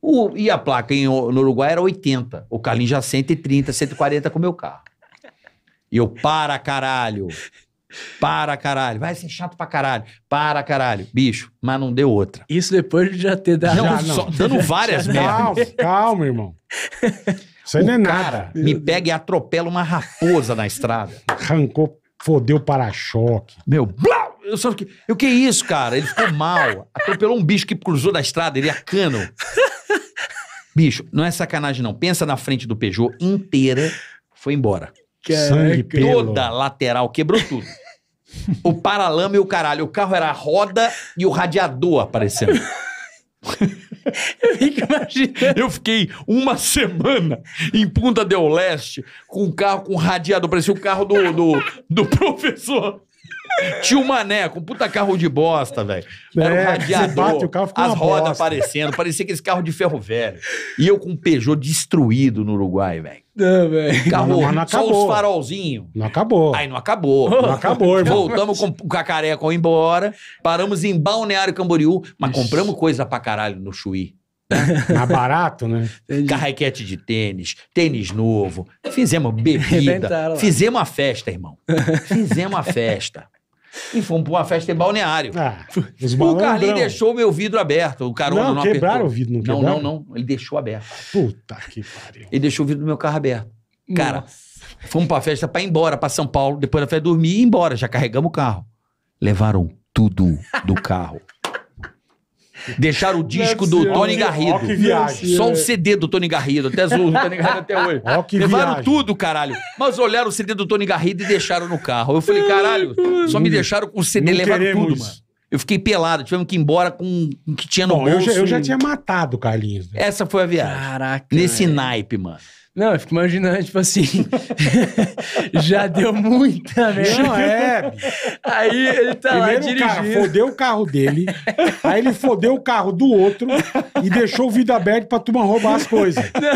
O, e a placa em, no Uruguai era 80. O Carlinhos já 130, 140 com o meu carro. E eu, para caralho. Para caralho. Vai ser chato pra caralho. Para caralho. Bicho, mas não deu outra. Isso depois de já ter dado. Não, já, não. Só, dando várias merdas. Calma, calma, irmão. Isso aí não é nada. Me pega e atropela uma raposa na estrada. Arrancou, fodeu o para-choque. Meu, blau! Eu só fiquei, O que é isso, cara? Ele ficou mal. Atropelou um bicho que cruzou da estrada, ele é cano. Bicho, não é sacanagem não. Pensa na frente do Peugeot inteira, foi embora. É, Sangue né, pelo. Toda lateral, quebrou tudo. o paralama e o caralho. O carro era a roda e o radiador aparecendo. Eu fico imaginando. Eu fiquei uma semana em Punta del Leste com um carro com um radiador, parecia o carro do, do, do professor Tio Mané, com puta carro de bosta, velho. Era um é, radiador. bate o carro, as rodas bosta. aparecendo. Parecia aqueles carros de ferro velho. E eu com um Peugeot destruído no Uruguai, velho. Não, velho. Carro, Não, não só os farolzinhos. Não acabou. Aí não acabou. Não acabou, irmão. Voltamos com o Cacareco embora. Paramos em Balneário Camboriú. Mas compramos coisa pra caralho no Chuí. Mas barato, né? Carrequete de tênis, tênis novo. Fizemos bebida. Fizemos a festa, irmão. Fizemos a festa e fomos pra uma festa em balneário. Ah, o Carlinho deixou meu vidro aberto. O carona não, não quebraram apertou. o vidro, não quebraram? Não, não, não. Ele deixou aberto. Puta que pariu. Ele deixou o vidro do meu carro aberto. Cara, fomos fomos pra festa pra ir embora, pra São Paulo. Depois da festa dormir e ir embora. Já carregamos o carro. Levaram tudo do carro. Deixaram o disco do Tony Garrido. Só o né? CD do Tony Garrido, até azul, o Tony Garrido até hoje. Levaram viagem. tudo, caralho. Mas olharam o CD do Tony Garrido e deixaram no carro. Eu falei, caralho, só me deixaram com o CD, Não levaram queremos. tudo, mano. Eu fiquei pelado, tivemos que ir embora com o que tinha no Bom, bolso. Eu já, eu já tinha matado o Carlinhos. Né? Essa foi a viagem. Caraca. Nesse naipe, mano. Não, eu fico imaginando, tipo assim, já deu muita merda. Não, é. Aí ele tá Primeiro lá dirigindo. o cara fodeu o carro dele, aí ele fodeu o carro do outro e deixou o vidro aberto pra turma roubar as coisas. Não,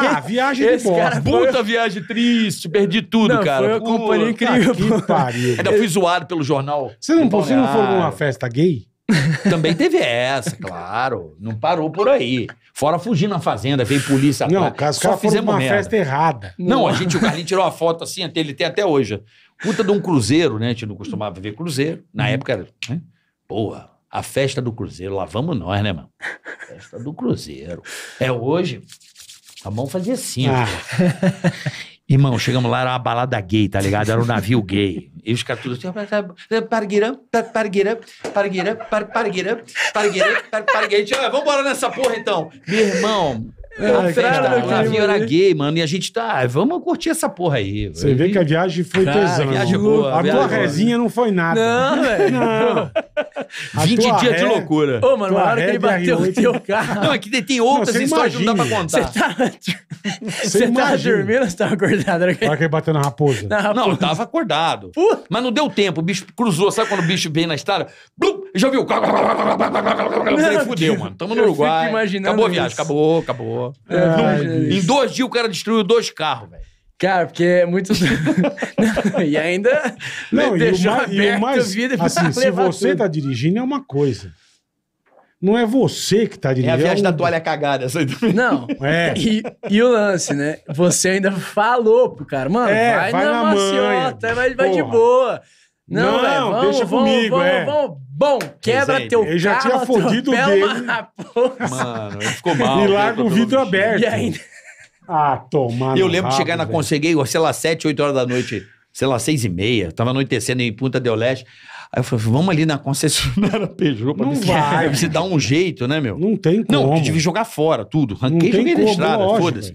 ah, viagem esse de bosta. Puta foi... viagem triste, perdi tudo, não, cara. Foi uma companhia ah, incrível. que pariu. Ainda fui zoado pelo jornal. Você não, você não foi numa festa gay? Também teve essa, claro. Não parou por aí. Fora fugir na fazenda, veio polícia Não, atrás. caso só fizemos uma merda. festa errada. Não, a gente, o Carlinhos tirou a foto assim, até- ele tem até hoje. Puta de um cruzeiro, né? A gente não costumava ver cruzeiro. Na época era. Né? a festa do cruzeiro, lá vamos nós, né, mano? Festa do cruzeiro. É hoje. A mão fazia assim, Ah, Irmão, chegamos lá, era uma balada gay, tá ligado? Era um navio gay. E os caras tudo assim, ah, ah, pargueira, pargueira, pargueira, pargueira, pargueira, pargueira, ah, vamos embora nessa porra então. Meu irmão, é, a festa, tá o navio era gay, mano. E a gente tá, ah, vamos curtir essa porra aí. Você vê que a viagem foi tesão. a tua resinha rezinha não foi nada. Não, velho. Não. A 20 dias ré... de loucura. Ô, mano, na hora que ele bateu o teu carro. Não, é que tem outras não, histórias imagine. que não dá pra contar. Você tá, você tá dormindo ou você tava acordado? Na hora que ele bateu na raposa. Na raposa. Não, eu tava acordado. Puta. Mas não deu tempo. O bicho cruzou. Sabe quando o bicho vem na estrada? Blum, já ouviu. Fudeu, mano. Tamo no Uruguai. Acabou a viagem, isso. acabou, acabou. É, em dois dias o cara destruiu dois carros, velho. Cara, porque é muito. e ainda. Não, e o, mais, e o mais. Assim, se você tudo. tá dirigindo, é uma coisa. Não é você que tá é dirigindo. É a viagem é um... da toalha cagada. Não. É. E, e, o lance, né? Você ainda falou pro cara, mano, é, vai, vai, na, na maciota, vai, vai de boa. Não, não véio, deixa vamos, comigo, vamos, é. Vamos, bom, quebra Resende. É, teu carro. Ele já tinha fodido o dedo. Mano, ele ficou mal. E larga o vidro aberto. E ainda... Ah, tomando. Eu lembro de chegar na Conseguei, sei lá, 7, 8 horas da noite, sei lá, 6 e meia. Tava anoitecendo em Punta del Leste. Aí eu falei, vamos ali na concessionária Peugeot pra não ver vai. se dá um jeito, né, meu? Não tem como. Não, eu tive que jogar fora tudo. Ranquei e joguei como, na estrada, foda-se.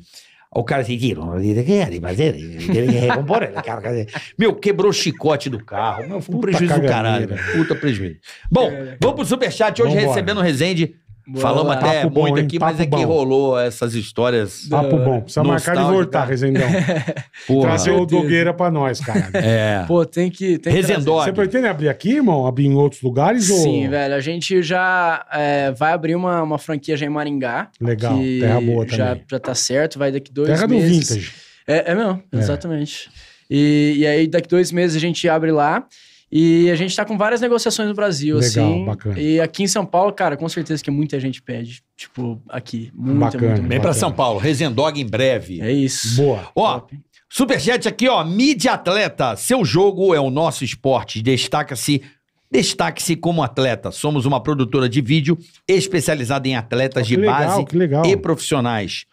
O cara se tira, teve que é, a é, é carga. Meu, quebrou o chicote do carro. Meu, foi um prejuízo do caralho. Puta prejuízo. Bom, vamos pro superchat. Hoje Vambora. recebendo o Resende, falou Falamos até bom, muito hein? aqui, Papo mas é bom. que rolou essas histórias. Papo ah, bom. Precisa marcar de voltar, Rezendão. Trazer o Dogueira pra nós, cara. É. Pô, tem que. Tem que Você pretende abrir aqui, irmão? Abrir em outros lugares? Sim, velho. A gente já é, vai abrir uma, uma franquia já em Maringá. Legal. Terra boa também. Já, já tá certo, vai daqui dois Terra meses. Terra do Vintage. É, é mesmo, é. exatamente. E, e aí, daqui dois meses a gente abre lá. E a gente está com várias negociações no Brasil, Legal, assim. Bacana. E aqui em São Paulo, cara, com certeza que muita gente pede. Tipo, aqui. Muita, bacana, muita, muita. Vem para São Paulo, Resendog em breve. É isso. Boa. Ó, Top. superchat aqui, ó. Mídia atleta. Seu jogo é o nosso esporte. Destaca-se Destaque-se como atleta. Somos uma produtora de vídeo especializada em atletas oh, de legal, base e profissionais.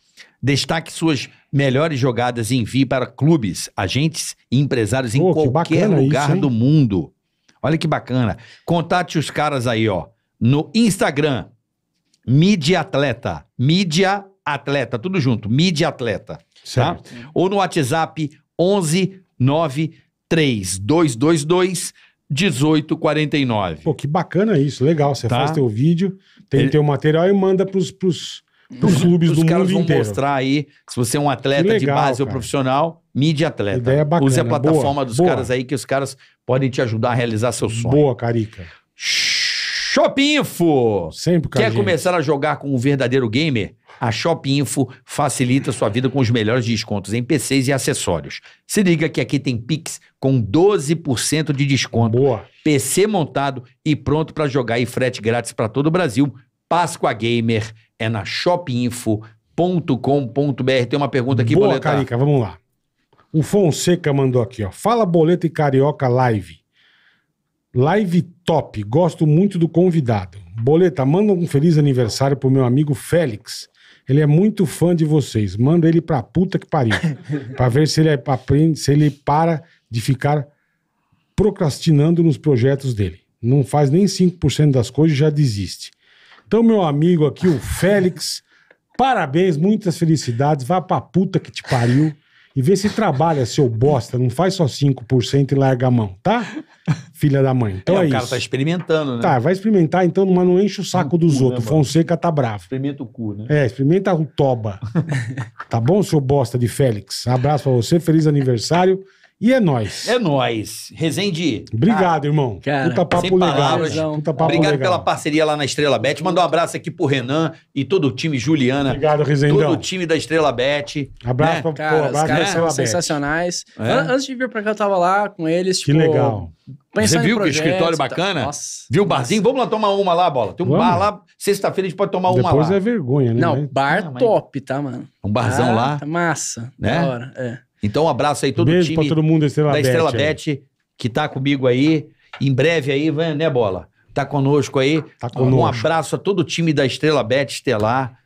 Destaque suas melhores jogadas e envie para clubes, agentes e empresários em qualquer lugar isso, do mundo. Olha que bacana. Contate os caras aí, ó. No Instagram, Mídia Atleta. Mídia Atleta, tudo junto. Mídia Atleta. Tá? Certo. Tá? Ou no WhatsApp 11 93222 1849. Pô, que bacana isso, legal. Você tá? faz teu vídeo, tem Ele... teu material e manda pros, pros, Uhum. Os clubes Os caras vão inteiro. mostrar aí, se você é um atleta legal, de base ou profissional, mídia atleta. Ideia é bacana, Use a né? plataforma boa, dos boa. caras aí, que os caras podem te ajudar a realizar seu sonho. Boa, Carica. Shopinfo! Sempre, Quer começar a jogar com um verdadeiro gamer? A Shopinfo facilita sua vida com os melhores descontos em PCs e acessórios. Se liga que aqui tem Pix com 12% de desconto. Boa. PC montado e pronto para jogar e frete grátis para todo o Brasil. Páscoa Gamer é na shopinfo.com.br. Tem uma pergunta aqui, Boa, Carica, vamos lá. O Fonseca mandou aqui, ó. Fala Boleta e Carioca Live. Live top, gosto muito do convidado. Boleta, manda um feliz aniversário pro meu amigo Félix. Ele é muito fã de vocês. Manda ele pra puta que pariu. pra ver se ele aprende, se ele para de ficar procrastinando nos projetos dele. Não faz nem 5% das coisas e já desiste. Então, meu amigo aqui, o Félix, parabéns, muitas felicidades. Vá pra puta que te pariu e vê se trabalha, seu bosta. Não faz só 5% e larga a mão, tá? Filha da mãe. Então é, é o isso. cara tá experimentando, né? Tá, vai experimentar então, mas não enche o saco dos né, outros. Né, Fonseca tá bravo. Experimenta o cu, né? É, experimenta o toba. tá bom, seu bosta de Félix? Abraço pra você, feliz aniversário. E é nós. É nós. Resende. Obrigado, ah, irmão. Cara, Puta papo sem palavras. Legal, Puta papo Obrigado legal. pela parceria lá na Estrela Bet. Manda um abraço aqui pro Renan e todo o time, Juliana. Obrigado, Rezende. Todo o time da Estrela Bet. Abraço né? pra cara, pô, abraço caras são sensacionais. É? Antes de vir pra cá, eu tava lá com eles. Tipo, que legal. Você viu que escritório tá- bacana? Nossa, viu o barzinho? Vamos lá tomar uma lá, bola. Tem um Vamos. bar lá. Sexta-feira a gente pode tomar Depois uma lá. Depois é vergonha, né? Não, bar ah, top, tá, mano? Um barzão ah, lá. Tá massa. Né? Da hora, é. Então, um abraço aí todo Beijo o time todo mundo, Estrela da Estrela Bet, Bet que tá comigo aí. Em breve aí, vai, né, Bola? Tá conosco aí. Tá conosco. Um abraço a todo o time da Estrela Bet Estelar.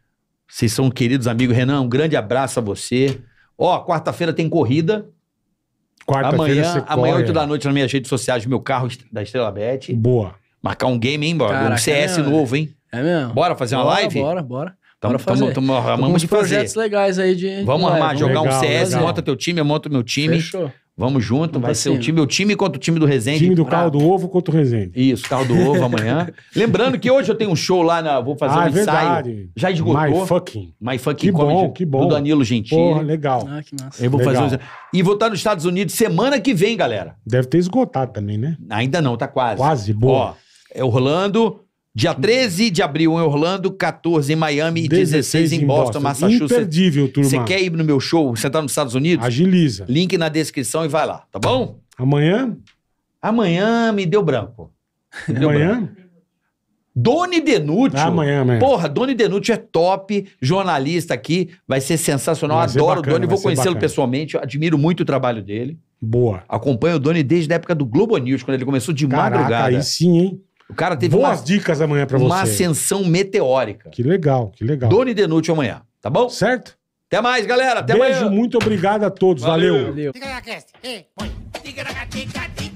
Vocês são queridos amigos. Renan, um grande abraço a você. Ó, quarta-feira tem corrida. Quarta-feira amanhã, amanhã, 8 da noite, nas minhas redes sociais, meu carro da Estrela Bet. Boa. Marcar um game, hein, Bola? Um CS é, novo, hein? É mesmo? Bora fazer uma bora, live? Bora, bora. Então, estamos vamos de projetos fazer. legais aí de. Vamos é, armar, jogar legal, um CS, legal. monta teu time, eu monto meu time. Fechou. Vamos junto, vai, ser o time, o time contra o time do Resende. Time do Carro do Ovo contra o Resende. Isso, Carro do Ovo amanhã. Lembrando que hoje eu tenho um show lá, na, vou fazer ah, um é ensaio. Verdade. Já esgotou. My fucking. My fucking que bom, que bom. Do Danilo Gentili. Porra, legal. Ah, que massa. Eu vou legal. fazer um... E vou estar nos Estados Unidos semana que vem, galera. Deve ter esgotado também, né? Ainda não, tá quase. Quase, boa. Ó, é Orlando, Dia 13 hum. de abril em Orlando, 14 em Miami e 16, em Boston, Boston, Massachusetts. Imperdível, turma. Você quer ir no meu show? Você tá nos Estados Unidos? Agiliza. Link na descrição e vai lá, tá bom? Amanhã? Amanhã me deu branco. Me Amanhã? Doni Denútil. Ah, amanhã, amanhã. Porra, Doni Denútil é top, jornalista aqui, vai ser sensacional. Vai Adoro bacana, o Doni, vou conhecê-lo pessoalmente, admiro muito o trabalho dele. Boa. Acompanho o Doni desde a época do Globo News, quando ele começou de Caraca, madrugada. Aí sim, hein? O cara teve Boas uma, dicas amanhã pra uma ascensão meteórica. Que legal, que legal. Doni Denúcio amanhã, tá bom? Certo? Até mais, galera. Até Beijo, amanhã. muito obrigado a todos. Valeu. Valeu. Valeu.